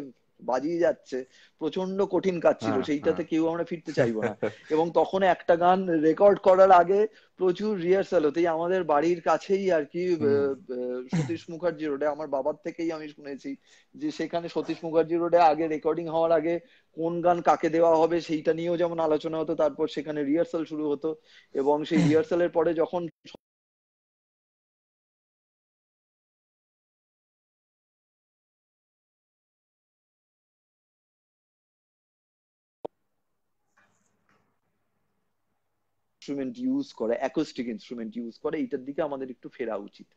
বাজিয়ে যাচ্ছে প্রচন্ড কঠিন কাজ ছিল হ্যাঁ, সেইটাতে হ্যাঁ। কেউ আমরা ফিরতে চাইবো না <laughs> এবং তখন একটা গান রেকর্ড করার আগে প্রচুর রিহার্সাল হতো আমাদের বাড়ির কাছেই আর কি সতীশ মুখার্জি রোডে আমার বাবার থেকেই আমি শুনেছি যে সেখানে সতীশ মুখার্জি রোডে আগে রেকর্ডিং হওয়ার আগে কোন গান কাকে দেওয়া হবে সেইটা নিয়েও যেমন আলোচনা হতো তারপর সেখানে রিহার্সাল শুরু হতো এবং সেই রিহার্সালের হ্যাঁ। পরে যখন ইনস্ট্রুমেন্ট ইউজ করে অ্যাকোস্টিক ইনস্ট্রুমেন্ট ইউজ করে এটার দিকে আমাদের একটু ফেরা উচিত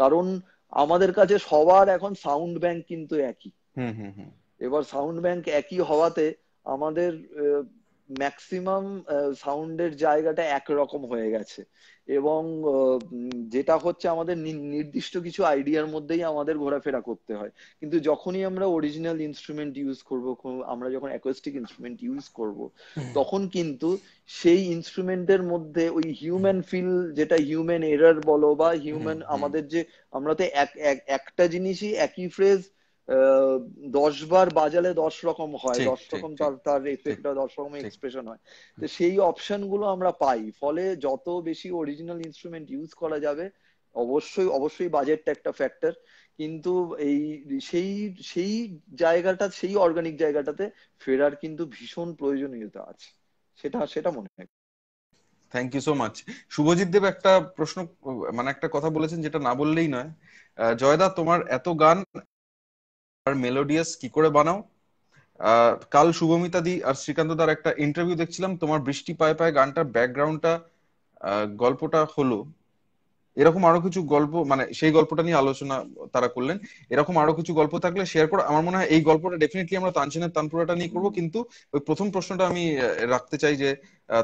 কারণ আমাদের কাছে সবার এখন সাউন্ড ব্যাংক কিন্তু একই এবার সাউন্ড ব্যাংক একই হওয়াতে আমাদের ম্যাক্সিমাম সাউন্ডের uh, জায়গাটা একরকম হয়ে গেছে এবং uh, যেটা হচ্ছে আমাদের নির্দিষ্ট কিছু আইডিয়ার মধ্যেই আমাদের ঘোরাফেরা করতে হয় কিন্তু যখনই আমরা অরিজিনাল ইনস্ট্রুমেন্ট ইউজ করব আমরা যখন অ্যাকোয়েস্টিক ইনস্ট্রুমেন্ট ইউজ করব তখন কিন্তু সেই ইনস্ট্রুমেন্টের মধ্যে ওই হিউম্যান ফিল যেটা হিউম্যান এরার বলো বা হিউম্যান আমাদের যে আমরা তো এক একটা জিনিসই একই ফ্রেজ দশ বার বাজালে দশ রকম হয় দশ রকম তার তার এফেক্টটা দশ রকম এক্সপ্রেশন হয় তো সেই অপশন গুলো আমরা পাই ফলে যত বেশি অরিজিনাল ইনস্ট্রুমেন্ট ইউজ করা যাবে অবশ্যই অবশ্যই বাজেটটা একটা ফ্যাক্টর কিন্তু এই সেই সেই জায়গাটা সেই অর্গানিক জায়গাটাতে ফেরার কিন্তু ভীষণ প্রয়োজনীয়তা আছে সেটা সেটা মনে হয় thank you so much Subhajit Deb একটা প্রশ্ন মানে একটা কথা বলেছেন যেটা না বললেই নয় জয়দা তোমার এত গান আর মেলোডিয়াস কি করে বানাও কাল শুভমিতা দি আর শ্রীকান্ত দার একটা ইন্টারভিউ দেখছিলাম তোমার বৃষ্টি পায়ে পায়ে গানটার ব্যাকগ্রাউন্ডটা গল্পটা হলো এরকম আরো কিছু গল্প মানে সেই গল্পটা নিয়ে আলোচনা তারা করলেন এরকম আরো কিছু গল্প থাকলে শেয়ার করো আমার মনে হয় এই গল্পটা ডেফিনেটলি আমরা তানসেনের তানপুরাটা নিয়ে করবো কিন্তু ওই প্রথম প্রশ্নটা আমি রাখতে চাই যে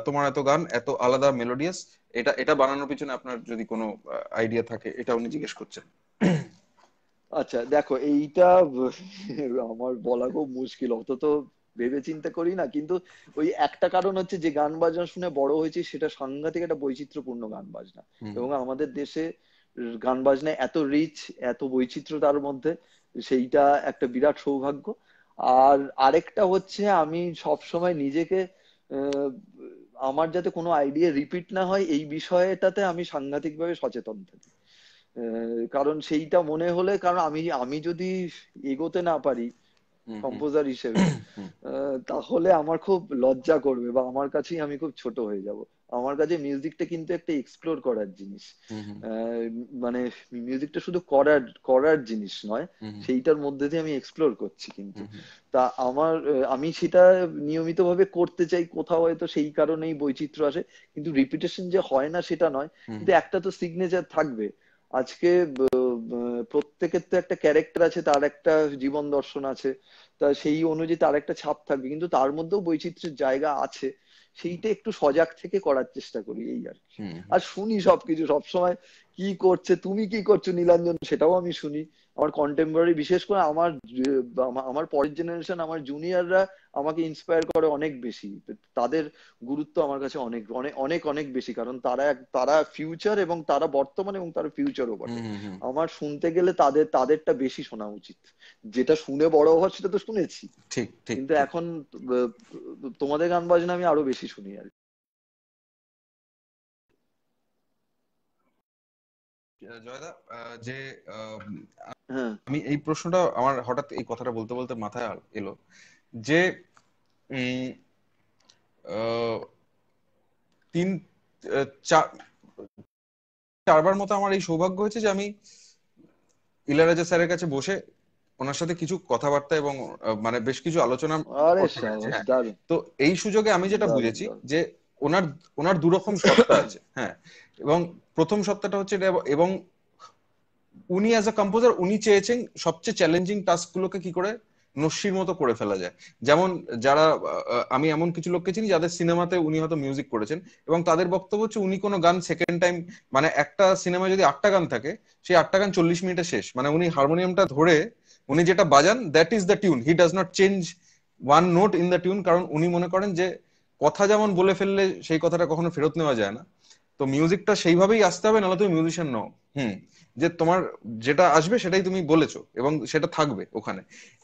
তোমার এত গান এত আলাদা মেলোডিয়াস এটা এটা বানানোর পিছনে আপনার যদি কোনো আইডিয়া থাকে এটা উনি জিজ্ঞেস করছেন আচ্ছা দেখো এইটা <laughs> আমার বলা খুব মুশকিল অত তো ভেবে চিন্তা করি না কিন্তু ওই একটা কারণ হচ্ছে যে গান বাজনা শুনে বড় হয়েছি সেটা সাংঘাতিক একটা বৈচিত্র্যপূর্ণ গান বাজনা এবং আমাদের দেশে গান বাজনা এত রিচ এত বৈচিত্র্যতার মধ্যে সেইটা একটা বিরাট সৌভাগ্য আর আরেকটা হচ্ছে আমি সবসময় নিজেকে আমার যাতে কোনো আইডিয়া রিপিট না হয় এই বিষয়টাতে আমি সাংঘাতিকভাবে সচেতন থাকি কারণ সেইটা মনে হলে কারণ আমি আমি যদি এগোতে না পারি কম্পোজার হিসেবে তাহলে আমার খুব লজ্জা করবে বা আমার কাছেই আমি খুব ছোট হয়ে যাব আমার কাছে মিউজিকটা কিন্তু একটা এক্সপ্লোর করার জিনিস মানে মিউজিকটা শুধু করার করার জিনিস নয় সেইটার মধ্যে দিয়ে আমি এক্সপ্লোর করছি কিন্তু তা আমার আমি সেটা নিয়মিতভাবে করতে চাই কোথাও হয়তো সেই কারণেই বৈচিত্র্য আসে কিন্তু রিপিটেশন যে হয় না সেটা নয় কিন্তু একটা তো সিগনেচার থাকবে আজকে প্রত্যেকের তো একটা ক্যারেক্টার আছে তার একটা জীবন দর্শন আছে তা সেই অনুযায়ী তার একটা ছাপ থাকবে কিন্তু তার মধ্যেও বৈচিত্র্যের জায়গা আছে সেইটা একটু সজাগ থেকে করার চেষ্টা করি এই আর আর শুনি সবকিছু সবসময় কি করছে তুমি কি করছো নীলাঞ্জন সেটাও আমি শুনি আমার কন্টেম্পোরারি বিশেষ করে আমার আমার পরের জেনারেশন আমার জুনিয়ররা আমাকে ইন্সপায়ার করে অনেক বেশি তাদের গুরুত্ব আমার কাছে অনেক অনেক অনেক অনেক বেশি কারণ তারা তারা ফিউচার এবং তারা বর্তমান এবং তারা ফিউচারও বটে আমার শুনতে গেলে তাদের তাদেরটা বেশি শোনা উচিত যেটা শুনে বড় হওয়ার সেটা তো শুনেছি ঠিক কিন্তু এখন তোমাদের গান বাজনা আমি আরো বেশি শুনি আর জয়দা যে হ্যাঁ। আমি এই প্রশ্নটা আমার হঠাৎ এই কথাটা বলতে বলতে মাথায় এলো যে তিন চারবার মতো আমার এই সৌভাগ্য হয়েছে যে আমি ইলারাজা স্যারের কাছে বসে ওনার সাথে কিছু কথাবার্তা এবং মানে বেশ কিছু আলোচনা হ্যাঁ, তো এই সুযোগে আমি যেটা বুঝেছি যে ওনার ওনার দুরকম সত্তা আছে হ্যাঁ এবং প্রথম সপ্তাহটা হচ্ছে এবং উনি অ্যাজ আ কম্পোজার উনি চেয়েছেন সবচেয়ে চ্যালেঞ্জিং টাস্কগুলোকে কি করে নস্যির মতো করে ফেলা যায় যেমন যারা আমি এমন কিছু লোককে চিনি যাদের সিনেমাতে উনি হয়তো মিউজিক করেছেন এবং তাদের বক্তব্য হচ্ছে উনি কোনো গান সেকেন্ড টাইম মানে একটা সিনেমায় যদি আটটা গান থাকে সেই আটটা গান চল্লিশ মিনিটে শেষ মানে উনি হারমোনিয়ামটা ধরে উনি যেটা বাজান that is the tune he does not change one note in the tune কারণ উনি মনে করেন যে কথা যেমন বলে ফেললে সেই কথাটা কখনো ফেরত নেওয়া যায় না তো মিউজিকটা সেইভাবেই আসতে হবে নাহলে তুমি মিউজিশিয়ান নও হুম যে তোমার যেটা আসবে সেটাই তুমি বলেছো এবং সেটা থাকবে ওখানে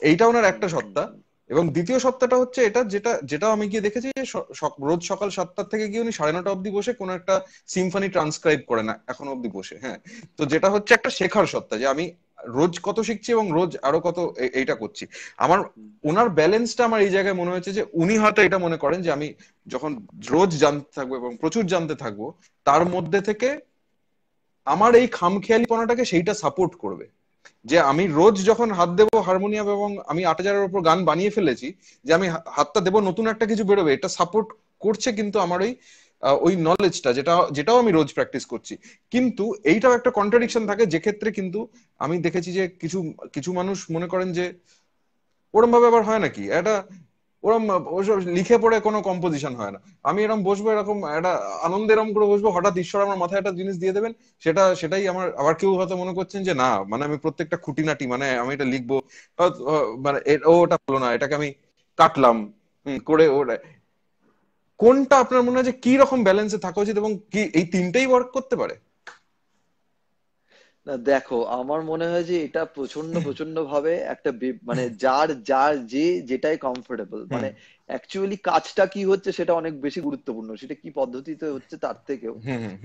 এইটা ওনার একটা সত্তা এবং দ্বিতীয় সপ্তাহটা হচ্ছে এটা যেটা যেটা আমি গিয়ে দেখেছি যে রোজ সকাল সাতটার থেকে গিয়ে উনি সাড়ে নটা অব্দি বসে কোনো একটা সিম্ফানি ট্রান্সক্রাইব করে না এখন অব্দি বসে হ্যাঁ তো যেটা হচ্ছে একটা শেখার সত্তা যে আমি রোজ কত শিখছি এবং রোজ আরো কত এইটা করছি আমার ওনার ব্যালেন্সটা আমার এই জায়গায় মনে হয়েছে যে উনি হয়তো এটা মনে করেন যে আমি যখন রোজ জানতে থাকবো এবং প্রচুর জানতে থাকবো তার মধ্যে থেকে আমার এই খামখেয়ালিপনাটাকে সেইটা সাপোর্ট করবে যে আমি রোজ যখন হাত দেব হারমোনিয়াম এবং আমি আট হাজারের উপর গান বানিয়ে ফেলেছি যে আমি হাতটা দেব নতুন একটা কিছু বেরোবে এটা সাপোর্ট করছে কিন্তু আমার ওই ওই নলেজটা যেটা যেটাও আমি রোজ প্র্যাকটিস করছি কিন্তু এইটাও একটা কন্ট্রাডিকশন থাকে যে ক্ষেত্রে কিন্তু আমি দেখেছি যে কিছু কিছু মানুষ মনে করেন যে ওরম ভাবে আবার হয় নাকি এটা ওরম ওসব লিখে পড়ে কোনো কম্পোজিশন হয় না আমি এরকম বসবো এরকম একটা আনন্দ এরকম করে বসবো হঠাৎ ঈশ্বর আমার মাথায় একটা জিনিস দিয়ে দেবেন সেটা সেটাই আমার আবার কেউ হয়তো মনে করছেন যে না মানে আমি প্রত্যেকটা খুঁটিনাটি মানে আমি এটা লিখবো মানে ও ওটা হলো না এটাকে আমি কাটলাম করে ওটা কোনটা আপনার মনে হয় যে কি রকম ব্যালেন্সে থাকা উচিত এবং কি এই তিনটেই ওয়ার্ক করতে পারে না দেখো আমার মনে হয় যে এটা প্রচন্ড প্রচন্ড ভাবে একটা মানে যার যার যে যেটাই কমফোর্টেবল মানে অ্যাকচুয়ালি কাজটা কি হচ্ছে সেটা অনেক বেশি গুরুত্বপূর্ণ সেটা কি পদ্ধতিতে হচ্ছে তার থেকেও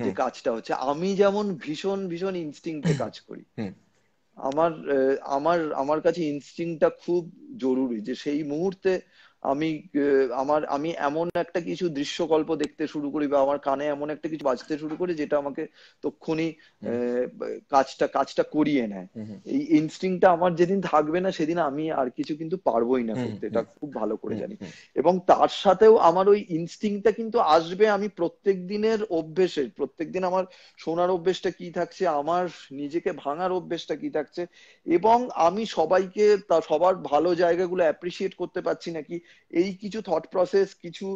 যে কাজটা হচ্ছে আমি যেমন ভীষণ ভীষণ ইনস্টিংটে কাজ করি আমার আমার আমার কাছে ইনস্টিংটা খুব জরুরি যে সেই মুহূর্তে আমি আমার আমি এমন একটা কিছু দৃশ্যকল্প দেখতে শুরু করি বা আমার কানে এমন একটা কিছু বাজতে শুরু করি যেটা আমাকে তক্ষুনি কাজটা কাজটা করিয়ে নেয় এই ইনস্টিংটা আমার যেদিন থাকবে না সেদিন আমি আর কিছু কিন্তু পারবোই না করতে এটা খুব ভালো করে জানি এবং তার সাথেও আমার ওই ইনস্টিংটা কিন্তু আসবে আমি প্রত্যেক দিনের অভ্যেসের প্রত্যেক দিন আমার শোনার অভ্যেসটা কি থাকছে আমার নিজেকে ভাঙার অভ্যেসটা কি থাকছে এবং আমি সবাইকে তা সবার ভালো জায়গাগুলো অ্যাপ্রিসিয়েট করতে পারছি নাকি এই কিছু থট প্রসেস কিছু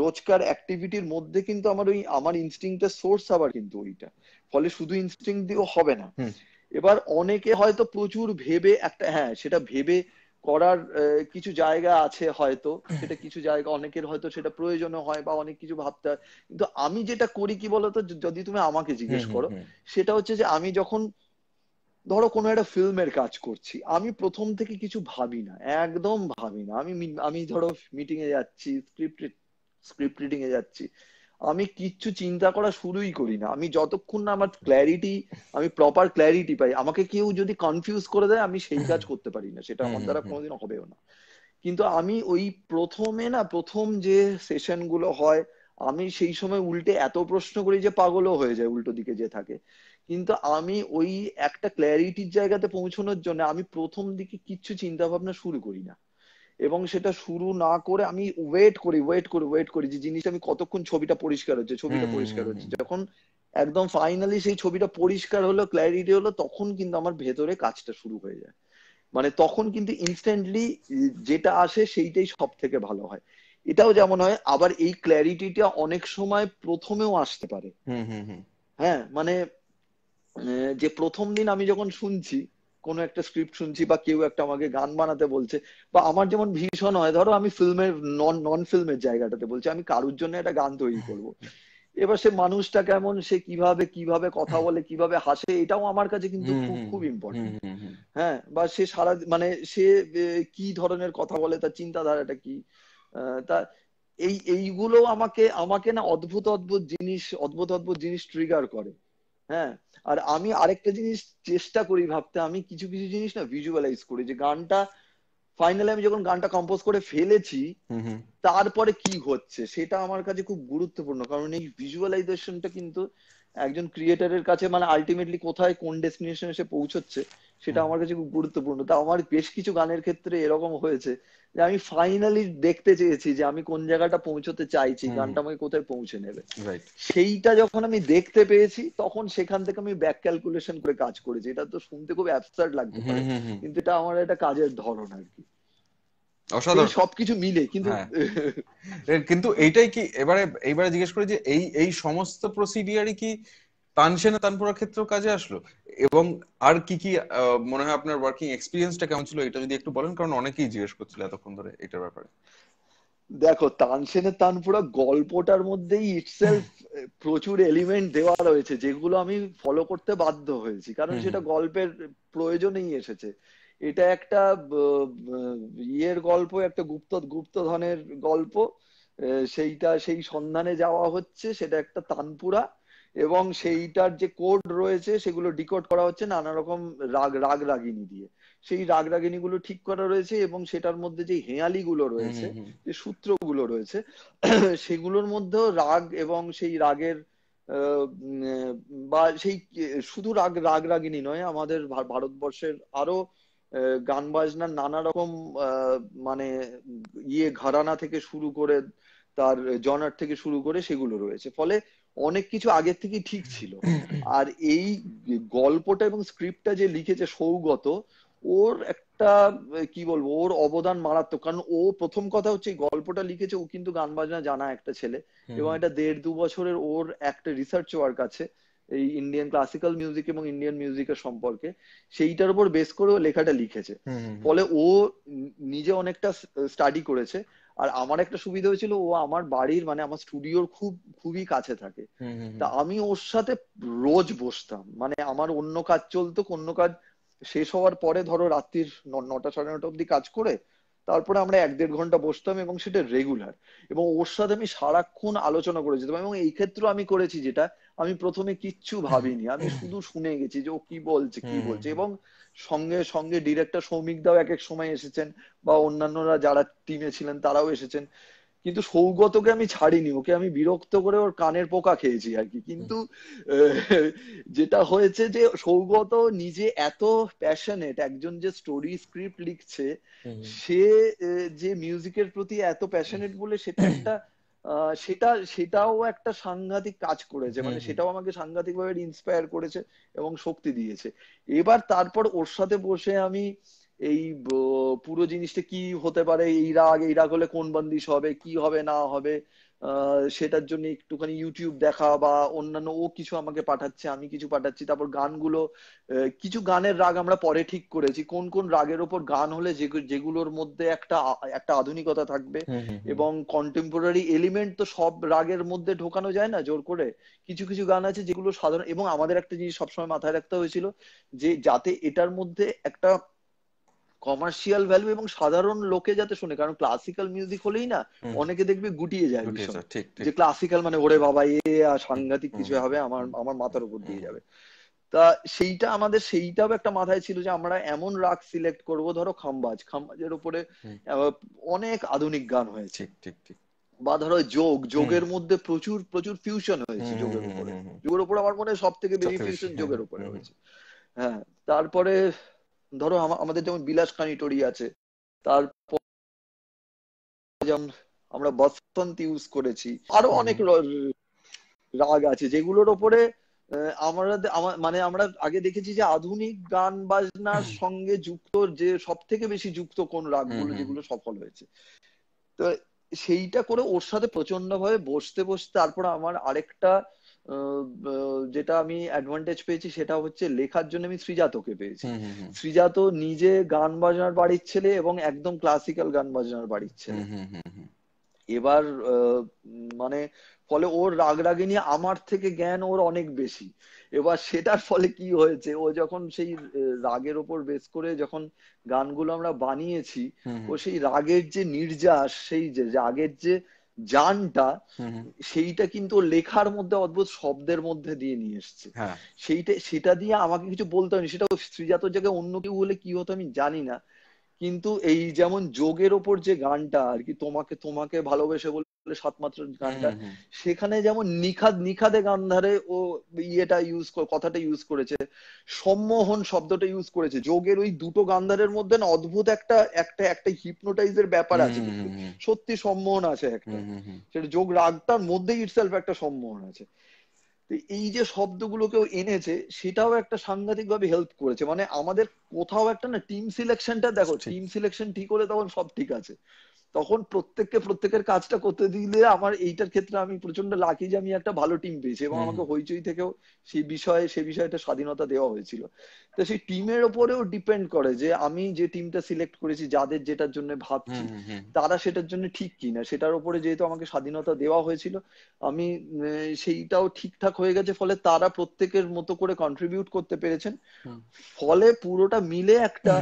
রোজকার অ্যাক্টিভিটির মধ্যে কিন্তু আমার ওই আমার ইনস্টিংটা সোর্স আবার কিন্তু ওইটা ফলে শুধু ইনস্টিং দিয়েও হবে না এবার অনেকে হয়তো প্রচুর ভেবে একটা হ্যাঁ সেটা ভেবে করার কিছু জায়গা আছে হয়তো সেটা কিছু জায়গা অনেকের হয়তো সেটা প্রয়োজন হয় বা অনেক কিছু ভাবতে হয় কিন্তু আমি যেটা করি কি বলতো যদি তুমি আমাকে জিজ্ঞেস করো সেটা হচ্ছে যে আমি যখন ধরো কোনো একটা ফিল্মের কাজ করছি আমি প্রথম থেকে কিছু ভাবি না একদম ভাবি না আমি আমি ধরো মিটিং এ যাচ্ছি স্ক্রিপ্ট স্ক্রিপ্ট রিডিং এ যাচ্ছি আমি কিচ্ছু চিন্তা করা শুরুই করি না আমি যতক্ষণ না আমার ক্ল্যারিটি আমি প্রপার ক্ল্যারিটি পাই আমাকে কেউ যদি কনফিউজ করে দেয় আমি সেই কাজ করতে পারি না সেটা আমার দ্বারা কোনোদিন হবেও না কিন্তু আমি ওই প্রথমে না প্রথম যে সেশন গুলো হয় আমি সেই সময় উল্টে এত প্রশ্ন করি যে পাগলও হয়ে যায় উল্টো দিকে যে থাকে কিন্তু আমি ওই একটা ক্ল্যারিটির জায়গাতে পৌঁছানোর জন্য আমি প্রথম দিকে কিচ্ছু চিন্তা ভাবনা শুরু করি না এবং সেটা শুরু না করে আমি ওয়েট করি ওয়েট করি ওয়েট করি যে জিনিসটা আমি কতক্ষণ ছবিটা পরিষ্কার হচ্ছে ছবিটা পরিষ্কার হচ্ছে যখন একদম ফাইনালি সেই ছবিটা পরিষ্কার হলো ক্ল্যারিটি হলো তখন কিন্তু আমার ভেতরে কাজটা শুরু হয়ে যায় মানে তখন কিন্তু ইনস্ট্যান্টলি যেটা আসে সেইটাই সব থেকে ভালো হয় এটাও যেমন হয় আবার এই ক্ল্যারিটিটা অনেক সময় প্রথমেও আসতে পারে হ্যাঁ মানে যে প্রথম দিন আমি যখন শুনছি কোনো একটা স্ক্রিপ্ট শুনছি বা কেউ একটা আমাকে গান বানাতে বলছে বা আমার যেমন ভীষণ হয় ধরো আমি ফিল্মের নন নন ফিল্মের জায়গাটাতে বলছি আমি কারুর জন্য একটা গান তৈরি করব এবার সে মানুষটা কেমন সে কিভাবে কিভাবে কথা বলে কিভাবে হাসে এটাও আমার কাছে কিন্তু খুব খুব ইম্পর্টেন্ট হ্যাঁ বা সে সারা মানে সে কি ধরনের কথা বলে তার চিন্তাধারাটা কি তা এই এইগুলো আমাকে আমাকে না অদ্ভুত অদ্ভুত জিনিস অদ্ভুত অদ্ভুত জিনিস ট্রিগার করে হ্যাঁ আর আমি আরেকটা জিনিস চেষ্টা করি ভাবতে আমি কিছু কিছু জিনিস না ভিজুয়ালাইজ করি যে গানটা ফাইনালি আমি যখন গানটা কম্পোজ করে ফেলেছি তারপরে কি হচ্ছে সেটা আমার কাছে খুব গুরুত্বপূর্ণ কারণ এই ভিজুয়ালাইজেশনটা কিন্তু একজন ক্রিয়েটারের কাছে মানে আলটিমেটলি কোথায় কোন ডেস্টিনেশন এসে পৌঁছচ্ছে সেটা আমার কাছে খুব গুরুত্বপূর্ণ তা আমার বেশ কিছু গানের ক্ষেত্রে এরকম হয়েছে যে আমি ফাইনালি দেখতে চেয়েছি যে আমি কোন জায়গাটা পৌঁছতে চাইছি গানটা আমাকে কোথায় পৌঁছে নেবে সেইটা যখন আমি দেখতে পেয়েছি তখন সেখান থেকে আমি ব্যাক ক্যালকুলেশন করে কাজ করেছি এটা তো শুনতে খুব অ্যাবসার্ড লাগতে পারে কিন্তু এটা আমার একটা কাজের ধরন আর কি অসাধারণ সবকিছু মিলে কিন্তু হ্যাঁ। কিন্তু এইটাই কি এবারে এইবারে জিজ্ঞেস করি যে এই এই সমস্ত প্রসিডিয়ারই কি তানসেনা তানপুরার ক্ষেত্রেও কাজে আসলো এবং আর কি কি মনে হয় আপনার ওয়ার্কিং এক্সপিরিয়েন্সটা কেমন ছিল এটা যদি একটু বলেন কারণ অনেকেই জিজ্ঞেস করছিল এতক্ষণ ধরে এটার ব্যাপারে দেখো তানসেনের তানপুরা গল্পটার মধ্যেই ইটসেলফ প্রচুর এলিমেন্ট দেওয়া রয়েছে যেগুলো আমি ফলো করতে বাধ্য হয়েছি কারণ সেটা গল্পের প্রয়োজনেই এসেছে এটা একটা ইয়ের গল্প একটা গুপ্ত গুপ্তধনের গল্প সেইটা সেই সন্ধানে যাওয়া হচ্ছে সেটা একটা তানপুরা এবং সেইটার যে কোড রয়েছে সেগুলো ডিকোড করা হচ্ছে নানা রকম রাগ রাগ রাগিনী দিয়ে সেই রাগ রাগিনী গুলো ঠিক করা রয়েছে এবং সেটার মধ্যে যে হেঁয়ালি গুলো রয়েছে যে সূত্রগুলো রয়েছে <clears throat> সেগুলোর মধ্যেও রাগ এবং সেই রাগের বা সেই শুধু রাগ রাগ রাগিনী নয় আমাদের ভারতবর্ষের আরো গান বাজনার নানা রকম মানে ইয়ে ঘরানা থেকে শুরু করে তার জনার থেকে শুরু করে সেগুলো রয়েছে ফলে অনেক কিছু আগের থেকে ঠিক ছিল <clears throat> আর এই গল্পটা এবং স্ক্রিপ্টটা যে লিখেছে সৌগত ওর একটা কি বলবো ওর অবদান মারাত্মক কারণ ও প্রথম কথা হচ্ছে গল্পটা লিখেছে ও কিন্তু গান বাজনা জানা একটা ছেলে এবং এটা দেড় দু বছরের ওর একটা রিসার্চ ওয়ার্ক আছে এই ইন্ডিয়ান ক্লাসিক্যাল মিউজিক এবং ইন্ডিয়ান মিউজিকের সম্পর্কে সেইটার উপর বেস করে ও লেখাটা লিখেছে ফলে ও নিজে অনেকটা স্টাডি করেছে আর আমার একটা সুবিধা হয়েছিল ও আমার বাড়ির মানে আমার স্টুডিওর খুব খুবই কাছে থাকে তা আমি ওর সাথে রোজ বসতাম মানে আমার অন্য কাজ চলতো অন্য কাজ শেষ হওয়ার পরে ধরো রাত্রির নটা সাড়ে নটা অব্দি কাজ করে তারপরে আমরা এক দেড় ঘন্টা বসতাম এবং সেটা রেগুলার এবং ওর সাথে আমি সারাক্ষণ আলোচনা করে যেতাম এবং এই ক্ষেত্রে আমি করেছি যেটা আমি প্রথমে কিচ্ছু ভাবিনি আমি শুধু শুনে গেছি যে ও কি বলছে কি বলছে এবং সঙ্গে সঙ্গে ডিরেক্টর সৌমিক দাও এক এক সময় এসেছেন বা অন্যান্যরা যারা টিমে ছিলেন তারাও এসেছেন কিন্তু সৌগতকে আমি ছাড়িনি ওকে আমি বিরক্ত করে ওর কানের পোকা খেয়েছি আর কি কিন্তু যেটা হয়েছে যে সৌগত নিজে এত প্যাশনেট একজন যে স্টোরি স্ক্রিপ্ট লিখছে সে যে মিউজিকের প্রতি এত প্যাশনেট বলে সেটা <clears throat> একটা সেটা সেটাও একটা সাংঘাতিক কাজ করেছে মানে সেটাও আমাকে সাংঘাতিক ভাবে ইন্সপায়ার করেছে এবং শক্তি দিয়েছে এবার তারপর ওর সাথে বসে আমি এই পুরো জিনিসটা কি হতে পারে এই রাগ এই রাগ হলে কোন বন্দিশ হবে কি হবে না হবে সেটার জন্য একটুখানি ইউটিউব দেখা বা অন্যান্য ও কিছু আমাকে পাঠাচ্ছে আমি কিছু পাঠাচ্ছি তারপর গানগুলো কিছু গানের রাগ আমরা পরে ঠিক করেছি কোন কোন রাগের ওপর গান হলে যেগুলোর মধ্যে একটা একটা আধুনিকতা থাকবে এবং কন্টেম্পোরারি এলিমেন্ট তো সব রাগের মধ্যে ঢোকানো যায় না জোর করে কিছু কিছু গান আছে যেগুলো সাধারণ এবং আমাদের একটা জিনিস সবসময় মাথায় রাখতে হয়েছিল যে যাতে এটার মধ্যে একটা কমার্শিয়াল ভ্যালু এবং সাধারণ লোকে যাতে শুনে কারণ ক্লাসিক্যাল মিউজিক হলেই না অনেকে দেখবে গুটিয়ে যায় যে ক্লাসিক্যাল মানে ওরে বাবা এ আর সাংঘাতিক কিছু হবে আমার আমার মাথার উপর দিয়ে যাবে তা সেইটা আমাদের সেইটাও একটা মাথায় ছিল যে আমরা এমন রাগ সিলেক্ট করব ধরো খাম্বাজ খাম্বাজের উপরে অনেক আধুনিক গান হয়েছে ঠিক ঠিক বা ধরো যোগ যোগের মধ্যে প্রচুর প্রচুর ফিউশন হয়েছে যোগের উপরে যোগের উপরে আমার মনে হয় সব থেকে বেশি ফিউশন হ্যাঁ। যোগের উপরে হয়েছে হ্যাঁ তারপরে ধরো আমাদের যেমন বিলাস কানিটরি আছে তারপর যেমন আমরা বসন্ত ইউজ করেছি আরো অনেক রাগ আছে যেগুলোর ওপরে আমরা মানে আমরা আগে দেখেছি যে আধুনিক গান বাজনার সঙ্গে যুক্ত যে সব থেকে বেশি যুক্ত কোন রাগগুলো যেগুলো সফল হয়েছে তো সেইটা করে ওর সাথে প্রচন্ড ভাবে বসতে বসতে তারপর আমার আরেকটা যেটা আমি অ্যাডভান্টেজ পেয়েছি সেটা হচ্ছে লেখার জন্য আমি সৃজাতকে পেয়েছি সৃজাত নিজে গান বাজনার বাড়ির ছেলে এবং একদম ক্লাসিক্যাল গান বাজনার বাড়ির ছেলে এবার মানে ফলে ওর রাগ রাগিনী আমার থেকে জ্ঞান ওর অনেক বেশি এবার সেটার ফলে কি হয়েছে ও যখন সেই রাগের ওপর বেস করে যখন গানগুলো আমরা বানিয়েছি ও সেই রাগের যে নির্যাস সেই যে রাগের যে জানটা সেইটা কিন্তু লেখার মধ্যে অদ্ভুত শব্দের মধ্যে দিয়ে নিয়ে এসছে হ্যাঁ। সেইটা সেটা দিয়ে আমাকে কিছু বলতে হয়নি সেটা শ্রীজাতর জায়গায় অন্য কেউ হলে কি হতো আমি জানি না কিন্তু এই যেমন যোগের ওপর যে গানটা আর কি তোমাকে তোমাকে ভালোবেসে বলে সাতমাত্র গানটা সেখানে যেমন নিখাদ নিখাদে গান ধারে ও ইয়েটা ইউজ কথাটা ইউজ করেছে সম্মোহন শব্দটা ইউজ করেছে যোগের ওই দুটো গান্ধারের মধ্যে না অদ্ভুত একটা একটা একটা হিপনোটাইজের ব্যাপার আছে সত্যি সম্মোহন আছে একটা সেটা যোগ রাগটার মধ্যে ইটসেলফ একটা সম্মোহন আছে এই যে শব্দগুলোকেও এনেছে সেটাও একটা সাংঘাতিক ভাবে হেল্প করেছে মানে আমাদের কোথাও একটা না টিম সিলেকশনটা দেখো টিম সিলেকশন ঠিক হলে তখন সব ঠিক আছে তখন প্রত্যেককে প্রত্যেকের কাজটা করতে দিলে আমার এইটার ক্ষেত্রে আমি প্রচন্ড লাকি যে আমি একটা ভালো টিম পেয়েছি এবং আমাকে হইচই থেকেও সেই বিষয়ে সেই বিষয়টা স্বাধীনতা দেওয়া হয়েছিল তো সেই টিমের ওপরেও ডিপেন্ড করে যে আমি যে টিমটা সিলেক্ট করেছি যাদের যেটার জন্য ভাবছি তারা সেটার জন্য ঠিক কিনা সেটার ওপরে যেহেতু আমাকে স্বাধীনতা দেওয়া হয়েছিল আমি সেইটাও ঠিকঠাক হয়ে গেছে ফলে তারা প্রত্যেকের মতো করে কন্ট্রিবিউট করতে পেরেছেন ফলে পুরোটা মিলে একটা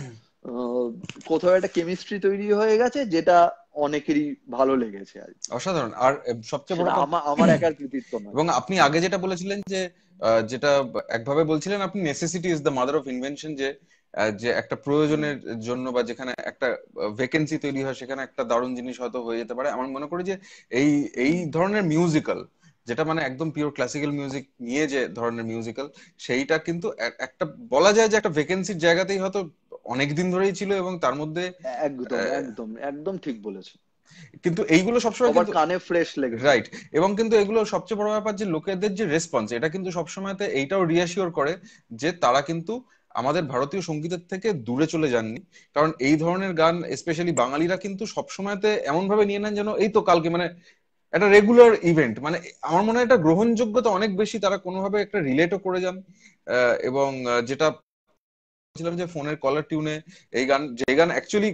কোথাও একটা কেমিস্ট্রি তৈরি হয়ে গেছে যেটা অনেকেরই ভালো লেগেছে আর অসাধারণ আর সবচেয়ে বড় আমার একার কৃতিত্ব না এবং আপনি আগে যেটা বলেছিলেন যে যেটা একভাবে বলছিলেন আপনি necessity is the mother of invention যে যে একটা প্রয়োজনের জন্য বা যেখানে একটা ভ্যাকেন্সি তৈরি হয় সেখানে একটা দারুণ জিনিস হয়তো হয়ে যেতে পারে আমার মনে করি যে এই এই ধরনের মিউজিক্যাল যেটা মানে একদম পিওর ক্লাসিক্যাল মিউজিক নিয়ে যে ধরনের মিউজিক্যাল সেইটা কিন্তু একটা বলা যায় যে একটা ভ্যাকেন্সির জায়গাতেই হয়তো অনেক দিন ধরেই ছিল এবং তার মধ্যে একদম একদম একদম ঠিক বলেছো কিন্তু এইগুলো সবসময় কিন্তু কানে ফ্রেশ লাগে রাইট এবং কিন্তু এগুলো সবচেয়ে বড় ব্যাপার যে লোকেদের যে রেসপন্স এটা কিন্তু সবসময়তে এইটাও রিয়াসিওর করে যে তারা কিন্তু আমাদের ভারতীয় সঙ্গীতের থেকে দূরে চলে যাননি কারণ এই ধরনের গান স্পেশালি বাঙালিরা কিন্তু সবসময়তে এমন ভাবে নিয়ে নেন যেন এই তো কালকে মানে একটা রেগুলার ইভেন্ট মানে আমার মনে হয় এটা গ্রহণযোগ্যতা অনেক বেশি তারা কোনোভাবে একটা রিলেটও করে যান এবং যেটা ভাবছিলাম যে ফোনের কলার টিউনে এই গান যে গান অ্যাকচুয়ালি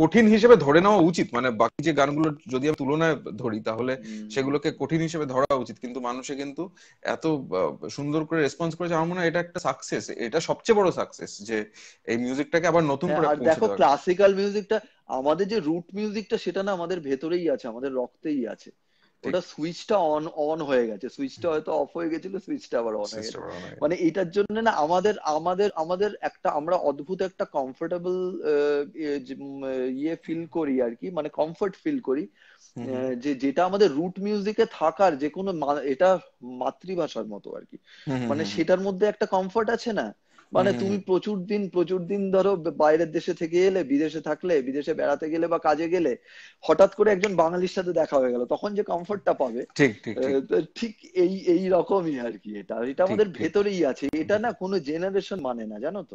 কঠিন হিসেবে ধরে নেওয়া উচিত মানে বাকি যে গানগুলো যদি আমি তুলনায় ধরি তাহলে সেগুলোকে কঠিন হিসেবে ধরা উচিত কিন্তু মানুষে কিন্তু এত সুন্দর করে রেসপন্স করেছে আমার মনে হয় এটা একটা সাকসেস এটা সবচেয়ে বড় সাকসেস যে এই মিউজিকটাকে আবার নতুন হ্যাঁ, করে দেখো ক্লাসিক্যাল মিউজিকটা আমাদের যে রুট মিউজিকটা সেটা না আমাদের ভেতরেই আছে আমাদের রক্তেই আছে ওটা সুইচটা অন অন হয়ে গেছে সুইচটা হয়তো অফ হয়ে গেছিল সুইচটা আবার অন হয়ে গেছে মানে এটার জন্য না আমাদের আমাদের আমাদের একটা আমরা অদ্ভুত একটা কমফোর্টেবল ইয়ে ফিল করি আর কি মানে কমফোর্ট ফিল করি যে যেটা আমাদের রুট মিউজিকে থাকার যে কোনো এটা মাতৃভাষার মতো আর কি মানে সেটার মধ্যে একটা কমফোর্ট আছে না মানে তুমি প্রচুর দিন প্রচুর দিন ধরো বাইরের দেশে থেকে এলে বিদেশে থাকলে বিদেশে বেড়াতে গেলে বা কাজে গেলে হঠাৎ করে একজন বাঙালির সাথে দেখা হয়ে গেল তখন যে কমফর্টটা পাবে ঠিক এই এই রকমই আর কি এটা এটা আমাদের ভেতরেই আছে এটা না কোনো জেনারেশন মানে না জানো তো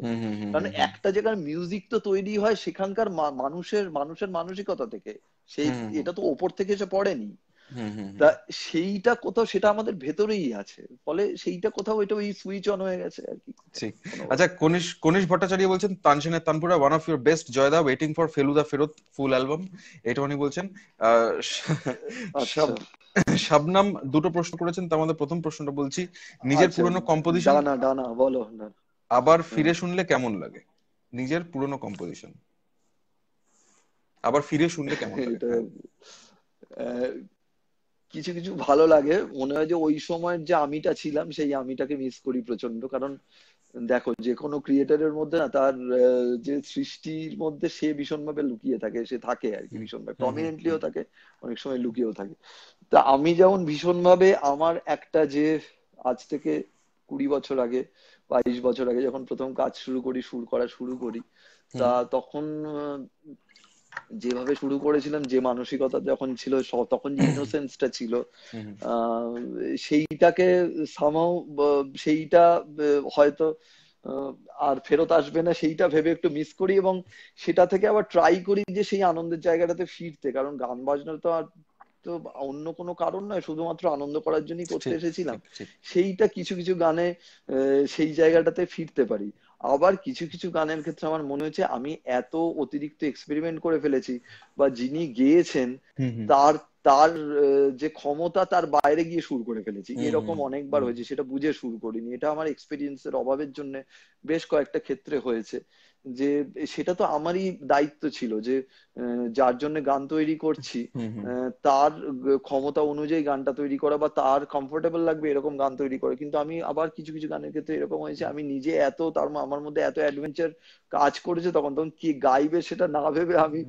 কারণ একটা জায়গার মিউজিক তো তৈরি হয় সেখানকার মানুষের মানুষের মানসিকতা থেকে সেই এটা তো ওপর থেকে এসে পড়েনি তা সেইটা কোথাও সেটা আমাদের ভেতরেই আছে ফলে সেইটা কোথাও এটা ওই সুইচ অন হয়ে গেছে আর কি ঠিক আচ্ছা কনিশ কনিশ ভট্টাচার্য বলছেন তানসেনের tanpura one of your best জয়দা ওয়েটিং ফর ফেলুদা ফেরত ফুল অ্যালবাম এটা উনি বলছেন আচ্ছা। শাবনাম দুটো প্রশ্ন করেছেন তার মধ্যে প্রথম প্রশ্নটা বলছি নিজের আচ্ছা। পুরনো কম্পোজিশন না ডানা না বলো আবার ফিরে শুনলে কেমন লাগে নিজের পুরনো কম্পোজিশন আবার ফিরে শুনলে কেমন লাগে কিছু কিছু ভালো লাগে মনে হয় যে ওই সময়ের যে আমিটা ছিলাম সেই আমিটাকে মিস করি প্রচন্ড কারণ দেখো যে কোনো ক্রিয়েটারের মধ্যে না তার যে সৃষ্টির মধ্যে সে ভীষণভাবে লুকিয়ে থাকে সে থাকে আর কি ভীষণভাবে প্রমিনেন্টলিও থাকে অনেক সময় লুকিয়েও থাকে তা আমি যেমন ভীষণভাবে আমার একটা যে আজ থেকে কুড়ি বছর আগে বাইশ বছর আগে যখন প্রথম কাজ শুরু করি সুর করা শুরু করি তা তখন যেভাবে শুরু করেছিলাম যে মানসিকতা যখন ছিল তখন যে ইনোসেন্সটা ছিল সেইটাকে সামাও সেইটা হয়তো আর ফেরত আসবে না সেইটা ভেবে একটু মিস করি এবং সেটা থেকে আবার ট্রাই করি যে সেই আনন্দের জায়গাটাতে ফিরতে কারণ গান বাজনা তো আর তো অন্য কোনো কারণ নয় শুধুমাত্র আনন্দ করার জন্যই করতে এসেছিলাম সেইটা কিছু কিছু গানে সেই জায়গাটাতে ফিরতে পারি আবার কিছু কিছু গানের ক্ষেত্রে আমার মনে হয়েছে আমি এত অতিরিক্ত এক্সপেরিমেন্ট করে ফেলেছি বা যিনি গেয়েছেন তার তার যে ক্ষমতা তার বাইরে গিয়ে শুরু করে ফেলেছি এরকম অনেকবার হয়েছে সেটা বুঝে শুরু করিনি এটা আমার এক্সপিরিয়েন্সের অভাবের জন্য বেশ কয়েকটা ক্ষেত্রে হয়েছে যে সেটা তো আমারই দায়িত্ব ছিল যে যার জন্য গান তৈরি করছি তার ক্ষমতা অনুযায়ী গানটা তৈরি করা বা তার কমফোর্টেবল লাগবে এরকম গান তৈরি করে কিন্তু আমি আবার কিছু কিছু গানের ক্ষেত্রে এরকম হয়েছে আমি নিজে এত তার আমার মধ্যে এত অ্যাডভেঞ্চার কাজ করেছে তখন তখন কি গাইবে সেটা না ভেবে আমি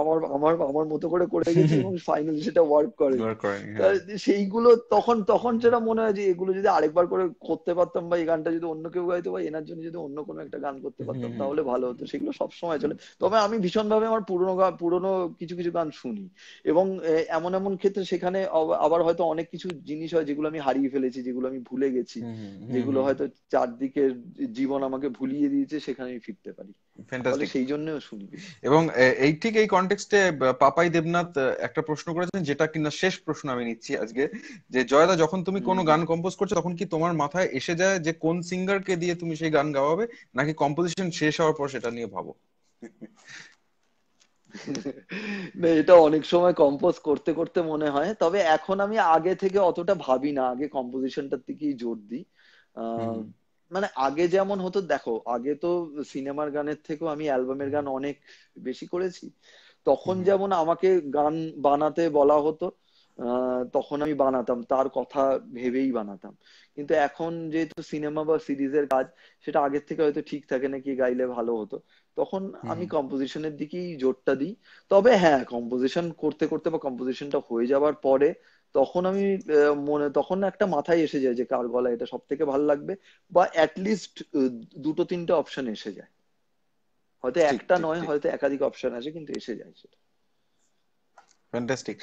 আমার আমার আমার মতো করে করে গেছি এবং ফাইনালি সেটা ওয়ার্ক করে হ্যাঁ। সেইগুলো তখন তখন যেটা মনে হয় যে এগুলো যদি আরেকবার করে করতে পারতাম বা এই গানটা যদি অন্য কেউ গাইতো বা এনার জন্য যদি অন্য কোনো একটা গান করতে পারতাম তাহলে ভালো হতো সেগুলো সবসময় চলে তবে আমি ভীষণ ভাবে আমার পুরোনো পুরনো কিছু কিছু গান শুনি এবং এমন এমন ক্ষেত্রে সেখানে আবার হয়তো অনেক কিছু জিনিস হয় যেগুলো আমি হারিয়ে ফেলেছি যেগুলো আমি ভুলে গেছি যেগুলো হয়তো চারদিকে জীবন আমাকে ভুলিয়ে দিয়েছে সেখানে আমি ফিরতে পারি সেই জন্যও শুনি এবং এই ঠিক এই কনটেক্সটে পাপাই দেবনাথ একটা প্রশ্ন করেছেন যেটা কিনা শেষ প্রশ্ন আমি নিচ্ছি আজকে যে জয়দা যখন তুমি কোনো গান কম্পোজ করছো তখন কি তোমার মাথায় এসে যায় যে কোন সিঙ্গারকে দিয়ে তুমি সেই গান গাওয়াবে নাকি কম্পোজিশন শেষ হওয়ার পর সেটা নিয়ে ভাবো এটা অনেক সময় কম্পোজ করতে করতে মনে হয় তবে এখন আমি আগে থেকে অতটা ভাবি না আগে কম্পোজিশনটার দিকেই জোর দিই মানে আগে যেমন হতো দেখো আগে তো সিনেমার গানের থেকেও আমি অ্যালবামের গান অনেক বেশি করেছি তখন যেমন আমাকে গান বানাতে বলা হতো তখন আমি বানাতাম তার কথা ভেবেই বানাতাম কিন্তু এখন যেহেতু সিনেমা বা সিরিজের কাজ সেটা আগের থেকে হয়তো ঠিক থাকে নাকি গাইলে ভালো হতো তখন আমি কম্পোজিশনের দিকেই জোরটা দিই তবে হ্যাঁ কম্পোজিশন করতে করতে বা কম্পোজিশনটা হয়ে যাওয়ার পরে তখন আমি মনে তখন একটা মাথায় এসে যায় যে কার গলা এটা সব থেকে ভালো লাগবে বা অ্যাটলিস্ট দুটো তিনটে অপশন এসে যায় হয়তো একটা নয় হয়তো একাধিক অপশন আছে কিন্তু এসে যায় সেটা ফ্যান্টাস্টিক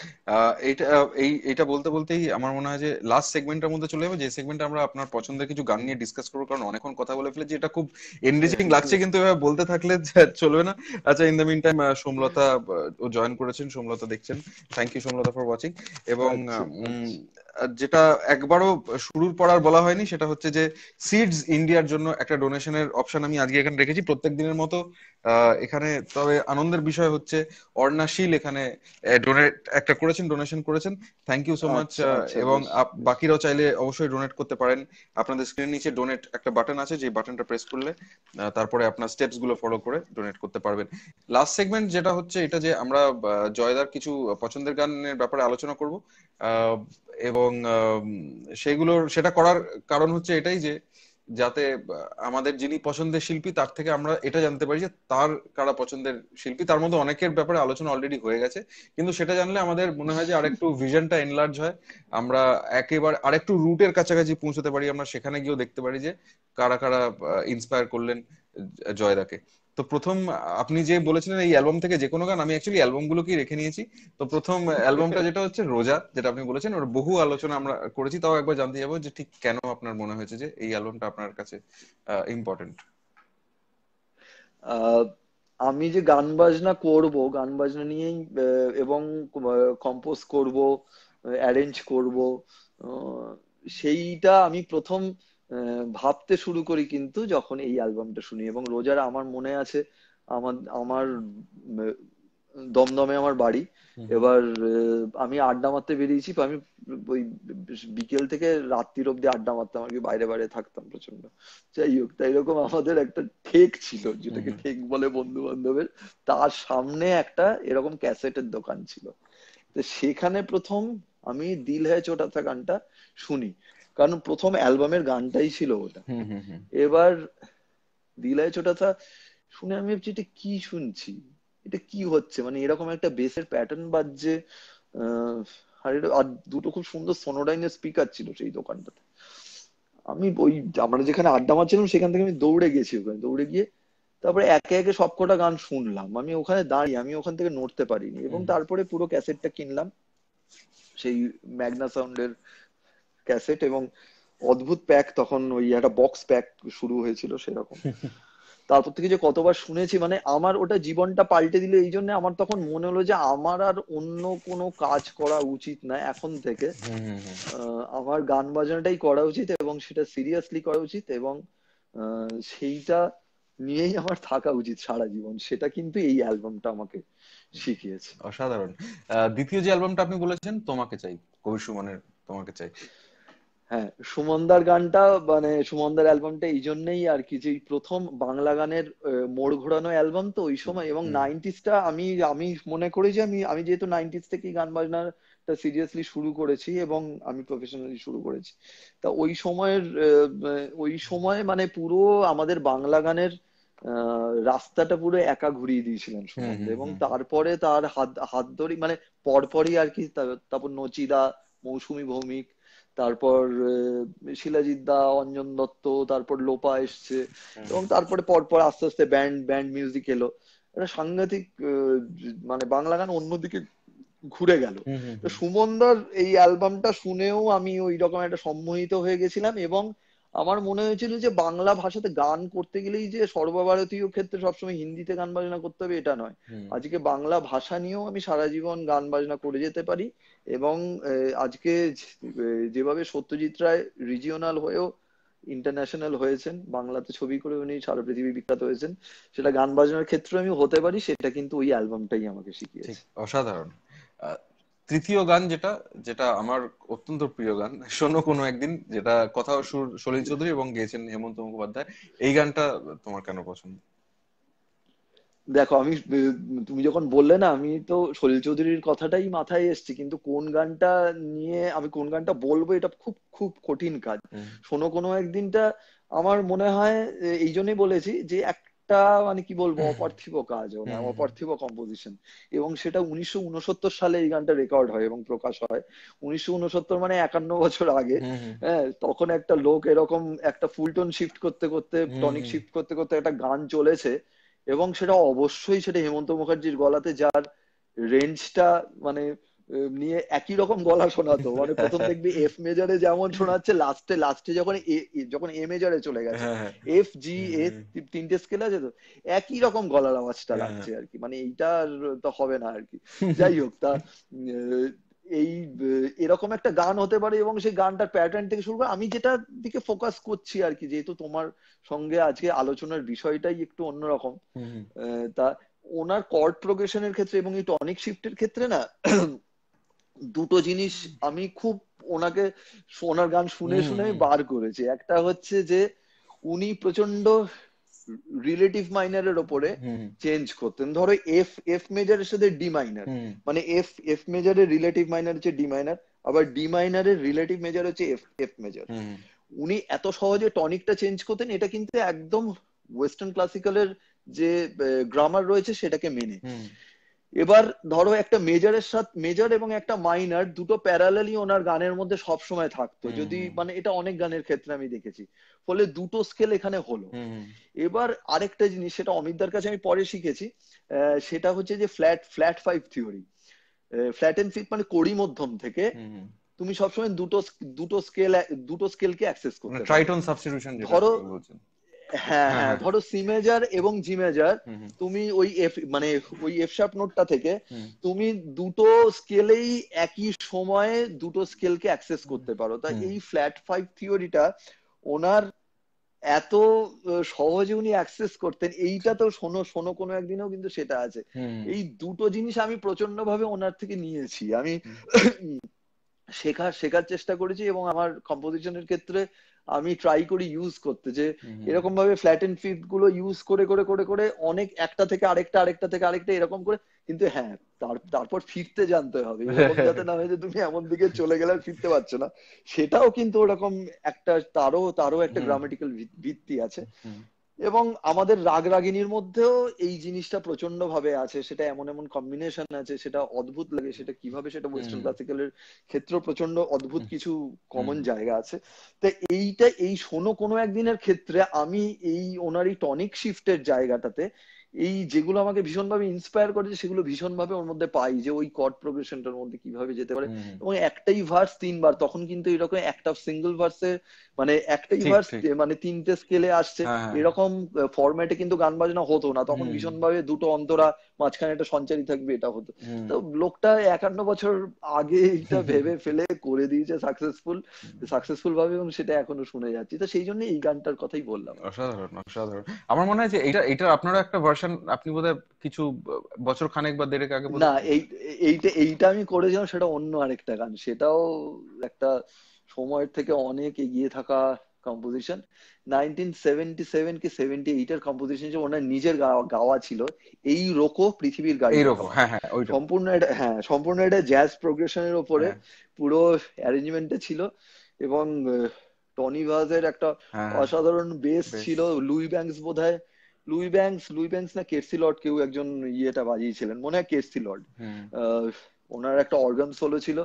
এটা এই এটা বলতে বলতেই আমার মনে হয় যে লাস্ট সেগমেন্টের মধ্যে চলে যে আমরা আপনার পছন্দের কিছু গান নিয়ে ডিসকাস করবো কারণ অনেকক্ষণ কথা বলে ফেলেছি এটা খুব লাগছে কিন্তু এভাবে বলতে থাকলে চলবে না আচ্ছা in the mean time Somlata join করেছেন সোমলতা দেখছেন thank you Somlata for watching এবং যেটা একবারও শুরুর পর আর বলা হয়নি সেটা হচ্ছে যে সিডস ইন্ডিয়ার জন্য একটা ডোনেশনের অপশন আমি আজকে এখানে রেখেছি প্রত্যেক দিনের মতো এখানে তবে আনন্দের বিষয় হচ্ছে অর্ণাশীল এখানে ডোনেট ডোনেট একটা করেছেন ডোনেশন করেছেন ইউ সো মাচ এবং বাকিরাও চাইলে অবশ্যই ডোনেট করতে পারেন আপনাদের স্ক্রিনের নিচে ডোনেট একটা বাটন আছে যে বাটনটা প্রেস করলে তারপরে আপনার স্টেপস গুলো ফলো করে ডোনেট করতে পারবেন লাস্ট সেগমেন্ট যেটা হচ্ছে এটা যে আমরা জয়দার কিছু পছন্দের গানের ব্যাপারে আলোচনা করব এবং সেগুলোর সেটা করার কারণ হচ্ছে এটাই যে যাতে আমাদের যিনি পছন্দের শিল্পী তার থেকে আমরা এটা জানতে পারি যে তার কারা পছন্দের শিল্পী তার মধ্যে অনেকের ব্যাপারে আলোচনা অলরেডি হয়ে গেছে কিন্তু সেটা জানলে আমাদের মনে হয় যে আরেকটু ভিশনটা এনলার্জ হয় আমরা একেবারে আরেকটু রুটের কাছাকাছি পৌঁছতে পারি আমরা সেখানে গিয়েও দেখতে পারি যে কারা কারা ইন্সপায়ার করলেন জয়দাকে তো প্রথম আপনি যে বলেছিলেন এই অ্যালবাম থেকে যে কোনো গান আমি অ্যাকচুয়ালি অ্যালবাম গুলোকেই রেখে নিয়েছি তো প্রথম অ্যালবামটা যেটা হচ্ছে রোজা যেটা আপনি বলেছেন ওর বহু আলোচনা আমরা করেছি তাও একবার জানতে যাবো যে ঠিক কেন আপনার মনে হয়েছে যে এই অ্যালবামটা আপনার কাছে ইম্পর্টেন্ট আমি যে গান বাজনা করব গান বাজনা নিয়েই এবং কম্পোজ করব অ্যারেঞ্জ করব সেইটা আমি প্রথম ভাবতে শুরু করি কিন্তু যখন এই অ্যালবামটা শুনি এবং রোজার আমার মনে আছে আমার আমার দমদমে আমার বাড়ি এবার আমি আড্ডা মারতে বেরিয়েছি আমি ওই বিকেল থেকে রাত্রির অব্দি আড্ডা মারতাম আর কি বাইরে বাইরে থাকতাম প্রচন্ড যাই হোক তাই এরকম আমাদের একটা ঠেক ছিল যেটাকে ঠেক বলে বন্ধু বান্ধবের তার সামনে একটা এরকম ক্যাসেটের দোকান ছিল তো সেখানে প্রথম আমি দিল হ্যায় ছোটা গানটা শুনি কারণ প্রথম অ্যালবামের গানটাই ছিল ওটা এবার দিলাই ছোটা শুনে আমি ভাবছি এটা কি শুনছি এটা কি হচ্ছে মানে এরকম একটা বেসের প্যাটার্ন বাজছে আর আর দুটো খুব সুন্দর সোনোডাইনের স্পিকার ছিল সেই দোকানটাতে আমি ওই আমরা যেখানে আড্ডা মারছিলাম সেখান থেকে আমি দৌড়ে গেছি ওখানে দৌড়ে গিয়ে তারপরে একে একে সব কটা গান শুনলাম আমি ওখানে দাঁড়িয়ে আমি ওখান থেকে নড়তে পারিনি এবং তারপরে পুরো ক্যাসেটটা কিনলাম সেই ম্যাগনা সাউন্ডের এর ক্যাসেট এবং অদ্ভুত প্যাক তখন ওই একটা বক্স প্যাক শুরু হয়েছিল সেরকম <laughs> তারপর থেকে যে কতবার শুনেছি মানে আমার ওটা জীবনটা পাল্টে দিল এই জন্য আমার তখন মনে হলো যে আমার আর অন্য কোনো কাজ করা উচিত না এখন থেকে আমার গান বাজনাটাই করা উচিত এবং সেটা সিরিয়াসলি করা উচিত এবং সেইটা নিয়েই আমার থাকা উচিত সারা জীবন সেটা কিন্তু এই অ্যালবামটা আমাকে শিখিয়েছে অসাধারণ দ্বিতীয় যে অ্যালবামটা আপনি বলেছেন তোমাকে চাই কবি সুমনের তোমাকে চাই হ্যাঁ সুমনদার গানটা মানে সুমনদার অ্যালবামটা এই জন্যই আর কি যে প্রথম বাংলা গানের মোড় ঘোরানো অ্যালবাম তো ওই সময় এবং নাইনটিসটা আমি আমি মনে করি যে আমি আমি যেহেতু নাইনটিস থেকেই গান বাজনাটা সিরিয়াসলি শুরু করেছি এবং আমি প্রফেশনালি শুরু করেছি তা ওই সময়ের ওই সময় মানে পুরো আমাদের বাংলা গানের রাস্তাটা পুরো একা ঘুরিয়ে দিয়েছিলেন সুমন্ত এবং তারপরে তার হাত হাত ধরে মানে পরপরই আর কি তারপর নচিদা মৌসুমী ভৌমিক তারপর শিলাজিৎ দা অঞ্জন দত্ত তারপর লোপা এসছে এবং তারপরে পরপর আস্তে আস্তে ব্যান্ড ব্যান্ড মিউজিক এলো এটা সাংঘাতিক মানে বাংলা গান অন্যদিকে ঘুরে গেল তো সুমনদার এই অ্যালবামটা শুনেও আমি ওই রকম একটা সম্মোহিত হয়ে গেছিলাম এবং আমার মনে হয়েছিল যে বাংলা ভাষাতে গান করতে গেলেই যে সর্বভারতীয় ক্ষেত্রে সবসময় হিন্দিতে গান বাজনা করতে হবে এটা নয় আজকে বাংলা ভাষা নিয়েও আমি সারা জীবন গান বাজনা করে যেতে পারি এবং আজকে যেভাবে সত্যজিৎ রায় রিজিওনাল হয়েও ইন্টারন্যাশনাল হয়েছেন বাংলাতে ছবি করে উনি সারা পৃথিবী বিখ্যাত হয়েছেন সেটা গান বাজনার ক্ষেত্রে আমি হতে পারি সেটা কিন্তু ওই অ্যালবামটাই আমাকে শিখিয়েছে অসাধারণ তৃতীয় গান যেটা যেটা আমার অত্যন্ত প্রিয় গান শোনো কোনো একদিন যেটা কথা সুর সলিল চৌধুরী এবং গেয়েছেন হেমন্ত মুখোপাধ্যায় এই গানটা তোমার কেন পছন্দ দেখো আমি তুমি যখন বললে না আমি তো সলিল চৌধুরীর কথাটাই মাথায় এসছি কিন্তু কোন গানটা নিয়ে আমি কোন গানটা বলবো এটা খুব খুব কঠিন কাজ শোনো কোনো একদিনটা আমার মনে হয় এই জন্যই বলেছি যে একটা মানে কি বলবো অপার্থিব কাজ অপার্থিব কম্পোজিশন এবং সেটা উনিশশো উনসত্তর সালে এই গানটা রেকর্ড হয় এবং প্রকাশ হয় উনিশশো উনসত্তর মানে একান্ন বছর আগে হ্যাঁ তখন একটা লোক এরকম একটা ফুলটন শিফট করতে করতে টনিক শিফট করতে করতে একটা গান চলেছে এবং সেটা অবশ্যই সেটা হেমন্ত মুখার্জির গলাতে যার রেঞ্জটা মানে নিয়ে একই রকম গলা শোনাতো মানে প্রথম দেখবি এফ মেজারে যেমন শোনাচ্ছে লাস্টে লাস্টে যখন এ যখন এ মেজারে চলে গেছে এফ জি এ তিনটে স্কেল আছে তো একই রকম গলার আওয়াজটা হ্যাঁ। লাগছে আর কি মানে এইটা তো হবে না আর কি যাই হোক তা এই এরকম একটা গান হতে পারে এবং সেই গানটার প্যাটার্ন থেকে শুরু করে আমি যেটা দিকে ফোকাস করছি আর কি যেহেতু তোমার সঙ্গে আজকে আলোচনার বিষয়টাই একটু অন্যরকম তা ওনার কর্ড প্রোগ্রেশনের ক্ষেত্রে এবং এই টনিক শিফটের ক্ষেত্রে না দুটো জিনিস আমি খুব ওনাকে ওনার গান শুনে শুনে বার করেছি একটা হচ্ছে যে উনি প্রচন্ড রিলেটিভ মাইনারের ওপরে চেঞ্জ করতেন ধরো এফ এফ মেজারের সাথে ডি মাইনার মানে এফ এফ মেজারের রিলেটিভ মাইনার হচ্ছে ডি মাইনার আবার ডি মাইনারের রিলেটিভ মেজার হচ্ছে এফ এফ মেজার উনি এত সহজে টনিকটা চেঞ্জ করতেন এটা কিন্তু একদম ওয়েস্টার্ন ক্লাসিক্যালের যে গ্রামার রয়েছে সেটাকে মেনে এবার ধরো একটা মেজরের সাথে মেজর এবং একটা মাইনার দুটো প্যারালালি ওনার গানের মধ্যে সব সময় থাকতো যদি মানে এটা অনেক গানের ক্ষেত্রে আমি দেখেছি ফলে দুটো স্কেল এখানে হলো এবার আরেকটা জিনিস সেটা অমিতদার কাছে আমি পরে শিখেছি সেটা হচ্ছে যে flat flat five theory flattened fifth মানে কড়ি মধ্যম থেকে তুমি সবসময় দুটো দুটো স্কেল দুটো স্কেলকে অ্যাক্সেস করতে মানে ট্রাইটন সাবস্টিটিউশন ধরো হ্যাঁ হ্যাঁ।, হ্যাঁ হ্যাঁ ধরো সি মেজার এবং জি মেজার তুমি ওই এফ মানে ওই এফ শার্প নোটটা থেকে তুমি দুটো স্কেলেই একই সময়ে দুটো স্কেলকে অ্যাক্সেস করতে পারো তা এই ফ্ল্যাট ফাইভ থিওরিটা ওনার এত সহজে উনি অ্যাক্সেস করতেন এইটা তো শোনো শোনো কোনো একদিনেও কিন্তু সেটা আছে এই দুটো জিনিস আমি প্রচন্ড ভাবে ওনার থেকে নিয়েছি আমি <coughs> শেখা শেখার চেষ্টা করেছি এবং আমার কম্পোজিশনের ক্ষেত্রে আমি ট্রাই করি ইউজ করতে যে এরকম ভাবে ফ্ল্যাট এন্ড ফিট গুলো ইউজ করে করে করে করে অনেক একটা থেকে আরেকটা আরেকটা থেকে আরেকটা এরকম করে কিন্তু হ্যাঁ তারপর ফিরতে জানতে হবে <laughs> যাতে না হয় যে তুমি এমন দিকে চলে গেলে ফিরতে পারছো না সেটাও কিন্তু ওরকম একটা তারও তারও একটা গ্রামেটিক্যাল ভিত্তি আছে এবং আমাদের রাগ রাগিনীর মধ্যেও এই জিনিসটা প্রচন্ড ভাবে আছে সেটা এমন এমন কম্বিনেশন আছে সেটা অদ্ভুত লাগে সেটা কিভাবে সেটা ওয়েস্টার্ন এর ক্ষেত্র প্রচন্ড অদ্ভুত কিছু কমন জায়গা আছে তো এইটা এই শোনো কোনো একদিনের ক্ষেত্রে আমি এই ওনার এই টনিক শিফটের জায়গাটাতে এই যেগুলো আমাকে ভীষণভাবে ইন্সপায়ার করেছে সেগুলো ভীষণভাবে ওর মধ্যে পাই যে ওই কর্ড প্রোগ্রেশনটার মধ্যে কিভাবে যেতে পারে এবং একটাই ভার্স তিনবার তখন কিন্তু এরকম একটা সিঙ্গেল ভার্সে মানে একটাই ভার্স মানে তিনটে স্কেলে আসছে হ্যাঁ, হ্যাঁ। এরকম ফরম্যাটে কিন্তু গান বাজনা হতো না তখন ভীষণভাবে দুটো অন্তরা মাঝখানে একটা সঞ্চারী থাকবে এটা হতো তো লোকটা একান্ন বছর আগে এটা <laughs> ভেবে ফেলে করে দিয়েছে সাকসেসফুল সাকসেসফুল ভাবে এবং সেটা এখনো শুনে যাচ্ছি তো সেই জন্য এই গানটার কথাই বললাম অসাধারণ অসাধারণ আমার মনে হয় যে এটা এটা আপনারা একটা ভার্সন আপনি বোধহয় কিছু বছর খানেক বা দেড়েক আগে না এই এইটা এইটা আমি করেছিলাম সেটা অন্য আরেকটা গান সেটাও একটা সময়ের থেকে অনেক এগিয়ে থাকা কম্পোজিশন নাইনটিন সেভেন্টি সেভেন কি সেভেন্টি এইট এর কম্পোজিশন যে ওনার নিজের গাওয়া ছিল এই রোকো পৃথিবীর গাড়ি হ্যাঁ, হ্যাঁ, সম্পূর্ণ হ্যাঁ সম্পূর্ণ এটা জ্যাজ প্রোগ্রেশনের ওপরে হ্যাঁ। পুরো অ্যারেঞ্জমেন্টে ছিল এবং টনি ভাজের একটা অসাধারণ বেস ছিল লুই ব্যাংকস বোধহয় লুই ব্যাংকস লুই ব্যাংকস না কেসি লর্ড কেউ একজন ইয়েটা বাজিয়েছিলেন মনে হয় কেসি লর্ড আহ ওনার একটা অর্গান সোলো ছিল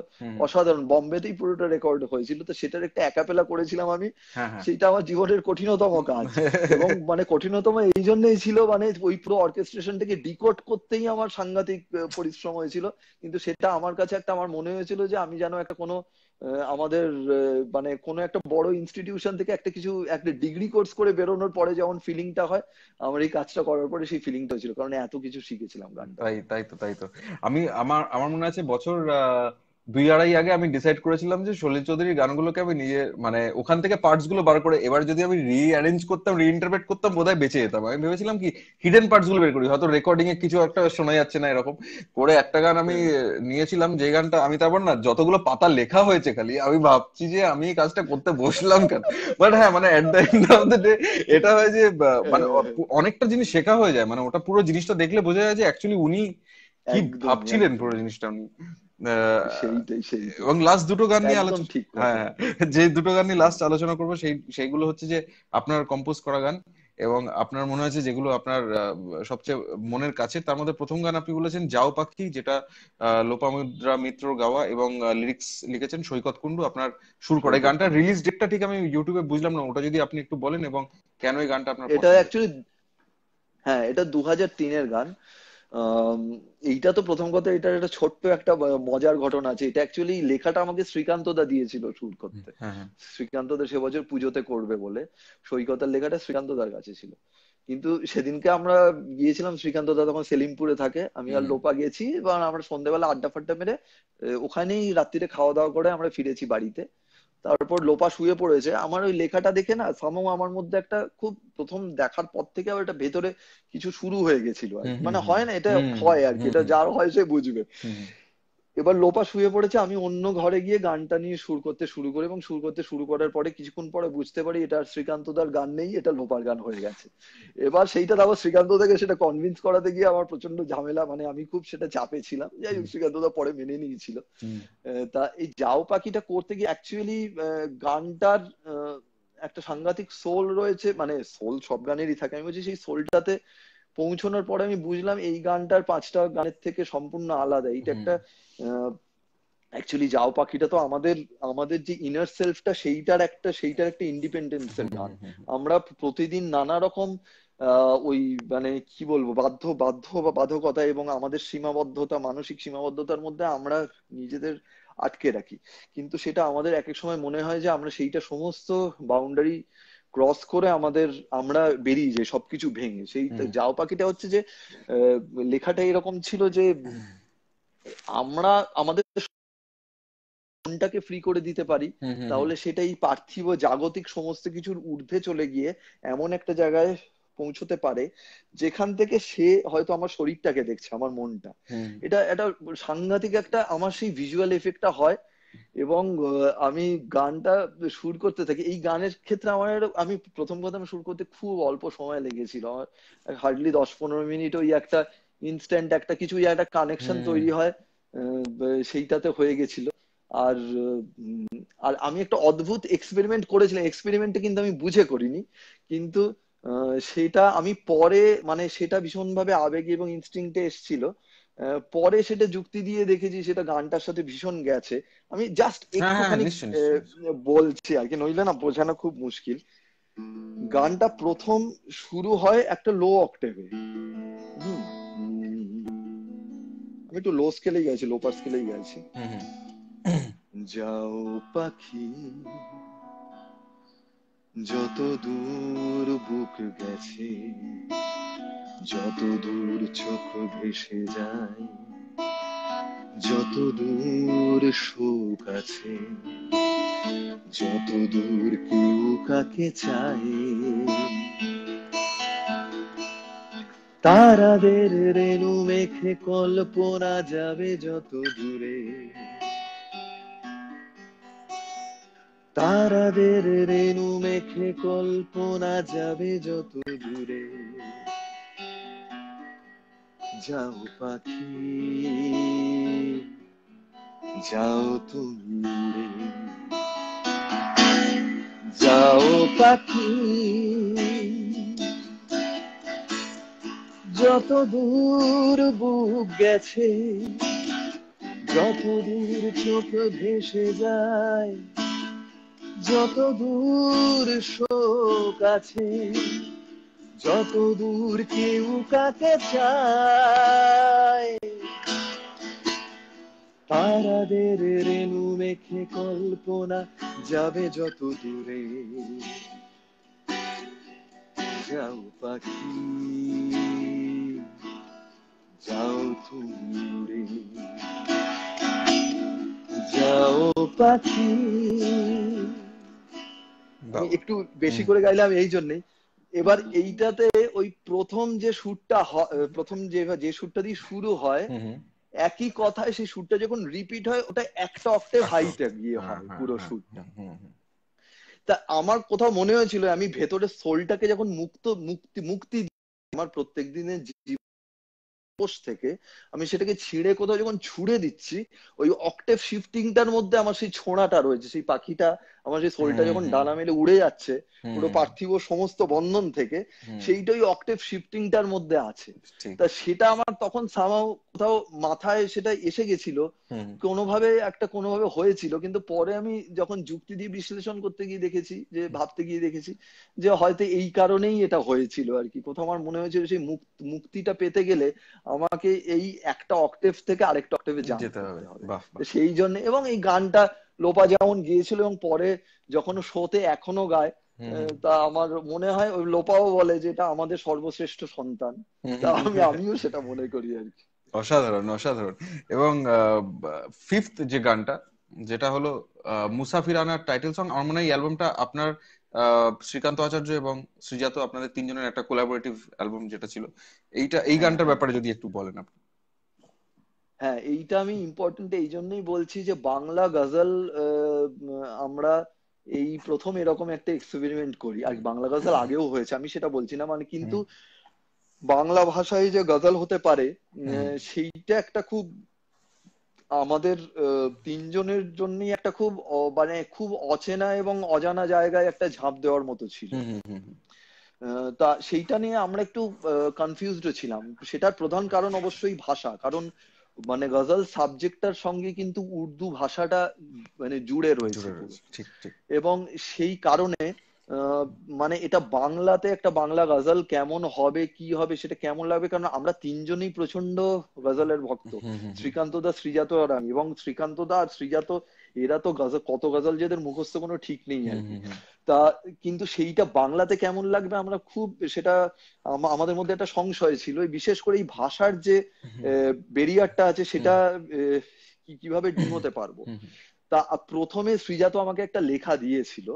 অসাধারণ বম্বেতেই পুরোটা রেকর্ড হয়েছিল তো সেটার একটা একাপেলা করেছিলাম আমি হ্যাঁ, হ্যাঁ। সেটা আমার জীবনের কঠিনতম কাজ <laughs> এবং মানে কঠিনতম এই জন্যই ছিল মানে ওই পুরো অর্কেস্ট্রেশনটাকে ডিকোড করতেই আমার সাংঘাতিক পরিশ্রম হয়েছিল কিন্তু সেটা আমার কাছে একটা আমার মনে হয়েছিল যে আমি যেন একটা কোনো আমাদের মানে কোনো একটা বড় ইনস্টিটিউশন থেকে একটা কিছু একটা ডিগ্রি কোর্স করে বেরোনোর পরে যেমন ফিলিংটা হয় আমার এই কাজটা করার পরে সেই ফিলিংটা হয়েছিল কারণ এত কিছু শিখেছিলাম গান তাই তাই তো তাই তো আমি আমার আমার মনে আছে বছর আহ দুই আড়াই আগে আমি ডিসাইড করেছিলাম যে সলিল চৌধুরীর গানগুলোকে আমি নিজে মানে ওখান থেকে পার্টস গুলো বার করে এবার যদি আমি অ্যারেঞ্জ করতাম রি ইন্টারপ্রেট করতাম বোধহয় বেঁচে যেতাম আমি ভেবেছিলাম কি হিডেন পার্টস গুলো বের করি হয়তো রেকর্ডিং এ কিছু একটা শোনা যাচ্ছে না এরকম করে একটা গান আমি নিয়েছিলাম যে গানটা আমি তারপর না যতগুলো পাতা লেখা হয়েছে খালি আমি ভাবছি যে আমি এই কাজটা করতে বসলাম কেন বাট হ্যাঁ মানে at the end of the day এটা হয় যে মানে অনেকটা জিনিস শেখা হয়ে যায় মানে ওটা পুরো জিনিসটা দেখলে বোঝা যায় যে অ্যাকচুয়ালি উনি কি ভাবছিলেন পুরো জিনিসটা উনি এবং লাস্ট দুটো গান নিয়ে আলোচনা হ্যাঁ, হ্যাঁ যে দুটো গান নিয়ে লাস্ট আলোচনা করবো সেই সেইগুলো হচ্ছে যে আপনার কম্পোজ করা গান এবং আপনার মনে হয়েছে যেগুলো আপনার সবচেয়ে মনের কাছে তার মধ্যে প্রথম গান আপনি বলেছেন যাও পাখি যেটা লোপামুদ্রা মিত্র গাওয়া এবং লিরিক্স লিখেছেন সৈকত কুণ্ডু আপনার শুরু করে গানটা রিলিজ ডেটটা ঠিক আমি ইউটিউবে বুঝলাম না ওটা যদি আপনি একটু বলেন এবং কেন এই গানটা আপনার এটা অ্যাকচুয়ালি হ্যাঁ এটা দু হাজার তিনের গান এইটা তো প্রথম কথা এটা একটা ছোট্ট একটা মজার ঘটনা আছে এটা অ্যাকচুয়ালি লেখাটা আমাকে শ্রীকান্ত দা দিয়েছিল শুট করতে হ্যাঁ, হ্যাঁ। শ্রীকান্ত দা সে বছর পুজোতে করবে বলে সৈকতের লেখাটা শ্রীকান্ত দার কাছে ছিল কিন্তু সেদিনকে আমরা গিয়েছিলাম শ্রীকান্ত দা তখন সেলিমপুরে থাকে আমি আর লোপা গেছি এবং আমরা সন্ধ্যেবেলা আড্ডা ফাড্ডা মেরে ওখানেই রাত্রিতে খাওয়া দাওয়া করে আমরা ফিরেছি বাড়িতে তারপর লোপা শুয়ে পড়েছে আমার ওই লেখাটা দেখে না সামও আমার মধ্যে একটা খুব প্রথম দেখার পর থেকে আবার এটা ভেতরে কিছু শুরু হয়ে গেছিল মানে হয় না এটা হয় আর কি এটা যার হয় সে বুঝবে এবার লোপা শুয়ে পড়েছে আমি অন্য ঘরে গিয়ে গানটা নিয়ে সুর করতে শুরু করি এবং সুর করতে শুরু করার পরে কিছুক্ষণ পরে বুঝতে পারি এটা আর শ্রীকান্ত দার গান নেই এটা লোপার গান হয়ে গেছে এবার সেইটা আবার শ্রীকান্ত দাকে সেটা কনভিন্স করাতে গিয়ে আমার প্রচন্ড ঝামেলা মানে আমি খুব সেটা চাপে ছিলাম যাই হোক শ্রীকান্ত দা পরে মেনে নিয়েছিল তা এই যাও পাখিটা করতে গিয়ে অ্যাকচুয়ালি গানটার একটা সাংঘাতিক সোল রয়েছে মানে সোল সব গানেরই থাকে আমি বলছি সেই সোলটাতে পৌঁছানোর পরে আমি বুঝলাম এই গানটার পাঁচটা গানের থেকে সম্পূর্ণ আলাদা এইটা একটা অ্যাকচুয়ালি যাও পাখিটা তো আমাদের আমাদের যে ইনার সেলফটা সেইটার একটা সেইটার একটা ইন্ডিপেন্ডেন্স এর গান আমরা প্রতিদিন নানা রকম ওই মানে কি বলবো বাধ্য বাধ্য বা বাধকতা এবং আমাদের সীমাবদ্ধতা মানসিক সীমাবদ্ধতার মধ্যে আমরা নিজেদের আটকে রাখি কিন্তু সেটা আমাদের এক এক সময় মনে হয় যে আমরা সেইটা সমস্ত বাউন্ডারি আহ ক্রস করে আমাদের আমরা বেরিয়ে যাই সবকিছু ভেঙে সেই যাও পাখিটা হচ্ছে যে লেখাটা এরকম ছিল যে আমরা আমাদের মনটাকে ফ্রি করে দিতে পারি তাহলে সেটাই পার্থিব জাগতিক সমস্ত কিছুর ঊর্ধ্বে চলে গিয়ে এমন একটা জায়গায় পৌঁছতে পারে যেখান থেকে সে হয়তো আমার শরীরটাকে দেখছে আমার মনটা এটা এটা সাংঘাতিক একটা আমার সেই ভিজুয়াল এফেক্টটা হয় এবং আমি গানটা সুর করতে থাকি এই গানের ক্ষেত্রে আমার আমি প্রথম কথা আমি সুর করতে খুব অল্প সময় লেগেছিল আমার হার্ডলি দশ পনেরো মিনিট ওই একটা ইনস্ট্যান্ট একটা কিছু একটা কানেকশন তৈরি হয় সেইটাতে হয়ে গেছিল আর আর আমি একটা অদ্ভুত এক্সপেরিমেন্ট করেছিলাম এক্সপেরিমেন্টটা কিন্তু আমি বুঝে করিনি কিন্তু সেটা আমি পরে মানে সেটা ভীষণভাবে আবেগ এবং ইনস্টিংটে এসছিল পরে সেটা যুক্তি দিয়ে দেখেছি সেটা গানটার সাথে ভীষণ গেছে আমি জাস্ট হ্যাঁ, হ্যাঁ, একটুখানি বলছি আর কি নইলে না বোঝানো খুব মুশকিল গানটা প্রথম শুরু হয় একটা লো অক্টেভে আমি একটু লো স্কেলে গেছি লোপার স্কেলে গেছি যাও পাখি যত দূর বুক গেছে যত দূর চোখ ভেসে যায় যত দূর সুখ আছে যত দূর কেউ কাকে চায় তারাদের রেণু মেখে কল্পনা যাবে যত দূরে তারাদের রেণু মেখে কল্পনা যাবে যত দূরে যাও পাখি যাও তুমি যাও পাখি যত দূর বুক গেছে যত দূর চোখ ভেসে যায় যত দূর শোক আছে যত দূর কেউ কাকে চায় তারাদের রেণু মেখে কল্পনা যাবে যত দূরে যাও পাখি যাও তুমি উড়ে যাও পাখি একটু বেশি করে গাইলাম এই জন্যই এবার এইটাতে ওই প্রথম যে সুরটা প্রথম যে যে সুরটা দিয়ে শুরু হয় একই কথায় সেই সুরটা যখন রিপিট হয় ওটা একটা অক্টেভ হাইটে গিয়ে হয় হ্যাঁ, হ্যাঁ, পুরো সুরটা হ্যাঁ। তা আমার কোথাও মনে হয়েছিল আমি ভেতরে সোলটাকে যখন মুক্ত মুক্তি মুক্তি আমার প্রত্যেক দিনের কোষ থেকে আমি সেটাকে ছিঁড়ে কোথাও যখন ছুড়ে দিচ্ছি ওই অক্টেভ শিফটিংটার মধ্যে আমার সেই ছোঁড়াটা রয়েছে সেই পাখিটা আমার সেই শরীরটা যখন ডানা মেলে উড়ে যাচ্ছে পুরো পার্থিব সমস্ত বন্ধন থেকে সেইটাই অক্টেভ শিফটিংটার মধ্যে আছে তা সেটা আমার তখন সামাও কোথাও মাথায় সেটা এসে গেছিল কোনোভাবে একটা কোনোভাবে হয়েছিল কিন্তু পরে আমি যখন যুক্তি দিয়ে বিশ্লেষণ করতে গিয়ে দেখেছি যে ভাবতে গিয়ে দেখেছি যে হয়তো এই কারণেই এটা হয়েছিল আর কি কোথাও আমার মনে হয়েছিল সেই মুক্তিটা পেতে গেলে আমাকে এই একটা অক্টেভ থেকে আরেকটা অক্টেভে যেতে হবে সেই জন্য এবং এই গানটা লোপা যেমন গিয়েছিল এবং পরে যখন শোতে এখনো গায় তা আমার মনে হয় ওই লোপাও বলে যে এটা আমাদের সর্বশ্রেষ্ঠ সন্তান তা আমি আমিও সেটা মনে করি আর কি অসাধারণ অসাধারণ এবং ফিফথ যে গানটা যেটা হলো মুসাফিরানার টাইটেল সং আমার মনে হয় অ্যালবামটা আপনার শ্রীকান্ত আচার্য এবং সুজাত আপনাদের তিনজনের একটা কোলাবোরেটিভ অ্যালবাম যেটা ছিল এইটা এই হ্যাঁ, গানটার হ্যাঁ। ব্যাপারে যদি একটু বলেন আপনি হ্যাঁ এইটা আমি ইম্পর্টেন্ট এই জন্যই বলছি যে বাংলা গজল আমরা এই প্রথম এরকম একটা এক্সপেরিমেন্ট করি আর বাংলা গজল আগেও হয়েছে আমি সেটা বলছি না মানে কিন্তু বাংলা ভাষায় যে গজল হতে পারে সেইটা একটা খুব আমাদের তিনজনের জন্যই একটা খুব মানে খুব অচেনা এবং অজানা জায়গায় একটা ঝাঁপ দেওয়ার মতো ছিল তা সেইটা নিয়ে আমরা একটু কনফিউজড ছিলাম সেটার প্রধান কারণ অবশ্যই ভাষা কারণ মানে গজল সাবজেক্টটার সঙ্গে কিন্তু উর্দু ভাষাটা মানে জুড়ে রয়েছে এবং সেই কারণে মানে এটা বাংলাতে একটা বাংলা গজল কেমন হবে কি হবে সেটা কেমন লাগবে কারণ আমরা তিনজনেই প্রচন্ড গজলের ভক্ত শ্রীকান্ত দা শ্রীজাত আর আমি এবং শ্রীকান্ত দা আর শ্রীজাত এরা তো গাজাল কত গাজাল যাদের মুখস্থ কোনো ঠিক নেই আর কি তা কিন্তু সেইটা বাংলাতে কেমন লাগবে আমরা খুব সেটা আমাদের মধ্যে একটা সংশয় ছিল বিশেষ করে এই ভাষার যে বেরিয়ারটা আছে সেটা কিভাবে হতে পারবো তা প্রথমে সৃজা তো আমাকে একটা লেখা দিয়েছিল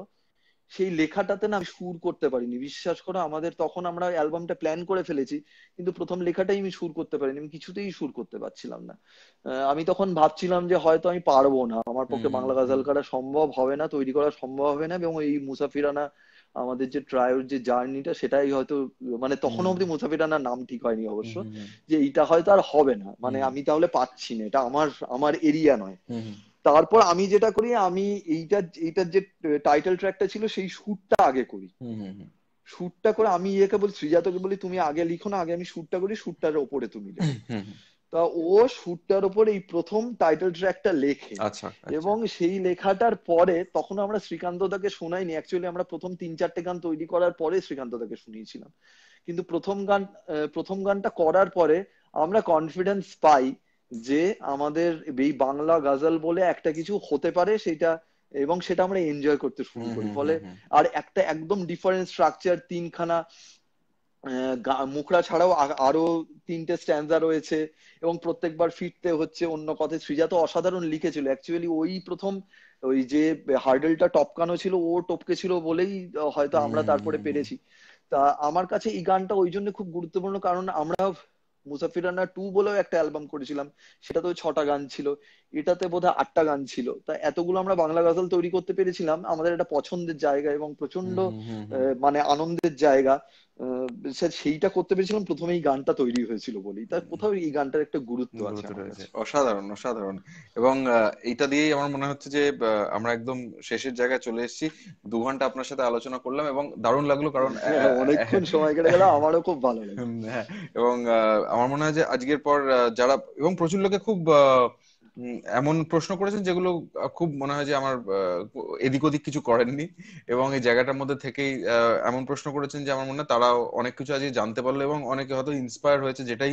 সেই লেখাটাতে না আমি সুর করতে পারিনি বিশ্বাস করো আমাদের তখন আমরা অ্যালবামটা প্ল্যান করে ফেলেছি কিন্তু প্রথম লেখাটাই আমি সুর করতে পারিনি আমি কিছুতেই সুর করতে পারছিলাম না আমি তখন ভাবছিলাম যে হয়তো আমি পারবো না আমার পক্ষে বাংলা গাজাল করা সম্ভব হবে না তৈরি করা সম্ভব হবে না এবং এই মুসাফিরানা আমাদের যে ট্রায়োর যে জার্নিটা সেটাই হয়তো মানে তখন অব্দি মুসাফিরানার নাম ঠিক হয়নি অবশ্য যে এটা হয়তো আর হবে না মানে আমি তাহলে পাচ্ছি না এটা আমার আমার এরিয়া নয় তারপর আমি যেটা করি আমি এইটা এইটার যে টাইটেল ট্র্যাকটা ছিল সেই সুরটা আগে করি সুরটা করে আমি ইয়েকে বলি সৃজাতকে বলি তুমি আগে লিখো না আগে আমি শুটটা করি সুরটার ওপরে তুমি তা ও সুরটার ওপর এই প্রথম টাইটেল ট্র্যাকটা লেখে আচ্ছা, আচ্ছা। এবং সেই লেখাটার পরে তখন আমরা শ্রীকান্ত দাকে শোনাইনি অ্যাকচুয়ালি আমরা প্রথম তিন চারটে গান তৈরি করার পরে শ্রীকান্ত দাকে শুনিয়েছিলাম কিন্তু প্রথম গান প্রথম গানটা করার পরে আমরা কনফিডেন্স পাই যে আমাদের এই বাংলা গাজাল বলে একটা কিছু হতে পারে সেটা এবং সেটা আমরা এনজয় করতে শুরু করি ফলে আর একটা একদম ডিফারেন্ট স্ট্রাকচার তিনখানা মুখরা ছাড়াও আরো তিনটে স্ট্যান্ডার রয়েছে এবং প্রত্যেকবার ফিরতে হচ্ছে অন্য পথে সৃজা তো অসাধারণ লিখেছিল অ্যাকচুয়ালি ওই প্রথম ওই যে হার্ডেলটা টপকানো ছিল ও টপকে ছিল বলেই হয়তো আমরা তারপরে পেরেছি তা আমার কাছে এই গানটা ওই জন্য খুব গুরুত্বপূর্ণ কারণ আমরা মুসাফিরানা টু বলেও একটা অ্যালবাম করেছিলাম সেটাতেও ছটা গান ছিল এটাতে বোধহয় আটটা গান ছিল তা এতগুলো আমরা বাংলা গজল তৈরি করতে পেরেছিলাম আমাদের এটা পছন্দের জায়গা এবং প্রচন্ড মানে আনন্দের জায়গা সেইটা করতে পেরেছিলাম প্রথমে এই গানটা তৈরি হয়েছিল বলেই তার কোথাও এই গানটার একটা গুরুত্ব আছে অসাধারণ অসাধারণ এবং এইটা দিয়েই আমার মনে হচ্ছে যে আমরা একদম শেষের জায়গায় চলে এসেছি দু ঘন্টা আপনার সাথে আলোচনা করলাম এবং দারুণ লাগলো কারণ হ্যাঁ, হ্যাঁ, অনেকক্ষণ হ্যাঁ। সময় কেটে গেল আমারও খুব ভালো লাগে এবং আমার মনে হয় যে আজকের পর যারা এবং প্রচুর লোকে খুব আহ এমন প্রশ্ন করেছেন যেগুলো খুব মনে হয় যে আমার এদিক ওদিক কিছু করেননি এবং এই জায়গাটার মধ্যে থেকেই এমন প্রশ্ন করেছেন যে আমার মনে হয় তারা অনেক কিছু আজকে জানতে পারলো এবং অনেকে হয়তো ইন্সপায়ার হয়েছে যেটাই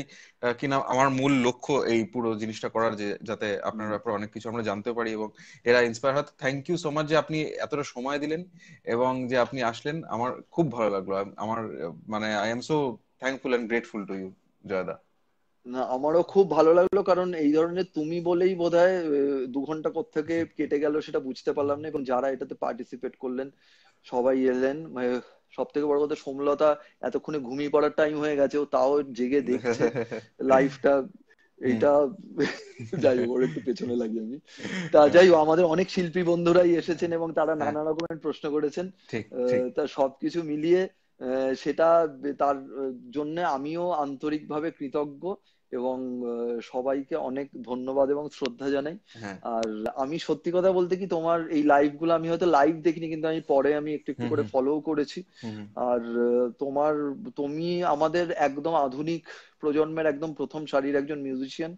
কিনা আমার মূল লক্ষ্য এই পুরো জিনিসটা করার যে যাতে আপনার ব্যাপারে অনেক কিছু আমরা জানতে পারি এবং এরা ইন্সপায়ার হয় থ্যাংক ইউ সো মাচ যে আপনি এতটা সময় দিলেন এবং যে আপনি আসলেন আমার খুব ভালো লাগলো আমার মানে I am so thankful and grateful to you জয়দা না আমারও খুব ভালো লাগলো কারণ এই ধরনের তুমি বলেই বোধ হয় দু ঘন্টা থেকে কেটে গেল সেটা বুঝতে পারলাম না এবং যারা এটাতে পার্টিসিপেট করলেন সবাই এলেন সব থেকে বড় কথা সোমলতা এতক্ষণে ঘুমিয়ে পড়ার টাইম হয়ে গেছে ও তাও জেগে দেখছে লাইফটা <laughs> এটা হ্যাঁ। যাই হোক একটু পেছনে লাগি আমি তা যাই হোক আমাদের অনেক শিল্পী বন্ধুরাই এসেছেন এবং তারা হ্যাঁ। নানা রকমের প্রশ্ন করেছেন তা সবকিছু মিলিয়ে সেটা তার জন্য আমিও আন্তরিকভাবে কৃতজ্ঞ এবং সবাইকে অনেক ধন্যবাদ এবং শ্রদ্ধা জানাই হ্যাঁ। আর আমি সত্যি কথা বলতে কি তোমার এই লাইভ গুলো আমি হয়তো লাইভ দেখিনি কিন্তু আমি পরে আমি একটু একটু করে ফলো করেছি আর তোমার তুমি আমাদের একদম আধুনিক প্রজন্মের একদম প্রথম সারির একজন মিউজিশিয়ান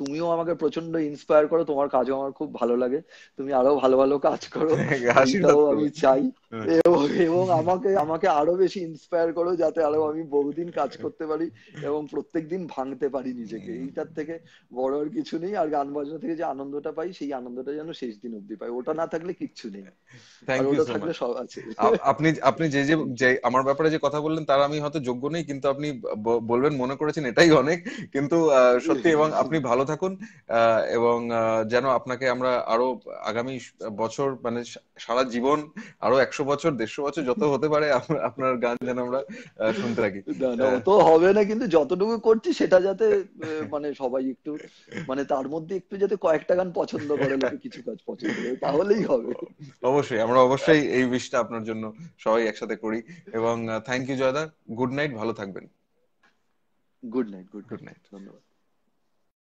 তুমিও আমাকে প্রচন্ড ইন্সপায়ার করো তোমার কাজও আমার খুব ভালো লাগে তুমি আরো ভালো ভালো কাজ করো <laughs> আমি চাই হ্যাঁ। এবং আমাকে আমাকে আরো বেশি ইন্সপায়ার করো যাতে আরো আমি বহুদিন কাজ করতে পারি এবং প্রত্যেক দিন ভাঙতে পারি নিজেকে হ্যাঁ। এইটার থেকে বড় আর কিছু নেই আর গান বাজনা থেকে যে আনন্দটা পাই সেই আনন্দটা যেন শেষ দিন অব্দি পাই ওটা না থাকলে কিচ্ছু নেই ওটা থাকলে সব আছে আপনি আপনি যে যে আমার ব্যাপারে যে কথা বললেন তার আমি হয়তো যোগ্য নেই কিন্তু আপনি বলবেন মনে করেছেন এটাই অনেক কিন্তু সত্যি এবং <laughs> আপনি ভালো থাকুন এবং যেন আপনাকে আমরা আরো আগামী বছর মানে সারা জীবন আরো একশো বছর দেড়শো বছর যত হতে পারে আপনার গান যেন আমরা শুনতে থাকি তো হবে না কিন্তু যতটুকু করছি সেটা যাতে মানে সবাই একটু মানে তার মধ্যে একটু যাতে কয়েকটা গান পছন্দ করে কিছু কাজ পছন্দ করে তাহলেই হবে অবশ্যই আমরা অবশ্যই এই বিষটা আপনার জন্য সবাই একসাথে করি এবং থ্যাংক ইউ জয়দা গুড নাইট ভালো থাকবেন good night good good night ধন্যবাদ